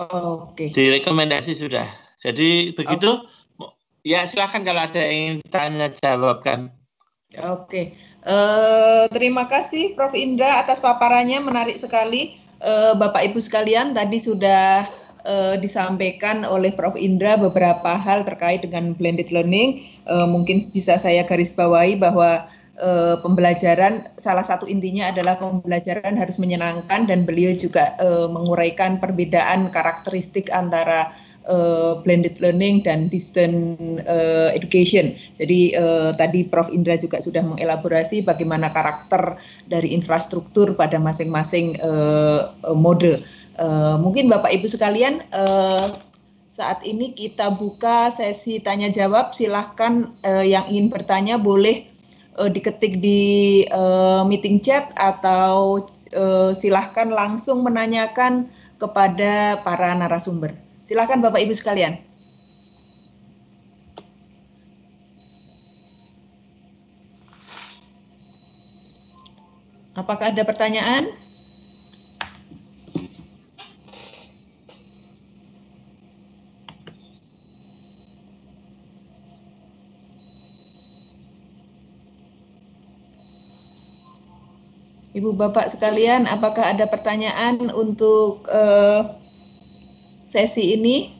Oh, Oke. Okay. Direkomendasi sudah. Jadi begitu. okay. Ya silahkan kalau ada yang ingin tanya jawabkan. Oke, okay. uh, eh, terima kasih Prof. Indra atas paparannya menarik sekali. Uh, Bapak Ibu sekalian tadi sudah disampaikan oleh Prof. Indra beberapa hal terkait dengan blended learning. mungkin bisa saya garis bawahi bahwa e, pembelajaran salah satu intinya adalah pembelajaran harus menyenangkan dan beliau juga e, menguraikan perbedaan karakteristik antara e, blended learning dan distance e, education. Jadi e, tadi Prof Indra juga sudah mengelaborasi bagaimana karakter dari infrastruktur pada masing-masing e, mode. E, mungkin Bapak Ibu sekalian E, saat ini kita buka sesi tanya jawab. Silahkan eh, yang ingin bertanya boleh uh, diketik di uh, meeting chat atau uh, silahkan langsung menanyakan kepada para narasumber. Silahkan Bapak Ibu sekalian. Apakah ada pertanyaan? Ibu Bapak sekalian, apakah ada pertanyaan untuk uh, sesi ini?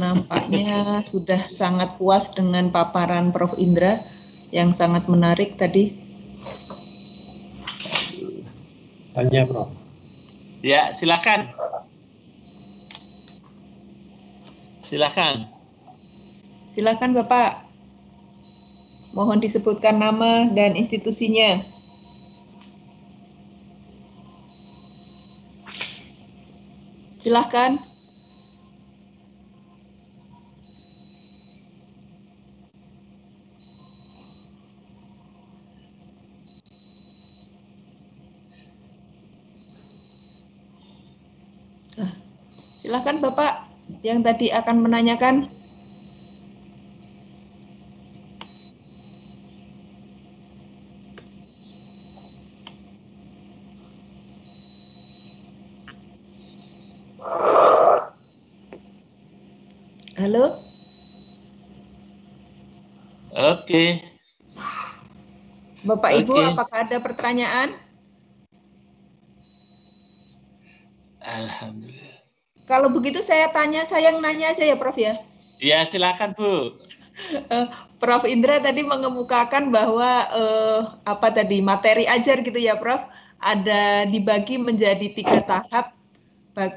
Nampaknya sudah sangat puas dengan paparan Prof. Indra yang sangat menarik tadi. Tanya Prof. Ya, silakan. Silakan. Silakan Bapak. Mohon disebutkan nama dan institusinya. Silahkan. Ah, silahkan Bapak yang tadi akan menanyakan. Halo? Oke. Bapak Oke. Ibu, apakah ada pertanyaan? Alhamdulillah. Kalau begitu saya tanya, saya yang nanya aja ya Prof ya? Iya, silakan Bu. Eh, Prof Indra tadi mengemukakan bahwa eh, apa tadi materi ajar gitu ya Prof ada dibagi menjadi tiga tahap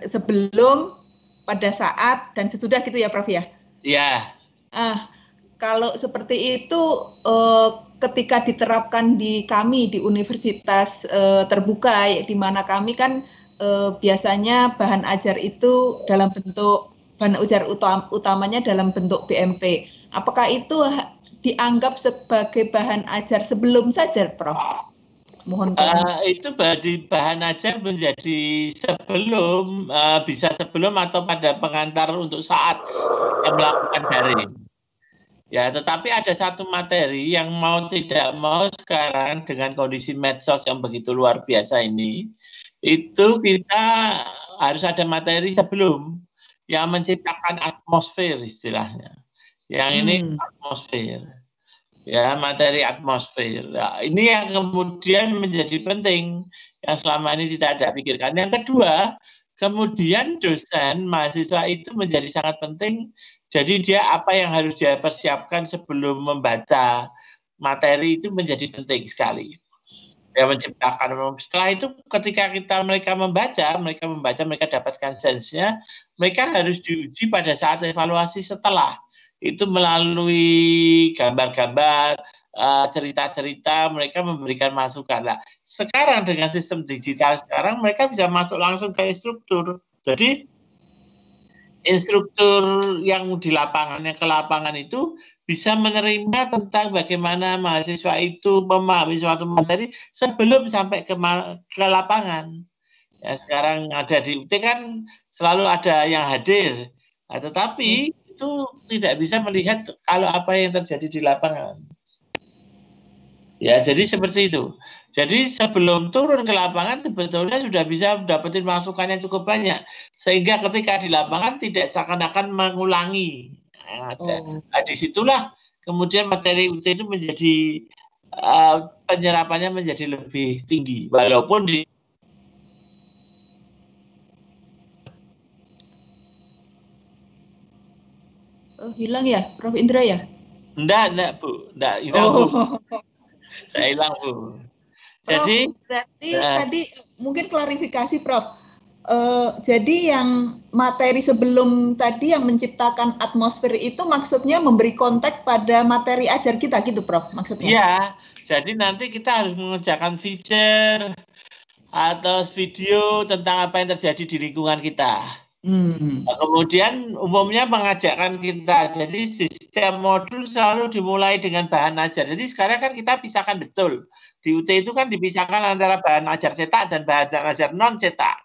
sebelum pada saat dan sesudah gitu ya Prof ya? Iya. Yeah. Uh, kalau seperti itu uh, ketika diterapkan di kami di universitas uh, terbuka ya, di mana kami kan uh, biasanya bahan ajar itu dalam bentuk bahan ujar utam, utamanya dalam bentuk BMP. Apakah itu dianggap sebagai bahan ajar sebelum saja, Prof? Mohon uh, itu bagi bahan aja menjadi sebelum uh, bisa sebelum atau pada pengantar untuk saat melakukan daring. Ya, tetapi ada satu materi yang mau tidak mau sekarang dengan kondisi medsos yang begitu luar biasa ini, itu kita harus ada materi sebelum yang menciptakan atmosfer istilahnya. Yang hmm. ini atmosfer ya materi atmosfer. Nah, ini yang kemudian menjadi penting yang selama ini tidak ada pikirkan. Yang kedua, kemudian dosen mahasiswa itu menjadi sangat penting. Jadi dia apa yang harus dia persiapkan sebelum membaca materi itu menjadi penting sekali. Ya menciptakan setelah itu ketika kita mereka membaca, mereka membaca mereka dapatkan sensenya, mereka harus diuji pada saat evaluasi setelah itu melalui gambar-gambar eh, cerita-cerita, mereka memberikan masukan. Nah, sekarang dengan sistem digital sekarang mereka bisa masuk langsung ke instruktur. Jadi instruktur yang di lapangan yang ke lapangan itu bisa menerima tentang bagaimana mahasiswa itu memahami suatu materi sebelum sampai ke ke lapangan. Ya sekarang ada di UT kan selalu ada yang hadir. Nah, tetapi hmm itu tidak bisa melihat kalau apa yang terjadi di lapangan. Ya, jadi seperti itu. Jadi sebelum turun ke lapangan sebetulnya sudah bisa dapetin masukan yang cukup banyak sehingga ketika di lapangan tidak seakan-akan mengulangi. Nah, oh. nah, disitulah kemudian materi UT itu menjadi uh, penyerapannya menjadi lebih tinggi walaupun di Oh, hilang ya, Prof Indra ya? Enggak, enggak Bu, enggak hilang oh. Bu. Enggak hilang Bu. Oh. Jadi Prof, berarti uh, tadi mungkin klarifikasi Prof. Uh, jadi yang materi sebelum tadi yang menciptakan atmosfer itu maksudnya memberi konteks pada materi ajar kita gitu Prof maksudnya? Iya, jadi nanti kita harus mengerjakan feature atau video tentang apa yang terjadi di lingkungan kita Hmm. Nah, kemudian umumnya mengajakkan kita, jadi sistem modul selalu dimulai dengan bahan ajar. Jadi sekarang kan kita pisahkan betul. Di UT itu kan dipisahkan antara bahan ajar cetak dan bahan ajar non cetak.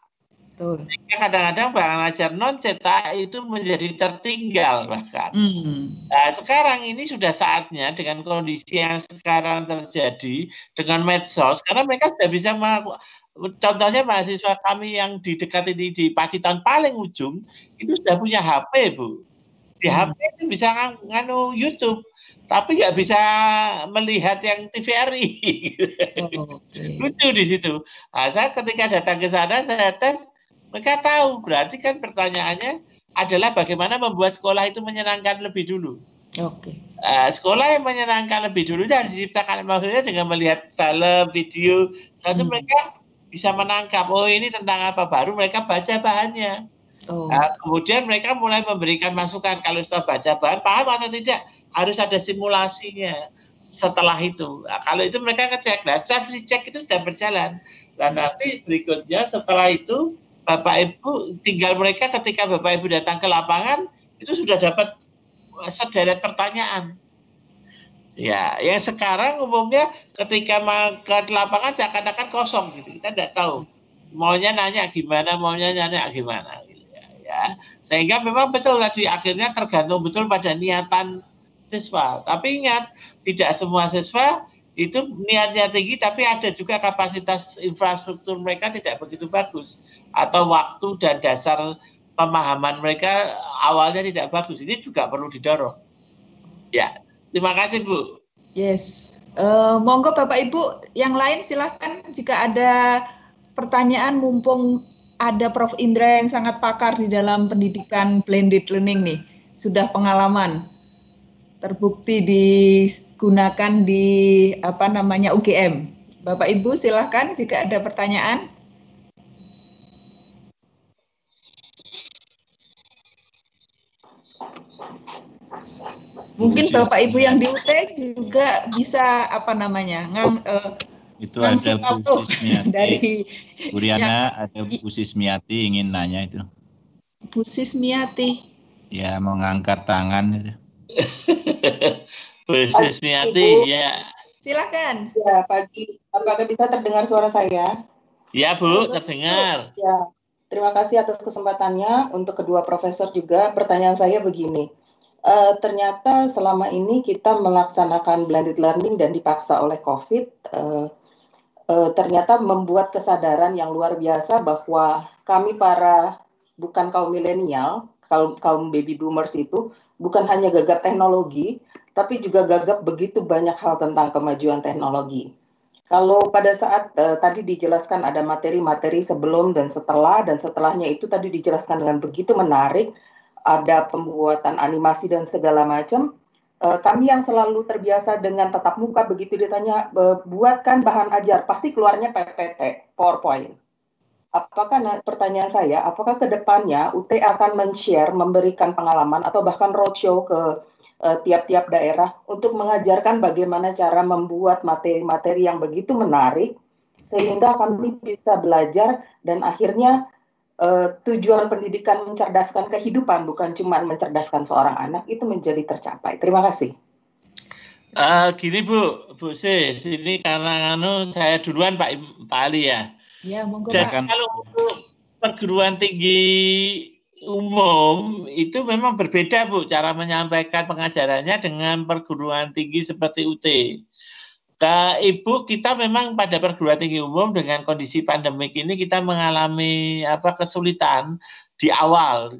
Betul. Kadang-kadang bahan ajar non cetak itu menjadi tertinggal bahkan. Hmm. Nah, sekarang ini sudah saatnya dengan kondisi yang sekarang terjadi dengan medsos, karena mereka sudah bisa contohnya mahasiswa kami yang di dekat ini di Pacitan paling ujung itu sudah punya HP bu di HP hmm. itu bisa nganu YouTube tapi nggak bisa melihat yang TVRI oh, okay. lucu di situ nah, saya ketika datang ke sana saya tes mereka tahu berarti kan pertanyaannya adalah bagaimana membuat sekolah itu menyenangkan lebih dulu Oke. Okay. Uh, sekolah yang menyenangkan lebih dulu harus diciptakan maksudnya dengan melihat film, video. Satu hmm. mereka bisa menangkap oh ini tentang apa baru mereka baca bahannya oh. nah, kemudian mereka mulai memberikan masukan kalau sudah baca bahan paham atau tidak harus ada simulasinya setelah itu nah, kalau itu mereka ngecek nah self recheck itu sudah berjalan dan nah, nanti berikutnya setelah itu bapak ibu tinggal mereka ketika bapak ibu datang ke lapangan itu sudah dapat eh, sederet pertanyaan Ya, yang sekarang umumnya ketika ke lapangan seakan-akan kosong gitu. Kita tidak tahu maunya nanya gimana, maunya nanya gimana. Gitu, ya, ya, sehingga memang betul tadi akhirnya tergantung betul pada niatan siswa. Tapi ingat, tidak semua siswa itu niatnya tinggi, tapi ada juga kapasitas infrastruktur mereka tidak begitu bagus atau waktu dan dasar pemahaman mereka awalnya tidak bagus. Ini juga perlu didorong. Ya, Terima kasih Bu. Yes. Uh, monggo Bapak Ibu yang lain silahkan jika ada pertanyaan mumpung ada Prof. Indra yang sangat pakar di dalam pendidikan blended learning nih, sudah pengalaman terbukti digunakan di apa namanya UGM. Bapak Ibu silahkan jika ada pertanyaan. Mungkin Bapak Ibu yang di UT juga bisa apa namanya ngang, uh, itu ada Bu Sismiati dari Bu ada Bu Sismiati ingin nanya itu Bu Sismiati ya mengangkat tangan itu Bu Sismiati ya silakan ya pagi apakah bisa terdengar suara saya ya Bu terdengar ya terima kasih atas kesempatannya untuk kedua profesor juga pertanyaan saya begini uh, ternyata selama ini kita melaksanakan blended learning dan dipaksa oleh COVID, uh, uh, ternyata membuat kesadaran yang luar biasa bahwa kami para bukan kaum milenial, kaum kaum baby boomers itu bukan hanya gagap teknologi, tapi juga gagap begitu banyak hal tentang kemajuan teknologi. Kalau pada saat uh, tadi dijelaskan ada materi-materi sebelum dan setelah dan setelahnya itu tadi dijelaskan dengan begitu menarik, ada pembuatan animasi dan segala macam. Eh, kami yang selalu terbiasa dengan tetap muka begitu ditanya eh, buatkan bahan ajar pasti keluarnya PPT, PowerPoint. Apakah pertanyaan saya, apakah kedepannya UT akan men-share, memberikan pengalaman atau bahkan roadshow ke eh, tiap-tiap uh, daerah untuk mengajarkan bagaimana cara membuat materi-materi yang begitu menarik sehingga kami bisa belajar dan akhirnya uh, tujuan pendidikan mencerdaskan kehidupan bukan cuma mencerdaskan seorang anak itu menjadi tercapai. Terima kasih. Uh, gini Bu, Bu C, sini karena anu saya duluan Pak Pak Ali ya. Ya, monggo Jadi, Pak. Kalau untuk perguruan tinggi umum itu memang berbeda Bu cara menyampaikan pengajarannya dengan perguruan tinggi seperti UT. Ke eh, Ibu kita memang pada perguruan tinggi umum dengan kondisi pandemik ini kita mengalami apa kesulitan di awal.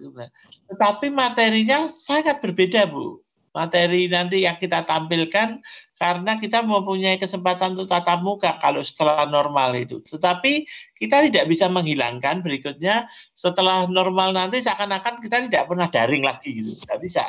Tetapi materinya sangat berbeda, Bu. Materi nanti yang kita tampilkan karena kita mempunyai kesempatan untuk tatap muka kalau setelah normal itu. Tetapi kita tidak bisa menghilangkan berikutnya setelah normal nanti seakan-akan kita tidak pernah daring lagi gitu. Tidak bisa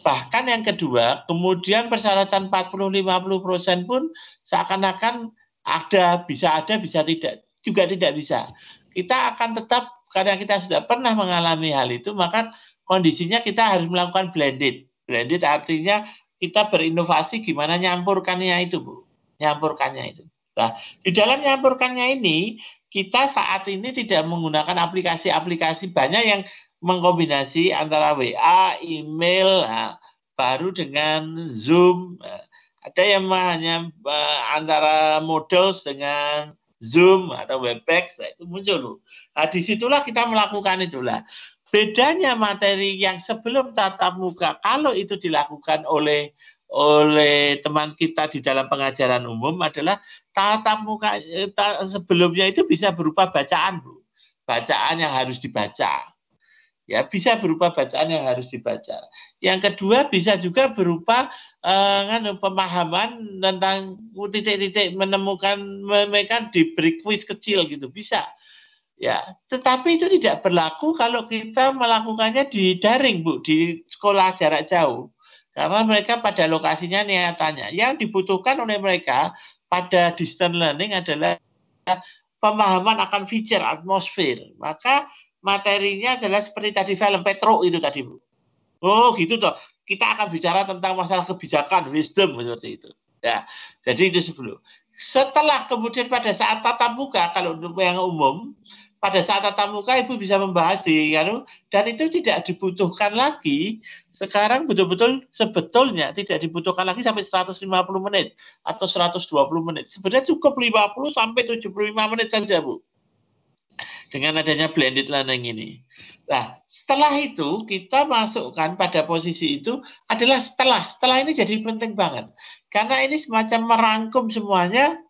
Bahkan yang kedua, kemudian persyaratan 40-50% pun seakan-akan ada, bisa ada, bisa tidak, juga tidak bisa. Kita akan tetap, karena kita sudah pernah mengalami hal itu, maka kondisinya kita harus melakukan blended. Blended artinya kita berinovasi gimana nyampurkannya itu, Bu. Nyampurkannya itu. Nah, di dalam nyampurkannya ini, kita saat ini tidak menggunakan aplikasi-aplikasi banyak yang mengkombinasi antara WA, email, baru dengan Zoom. Ada yang hanya antara Moodles dengan Zoom atau Webex, nah, itu muncul. Nah, disitulah kita melakukan itulah. Bedanya materi yang sebelum tatap muka, kalau itu dilakukan oleh oleh teman kita di dalam pengajaran umum adalah tatap muka eh, sebelumnya itu bisa berupa bacaan, Bu. Bacaan yang harus dibaca ya bisa berupa bacaan yang harus dibaca. Yang kedua bisa juga berupa eh, pemahaman tentang titik-titik menemukan mereka diberi kuis kecil gitu bisa. Ya, tetapi itu tidak berlaku kalau kita melakukannya di daring, Bu, di sekolah jarak jauh. Karena mereka pada lokasinya niatannya. Yang dibutuhkan oleh mereka pada distance learning adalah pemahaman akan feature atmosfer. Maka materinya adalah seperti tadi film Petro itu tadi Bu. Oh gitu toh. Kita akan bicara tentang masalah kebijakan, wisdom seperti itu. Ya, jadi itu sebelum. Setelah kemudian pada saat tatap muka kalau untuk yang umum, pada saat tatap muka ibu bisa membahas di ya, dan itu tidak dibutuhkan lagi. Sekarang betul-betul sebetulnya tidak dibutuhkan lagi sampai 150 menit atau 120 menit. Sebenarnya cukup 50 sampai 75 menit saja, Bu dengan adanya blended learning ini. Nah, setelah itu kita masukkan pada posisi itu adalah setelah. Setelah ini jadi penting banget. Karena ini semacam merangkum semuanya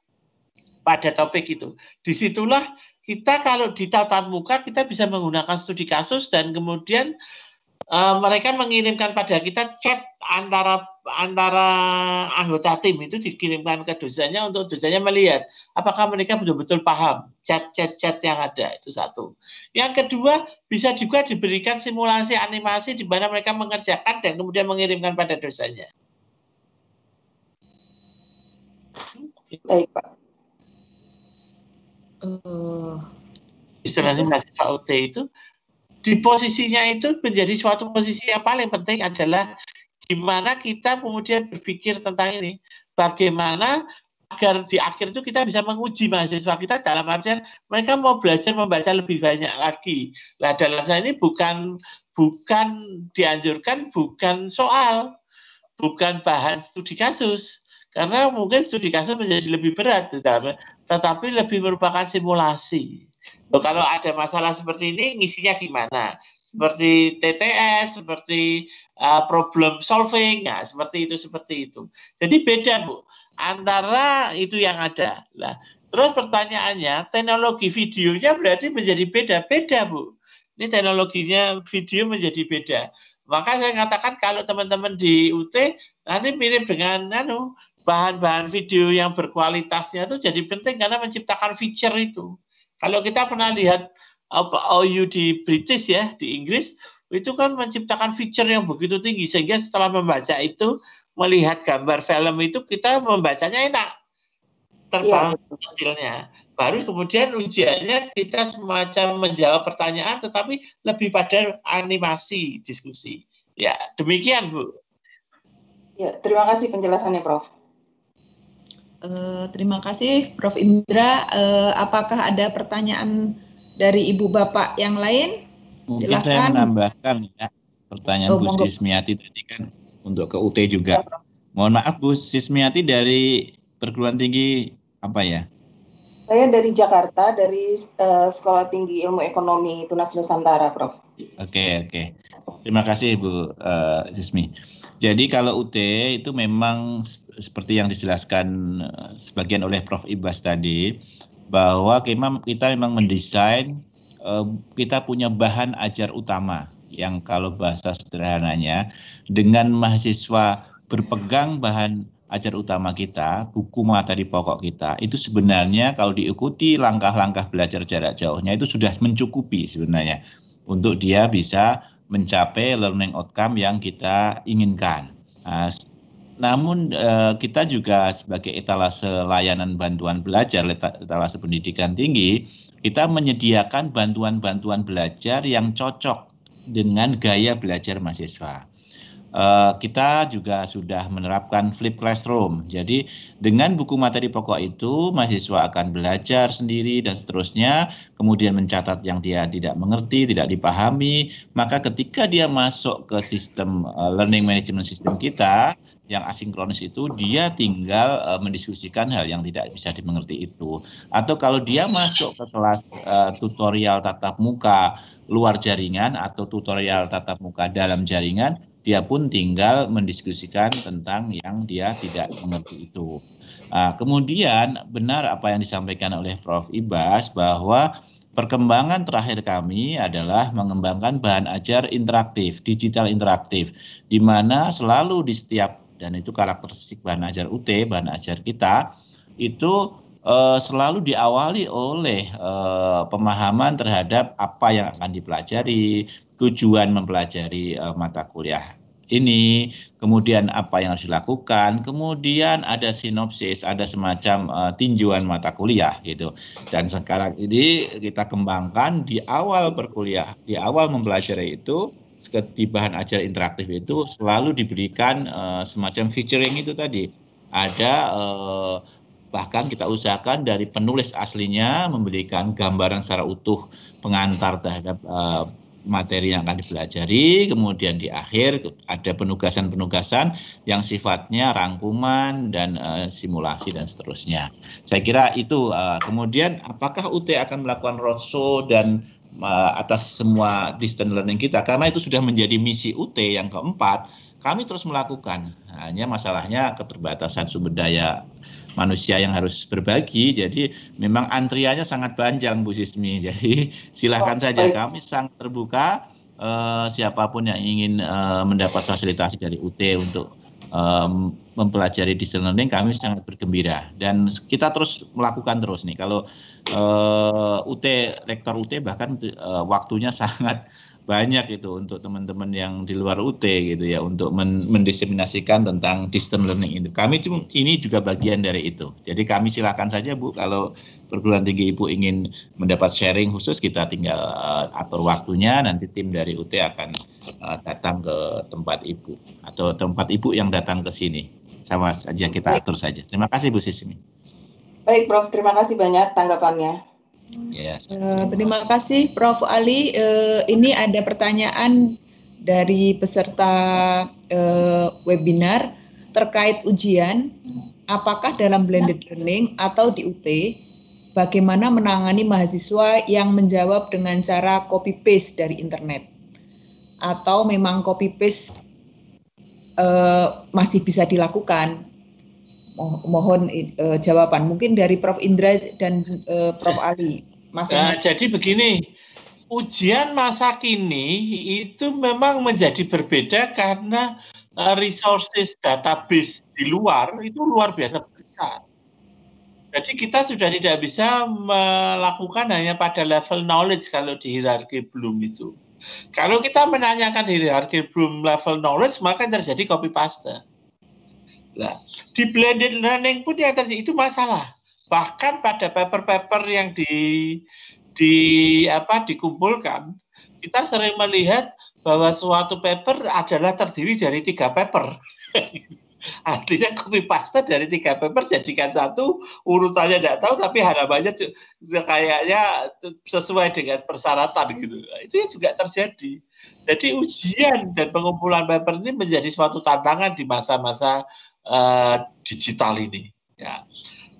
pada topik itu. Disitulah kita kalau di tatap muka kita bisa menggunakan studi kasus dan kemudian uh, mereka mengirimkan pada kita chat antara antara anggota tim itu dikirimkan ke dosanya untuk dosanya melihat apakah mereka betul-betul paham chat-chat-chat yang ada itu satu. Yang kedua bisa juga diberikan simulasi animasi di mana mereka mengerjakan dan kemudian mengirimkan pada dosanya. Baik Pak. Istilahnya masih VOT itu di posisinya itu menjadi suatu posisi yang paling penting adalah di mana kita kemudian berpikir tentang ini, bagaimana agar di akhir itu kita bisa menguji mahasiswa kita dalam artian mereka mau belajar membaca lebih banyak lagi. Nah dalam saya ini bukan bukan dianjurkan bukan soal, bukan bahan studi kasus karena mungkin studi kasus menjadi lebih berat, tetapi lebih merupakan simulasi. Loh, kalau ada masalah seperti ini ngisinya gimana? seperti TTS, seperti uh, problem solving, nah, seperti itu, seperti itu. Jadi beda bu antara itu yang ada. lah. terus pertanyaannya, teknologi videonya berarti menjadi beda-beda bu. Ini teknologinya video menjadi beda. Maka saya katakan kalau teman-teman di UT nanti mirip dengan anu bahan-bahan video yang berkualitasnya itu jadi penting karena menciptakan feature itu. Kalau kita pernah lihat apa OU di British ya di Inggris itu kan menciptakan feature yang begitu tinggi sehingga setelah membaca itu melihat gambar film itu kita membacanya enak terbangun ya. baru kemudian ujiannya kita semacam menjawab pertanyaan tetapi lebih pada animasi diskusi ya demikian bu ya terima kasih penjelasannya prof Uh, terima kasih, Prof. Indra. Uh, apakah ada pertanyaan dari ibu bapak yang lain? Mungkin silahkan. saya menambahkan ya pertanyaan oh, Bu Sismiati tadi kan untuk ke UT juga. Ya. Mohon maaf Bu Sismiati dari perguruan tinggi apa ya? Saya dari Jakarta dari uh, Sekolah Tinggi Ilmu Ekonomi Tunas Nusantara, Prof. Oke okay, oke. Okay. Terima kasih Bu uh, Sismi. Jadi kalau UT itu memang seperti yang dijelaskan eh, sebagian oleh Prof Ibas tadi, bahwa kita memang mendesain eh, kita punya bahan ajar utama yang kalau bahasa sederhananya dengan mahasiswa berpegang bahan ajar utama kita, buku materi pokok kita, itu sebenarnya kalau diikuti langkah-langkah belajar jarak jauhnya itu sudah mencukupi sebenarnya untuk dia bisa mencapai learning outcome yang kita inginkan. Nah, namun eh, kita juga sebagai etalase layanan bantuan belajar, etalase pendidikan tinggi, kita menyediakan bantuan-bantuan belajar yang cocok dengan gaya belajar mahasiswa. Uh, kita juga sudah menerapkan flip classroom. Jadi dengan buku materi pokok itu mahasiswa akan belajar sendiri dan seterusnya, kemudian mencatat yang dia tidak mengerti, tidak dipahami. Maka ketika dia masuk ke sistem uh, learning management system kita, yang asinkronis itu dia tinggal uh, mendiskusikan hal yang tidak bisa dimengerti itu atau kalau dia masuk ke kelas uh, tutorial tatap muka luar jaringan atau tutorial tatap muka dalam jaringan dia pun tinggal mendiskusikan tentang yang dia tidak mengerti itu nah, kemudian benar apa yang disampaikan oleh Prof Ibas bahwa Perkembangan terakhir kami adalah mengembangkan bahan ajar interaktif, digital interaktif, di mana selalu di setiap dan itu karakteristik bahan ajar UT, bahan ajar kita itu eh, selalu diawali oleh eh, pemahaman terhadap apa yang akan dipelajari, tujuan mempelajari eh, mata kuliah ini, kemudian apa yang harus dilakukan, kemudian ada sinopsis, ada semacam uh, tinjuan mata kuliah gitu. Dan sekarang ini kita kembangkan di awal perkuliah, di awal mempelajari itu di bahan ajar interaktif itu selalu diberikan uh, semacam featuring itu tadi. Ada uh, bahkan kita usahakan dari penulis aslinya memberikan gambaran secara utuh pengantar terhadap uh, materi yang akan dipelajari, kemudian di akhir ada penugasan-penugasan yang sifatnya rangkuman dan uh, simulasi dan seterusnya. Saya kira itu. Uh, kemudian apakah UT akan melakukan roadshow dan Eh, atas semua distance learning kita karena itu sudah menjadi misi UT yang keempat kami terus melakukan hanya masalahnya keterbatasan sumber daya manusia yang harus berbagi jadi memang antriannya sangat panjang Bu Sismi jadi silahkan oh, saja kami sangat terbuka uh, siapapun yang ingin uh, mendapat fasilitasi dari UT untuk um, mempelajari digital learning kami sangat bergembira dan kita terus melakukan terus nih kalau uh, eh, UT rektor UT bahkan uh, waktunya sangat banyak itu untuk teman-teman yang di luar UT gitu ya untuk men mendiseminasikan tentang distance learning itu. Kami cuma ini juga bagian dari itu. Jadi kami silakan saja Bu kalau perguruan tinggi Ibu ingin mendapat sharing khusus kita tinggal uh, atur waktunya nanti tim dari UT akan uh, datang ke tempat Ibu atau tempat Ibu yang datang ke sini. Sama saja kita atur saja. Terima kasih Bu Sismi. Baik Prof, terima kasih banyak tanggapannya. Yes. Ya. Uh, terima kasih Prof. Ali. Uh, ini ada pertanyaan dari peserta uh, webinar terkait ujian. Apakah dalam blended learning atau di UT, bagaimana menangani mahasiswa yang menjawab dengan cara copy paste dari internet? Atau memang copy paste uh, eh, masih bisa dilakukan mohon uh, jawaban mungkin dari Prof Indra dan uh, Prof Ali. Mas nah, jadi begini, ujian masa kini itu memang menjadi berbeda karena resources database di luar itu luar biasa besar. Jadi kita sudah tidak bisa melakukan hanya pada level knowledge kalau di hierarki belum itu. Kalau kita menanyakan hierarki belum level knowledge, maka terjadi copy paste. Nah, di blended learning pun yang terjadi itu masalah. Bahkan pada paper-paper yang di di apa dikumpulkan, kita sering melihat bahwa suatu paper adalah terdiri dari tiga paper. Artinya copy paste dari tiga paper jadikan satu urutannya tidak tahu tapi harapannya kayaknya sesuai dengan persyaratan gitu. Itu juga terjadi. Jadi ujian dan pengumpulan paper ini menjadi suatu tantangan di masa-masa uh, digital ini. Ya.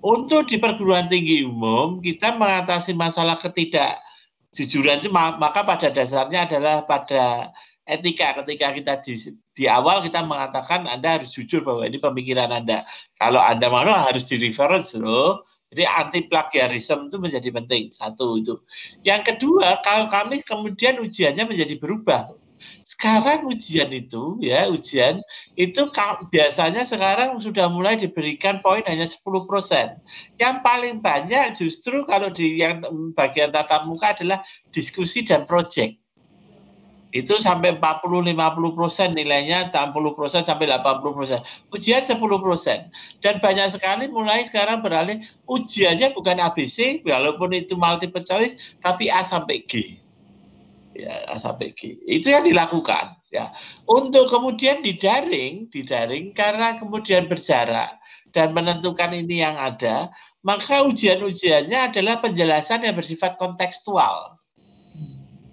Untuk di perguruan tinggi umum, kita mengatasi masalah ketidakjujuran itu maka pada dasarnya adalah pada etika ketika kita di, di awal kita mengatakan Anda harus jujur bahwa ini pemikiran Anda. Kalau Anda mau harus di reference loh. Jadi anti plagiarisme itu menjadi penting satu itu. Yang kedua, kalau kami kemudian ujiannya menjadi berubah. Sekarang ujian itu ya ujian itu biasanya sekarang sudah mulai diberikan poin hanya 10%. Yang paling banyak justru kalau di yang mm, bagian tatap muka adalah diskusi dan proyek itu sampai 40 50 persen nilainya 60 persen sampai 80 persen ujian 10 persen dan banyak sekali mulai sekarang beralih ujiannya bukan ABC walaupun itu multiple choice tapi A sampai G ya ASAPG. Itu yang dilakukan ya. Untuk kemudian didaring, didaring karena kemudian berjarak dan menentukan ini yang ada, maka ujian-ujiannya adalah penjelasan yang bersifat kontekstual.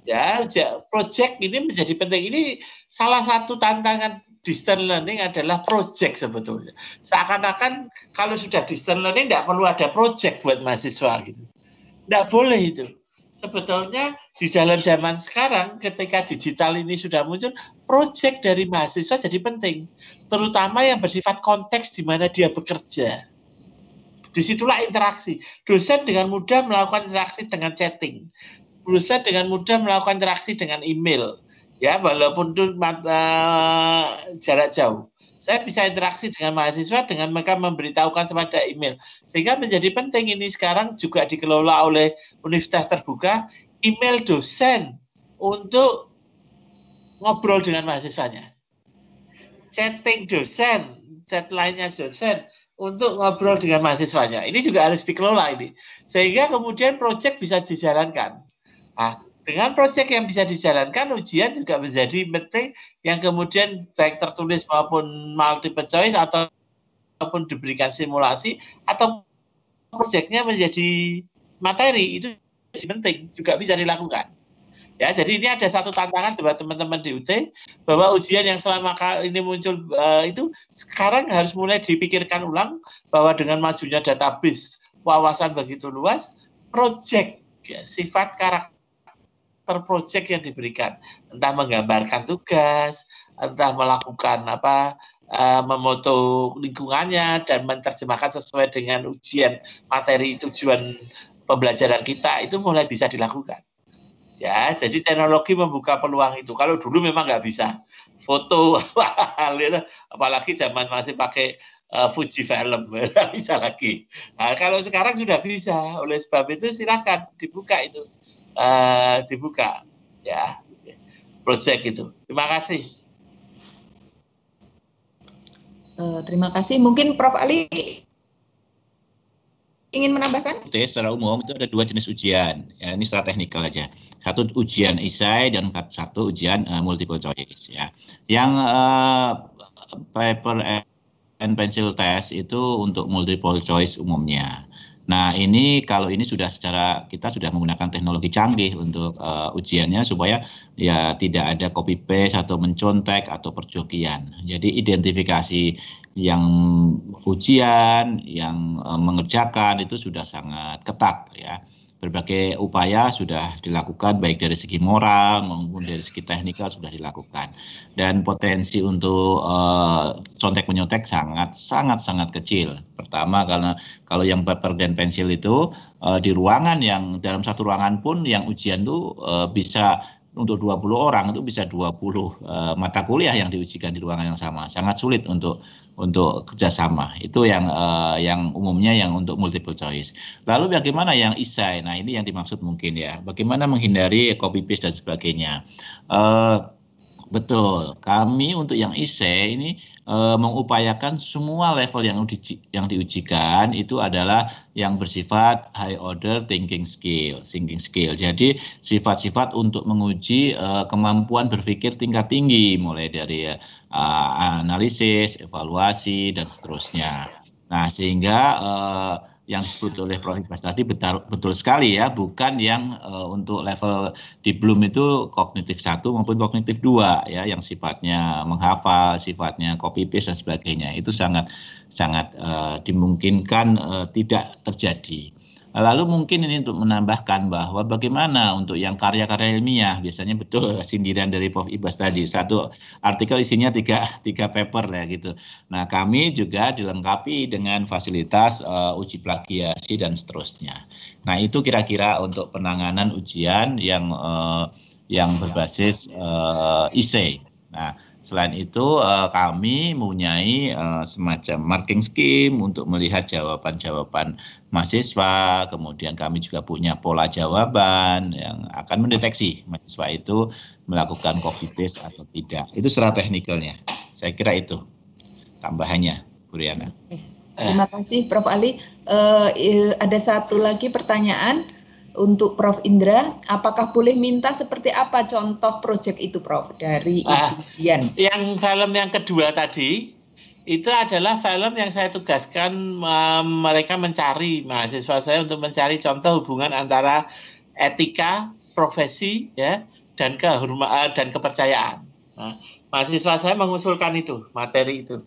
Ya, project ini menjadi penting. Ini salah satu tantangan distance learning adalah project sebetulnya. Seakan-akan kalau sudah distance learning tidak perlu ada project buat mahasiswa gitu. Tidak boleh itu. Sebetulnya di dalam zaman sekarang ketika digital ini sudah muncul, proyek dari mahasiswa jadi penting, terutama yang bersifat konteks di mana dia bekerja. Disitulah interaksi. Dosen dengan mudah melakukan interaksi dengan chatting. Dosen dengan mudah melakukan interaksi dengan email. Ya, walaupun itu uh, jarak jauh. Saya bisa interaksi dengan mahasiswa dengan mereka memberitahukan kepada email. Sehingga menjadi penting ini sekarang juga dikelola oleh universitas terbuka email dosen untuk ngobrol dengan mahasiswanya. Chatting dosen, chat lainnya dosen untuk ngobrol dengan mahasiswanya. Ini juga harus dikelola ini. Sehingga kemudian proyek bisa dijalankan. Ah, dengan proyek yang bisa dijalankan, ujian juga menjadi penting yang kemudian baik tertulis maupun multiple choice atau ataupun diberikan simulasi atau proyeknya menjadi materi itu menjadi penting juga bisa dilakukan. Ya, jadi ini ada satu tantangan buat teman-teman di UT bahwa ujian yang selama ini muncul uh, itu sekarang harus mulai dipikirkan ulang bahwa dengan majunya database wawasan begitu luas, project ya, sifat karakter proyek yang diberikan, entah menggambarkan tugas, entah melakukan apa uh, memoto lingkungannya dan menerjemahkan sesuai dengan ujian materi tujuan pembelajaran kita itu mulai bisa dilakukan. Ya, jadi teknologi membuka peluang itu. Kalau dulu memang nggak bisa foto, apalagi zaman masih pakai uh, Fuji film, bisa lagi. Nah, kalau sekarang sudah bisa, oleh sebab itu silakan dibuka itu, uh, dibuka ya project itu. Terima kasih. Uh, terima kasih. Mungkin Prof Ali ingin menambahkan? UTS ya, secara umum itu ada dua jenis ujian. Ya, ini secara teknikal aja. Satu ujian esai dan satu ujian uh, multiple choice ya. Yang uh, paper and pencil test itu untuk multiple choice umumnya. Nah ini kalau ini sudah secara kita sudah menggunakan teknologi canggih untuk uh, ujiannya supaya ya tidak ada copy paste atau mencontek atau perjokian. Jadi identifikasi yang ujian, yang e, mengerjakan itu sudah sangat ketat ya. Berbagai upaya sudah dilakukan baik dari segi moral maupun dari segi teknikal sudah dilakukan. Dan potensi untuk uh, contek menyontek sangat sangat sangat kecil. Pertama karena kalau yang paper dan pensil itu uh, di ruangan yang dalam satu ruangan pun yang ujian tuh uh, bisa untuk 20 orang itu bisa 20 uh, eh, mata kuliah yang diujikan di ruangan yang sama. Sangat sulit untuk untuk kerjasama. Itu yang uh, yang umumnya yang untuk multiple choice. Lalu bagaimana yang isai? Nah ini yang dimaksud mungkin ya. Bagaimana menghindari copy paste dan sebagainya. Uh, Betul. Kami untuk yang ISE ini e, mengupayakan semua level yang di, yang diujikan itu adalah yang bersifat high order thinking skill, thinking skill. Jadi sifat-sifat untuk menguji e, kemampuan berpikir tingkat tinggi mulai dari e, analisis, evaluasi dan seterusnya. Nah, sehingga e, yang disebut oleh Prof. Ibas tadi betul, betul sekali ya, bukan yang uh, untuk level Bloom itu kognitif satu maupun kognitif dua ya, yang sifatnya menghafal, sifatnya copy paste dan sebagainya itu sangat sangat uh, dimungkinkan uh, tidak terjadi. Lalu mungkin ini untuk menambahkan bahwa bagaimana untuk yang karya-karya ilmiah, biasanya betul sindiran dari Prof. Ibas tadi, satu artikel isinya tiga, tiga paper lah gitu. Nah kami juga dilengkapi dengan fasilitas uh, uji plagiasi dan seterusnya. Nah itu kira-kira untuk penanganan ujian yang uh, yang berbasis uh, eh, IC. Nah Selain itu eh, kami mempunyai eh, semacam marking scheme untuk melihat jawaban-jawaban mahasiswa, kemudian kami juga punya pola jawaban yang akan mendeteksi mahasiswa itu melakukan copy paste atau tidak. Itu secara teknikalnya. Saya kira itu tambahannya, Bu Riana. Terima kasih Prof Ali. Uh, ada satu lagi pertanyaan untuk Prof Indra, apakah boleh minta seperti apa contoh proyek itu Prof dari nah, Ian? Yang film yang kedua tadi itu adalah film yang saya tugaskan um, mereka mencari mahasiswa saya untuk mencari contoh hubungan antara etika, profesi ya dan kehormatan eh, dan kepercayaan. Nah, mahasiswa saya mengusulkan itu, materi itu.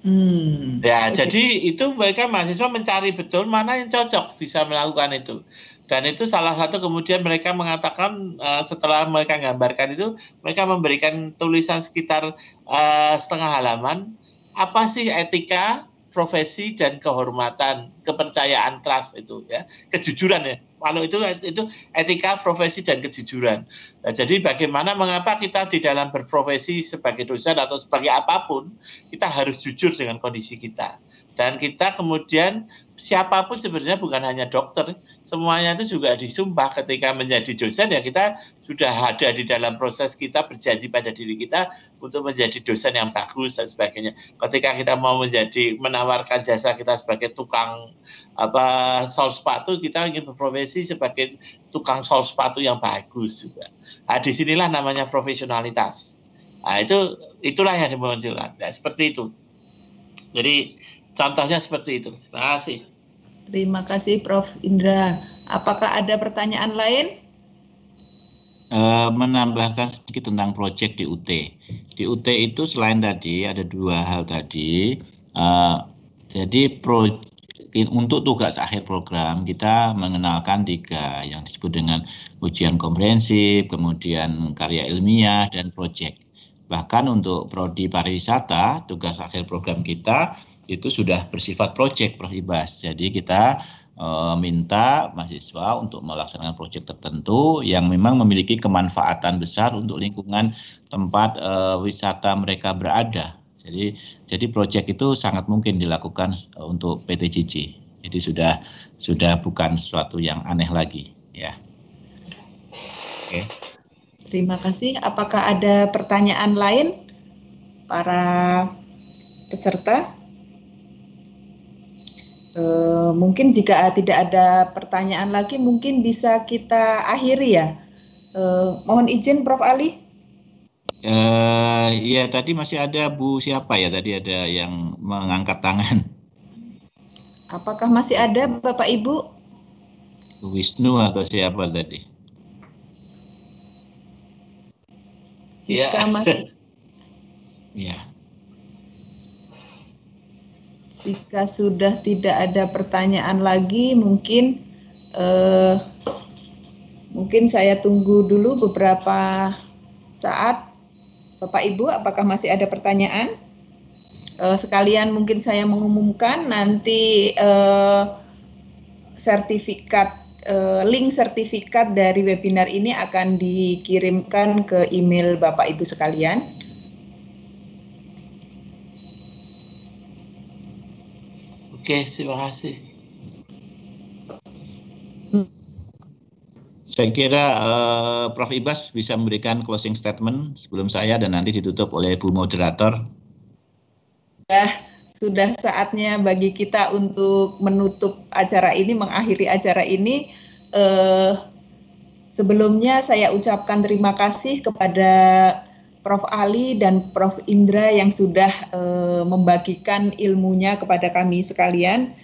Hmm. Ya, okay. jadi itu mereka mahasiswa mencari betul mana yang cocok bisa melakukan itu. Dan itu salah satu kemudian mereka mengatakan uh, setelah mereka gambarkan itu mereka memberikan tulisan sekitar uh, setengah halaman apa sih etika profesi dan kehormatan, kepercayaan trust itu ya, kejujuran ya. Kalau itu itu etika profesi dan kejujuran. Nah, jadi bagaimana mengapa kita di dalam berprofesi sebagai dosen atau sebagai apapun kita harus jujur dengan kondisi kita. Dan kita kemudian siapapun sebenarnya bukan hanya dokter, semuanya itu juga disumpah ketika menjadi dosen ya kita sudah ada di dalam proses kita berjanji pada diri kita untuk menjadi dosen yang bagus dan sebagainya. Ketika kita mau menjadi menawarkan jasa kita sebagai tukang apa sol sepatu, kita ingin berprofesi sebagai tukang sol sepatu yang bagus juga. Nah, disinilah namanya profesionalitas. Nah, itu itulah yang dimunculkan. Nah, seperti itu. Jadi Contohnya seperti itu. Terima kasih. Terima kasih Prof. Indra. Apakah ada pertanyaan lain? Eh, menambahkan sedikit tentang proyek di UT. Di UT itu selain tadi ada dua hal tadi. Eh, jadi untuk tugas akhir program kita mengenalkan tiga yang disebut dengan ujian komprehensif, kemudian karya ilmiah dan proyek. Bahkan untuk prodi pariwisata, tugas akhir program kita itu sudah bersifat proyek Prof Ibas. Jadi kita e, minta mahasiswa untuk melaksanakan proyek tertentu yang memang memiliki kemanfaatan besar untuk lingkungan tempat e, wisata mereka berada. Jadi jadi proyek itu sangat mungkin dilakukan eh, untuk PTCC. Jadi sudah sudah bukan sesuatu yang aneh lagi, ya. Oke. Okay. Terima kasih. Apakah ada pertanyaan lain para peserta? E, mungkin jika tidak ada pertanyaan lagi, mungkin bisa kita akhiri ya. E, mohon izin, Prof. Ali. Uh, ya tadi masih ada Bu siapa ya tadi ada yang mengangkat tangan. Apakah masih ada Bapak Ibu? Wisnu atau siapa tadi? Jika ya. masih. Iya. Jika sudah tidak ada pertanyaan lagi, mungkin eh, mungkin saya tunggu dulu beberapa saat. Bapak Ibu, apakah masih ada pertanyaan? Eh, sekalian mungkin saya mengumumkan nanti eh, sertifikat eh, link sertifikat dari webinar ini akan dikirimkan ke email Bapak Ibu sekalian. Oke, terima kasih. Saya kira uh, Prof. Ibas bisa memberikan closing statement sebelum saya dan nanti ditutup oleh Bu Moderator. Ya, sudah saatnya bagi kita untuk menutup acara ini, mengakhiri acara ini. Uh, sebelumnya saya ucapkan terima kasih kepada Prof. Ali dan Prof. Indra yang sudah uh, membagikan ilmunya kepada kami sekalian.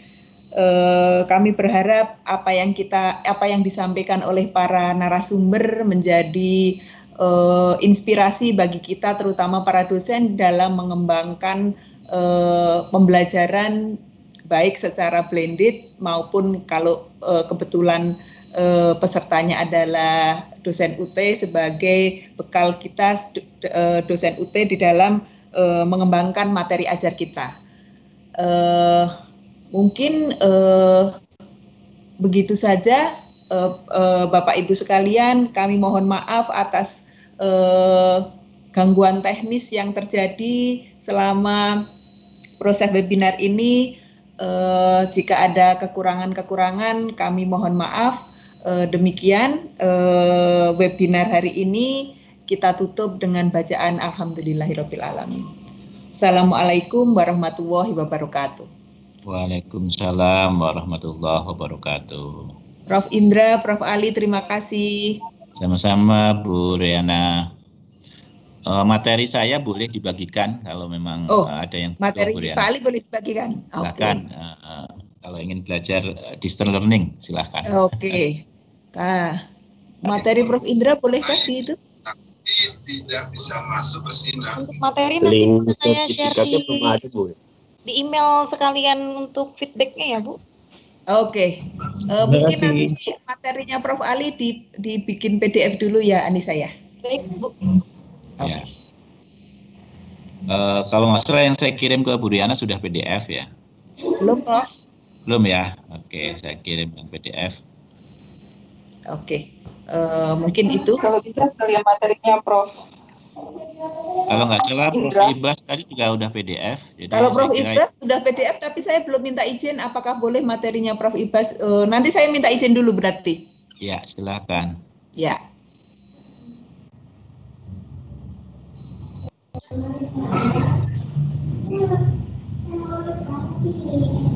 Uh, kami berharap apa yang kita apa yang disampaikan oleh para narasumber menjadi uh, inspirasi bagi kita terutama para dosen dalam mengembangkan uh, pembelajaran baik secara blended maupun kalau uh, kebetulan eh, pesertanya adalah dosen UT sebagai bekal kita eh, dosen UT di dalam eh, mengembangkan materi ajar kita. Eh, mungkin eh, begitu saja eh, eh, Bapak Ibu sekalian, kami mohon maaf atas eh, gangguan teknis yang terjadi selama proses webinar ini. Uh, jika ada kekurangan-kekurangan, kami mohon maaf. Eh, demikian eh, webinar hari ini kita tutup dengan bacaan Alhamdulillahirabbil alamin. Assalamualaikum warahmatullahi wabarakatuh. Waalaikumsalam warahmatullahi wabarakatuh. Prof Indra, Prof Ali, terima kasih. Sama-sama Bu Riana. Uh, materi saya boleh dibagikan kalau memang oh, ada yang materi butuh, Bu Pak Ali boleh dibagikan. Silakan. Okay. Uh, uh, kalau ingin belajar distance learning, silahkan. Oke. Okay. Nah, materi Prof. Indra bolehkah di itu? Tapi tidak bisa masuk ke sini. Untuk materi nanti saya share di, ada, Bu. di email sekalian untuk feedbacknya ya, Bu. Oke, okay. uh, eh, mungkin nanti materinya Prof. Ali di, dibikin PDF dulu ya, Anissa ya. Baik, Bu. Okay. Ya. Uh, kalau nggak salah yang saya kirim ke Bu Riana sudah PDF ya? Belum, kok. Belum ya? Oke, okay, saya kirim yang PDF. Oke, okay. uh, eh, mungkin itu. Kalau bisa sekalian materinya, Prof. Kalau nggak salah, Prof. Ibas tadi juga udah PDF. Jadi Kalau Prof. Kira... Ibas sudah PDF, tapi saya belum minta izin. Apakah boleh materinya Prof. Ibas? Uh, nanti saya minta izin dulu berarti. Ya, silakan. Ya. Thank you.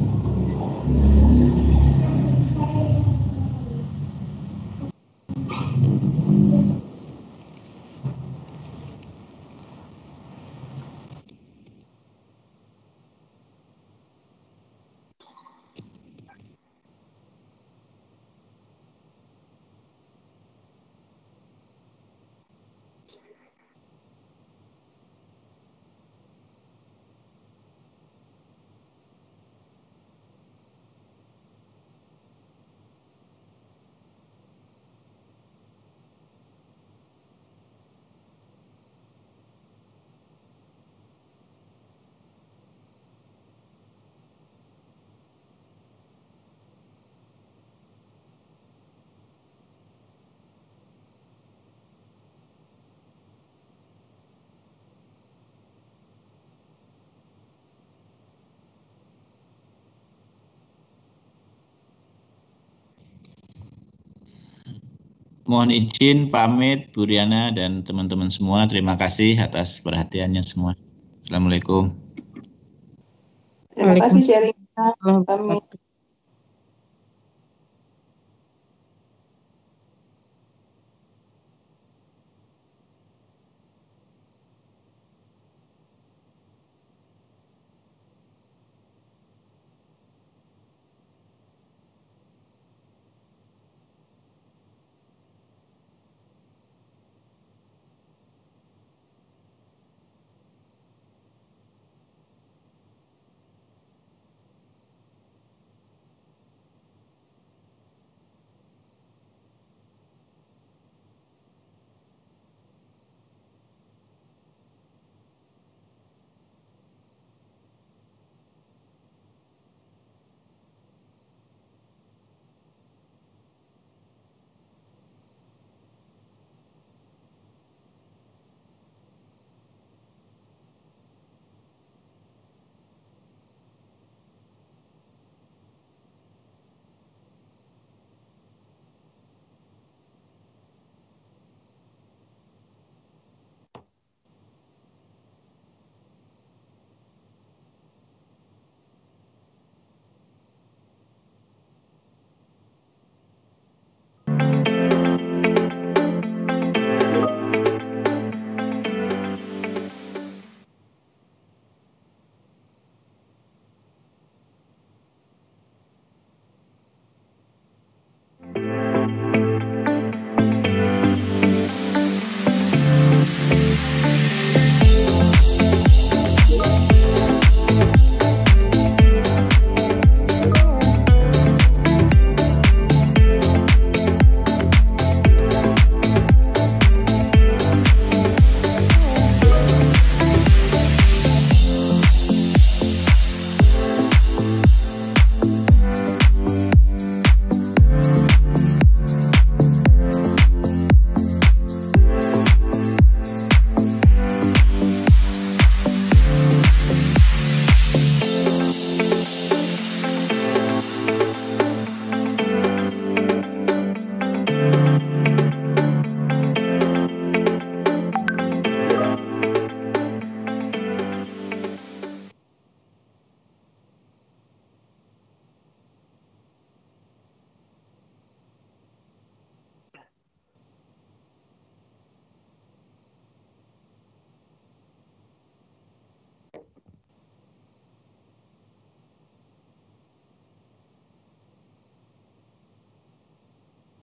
mohon izin pamit Bu Riana dan teman-teman semua. Terima kasih atas perhatiannya semua. Assalamualaikum. Terima kasih sharingnya. Kami.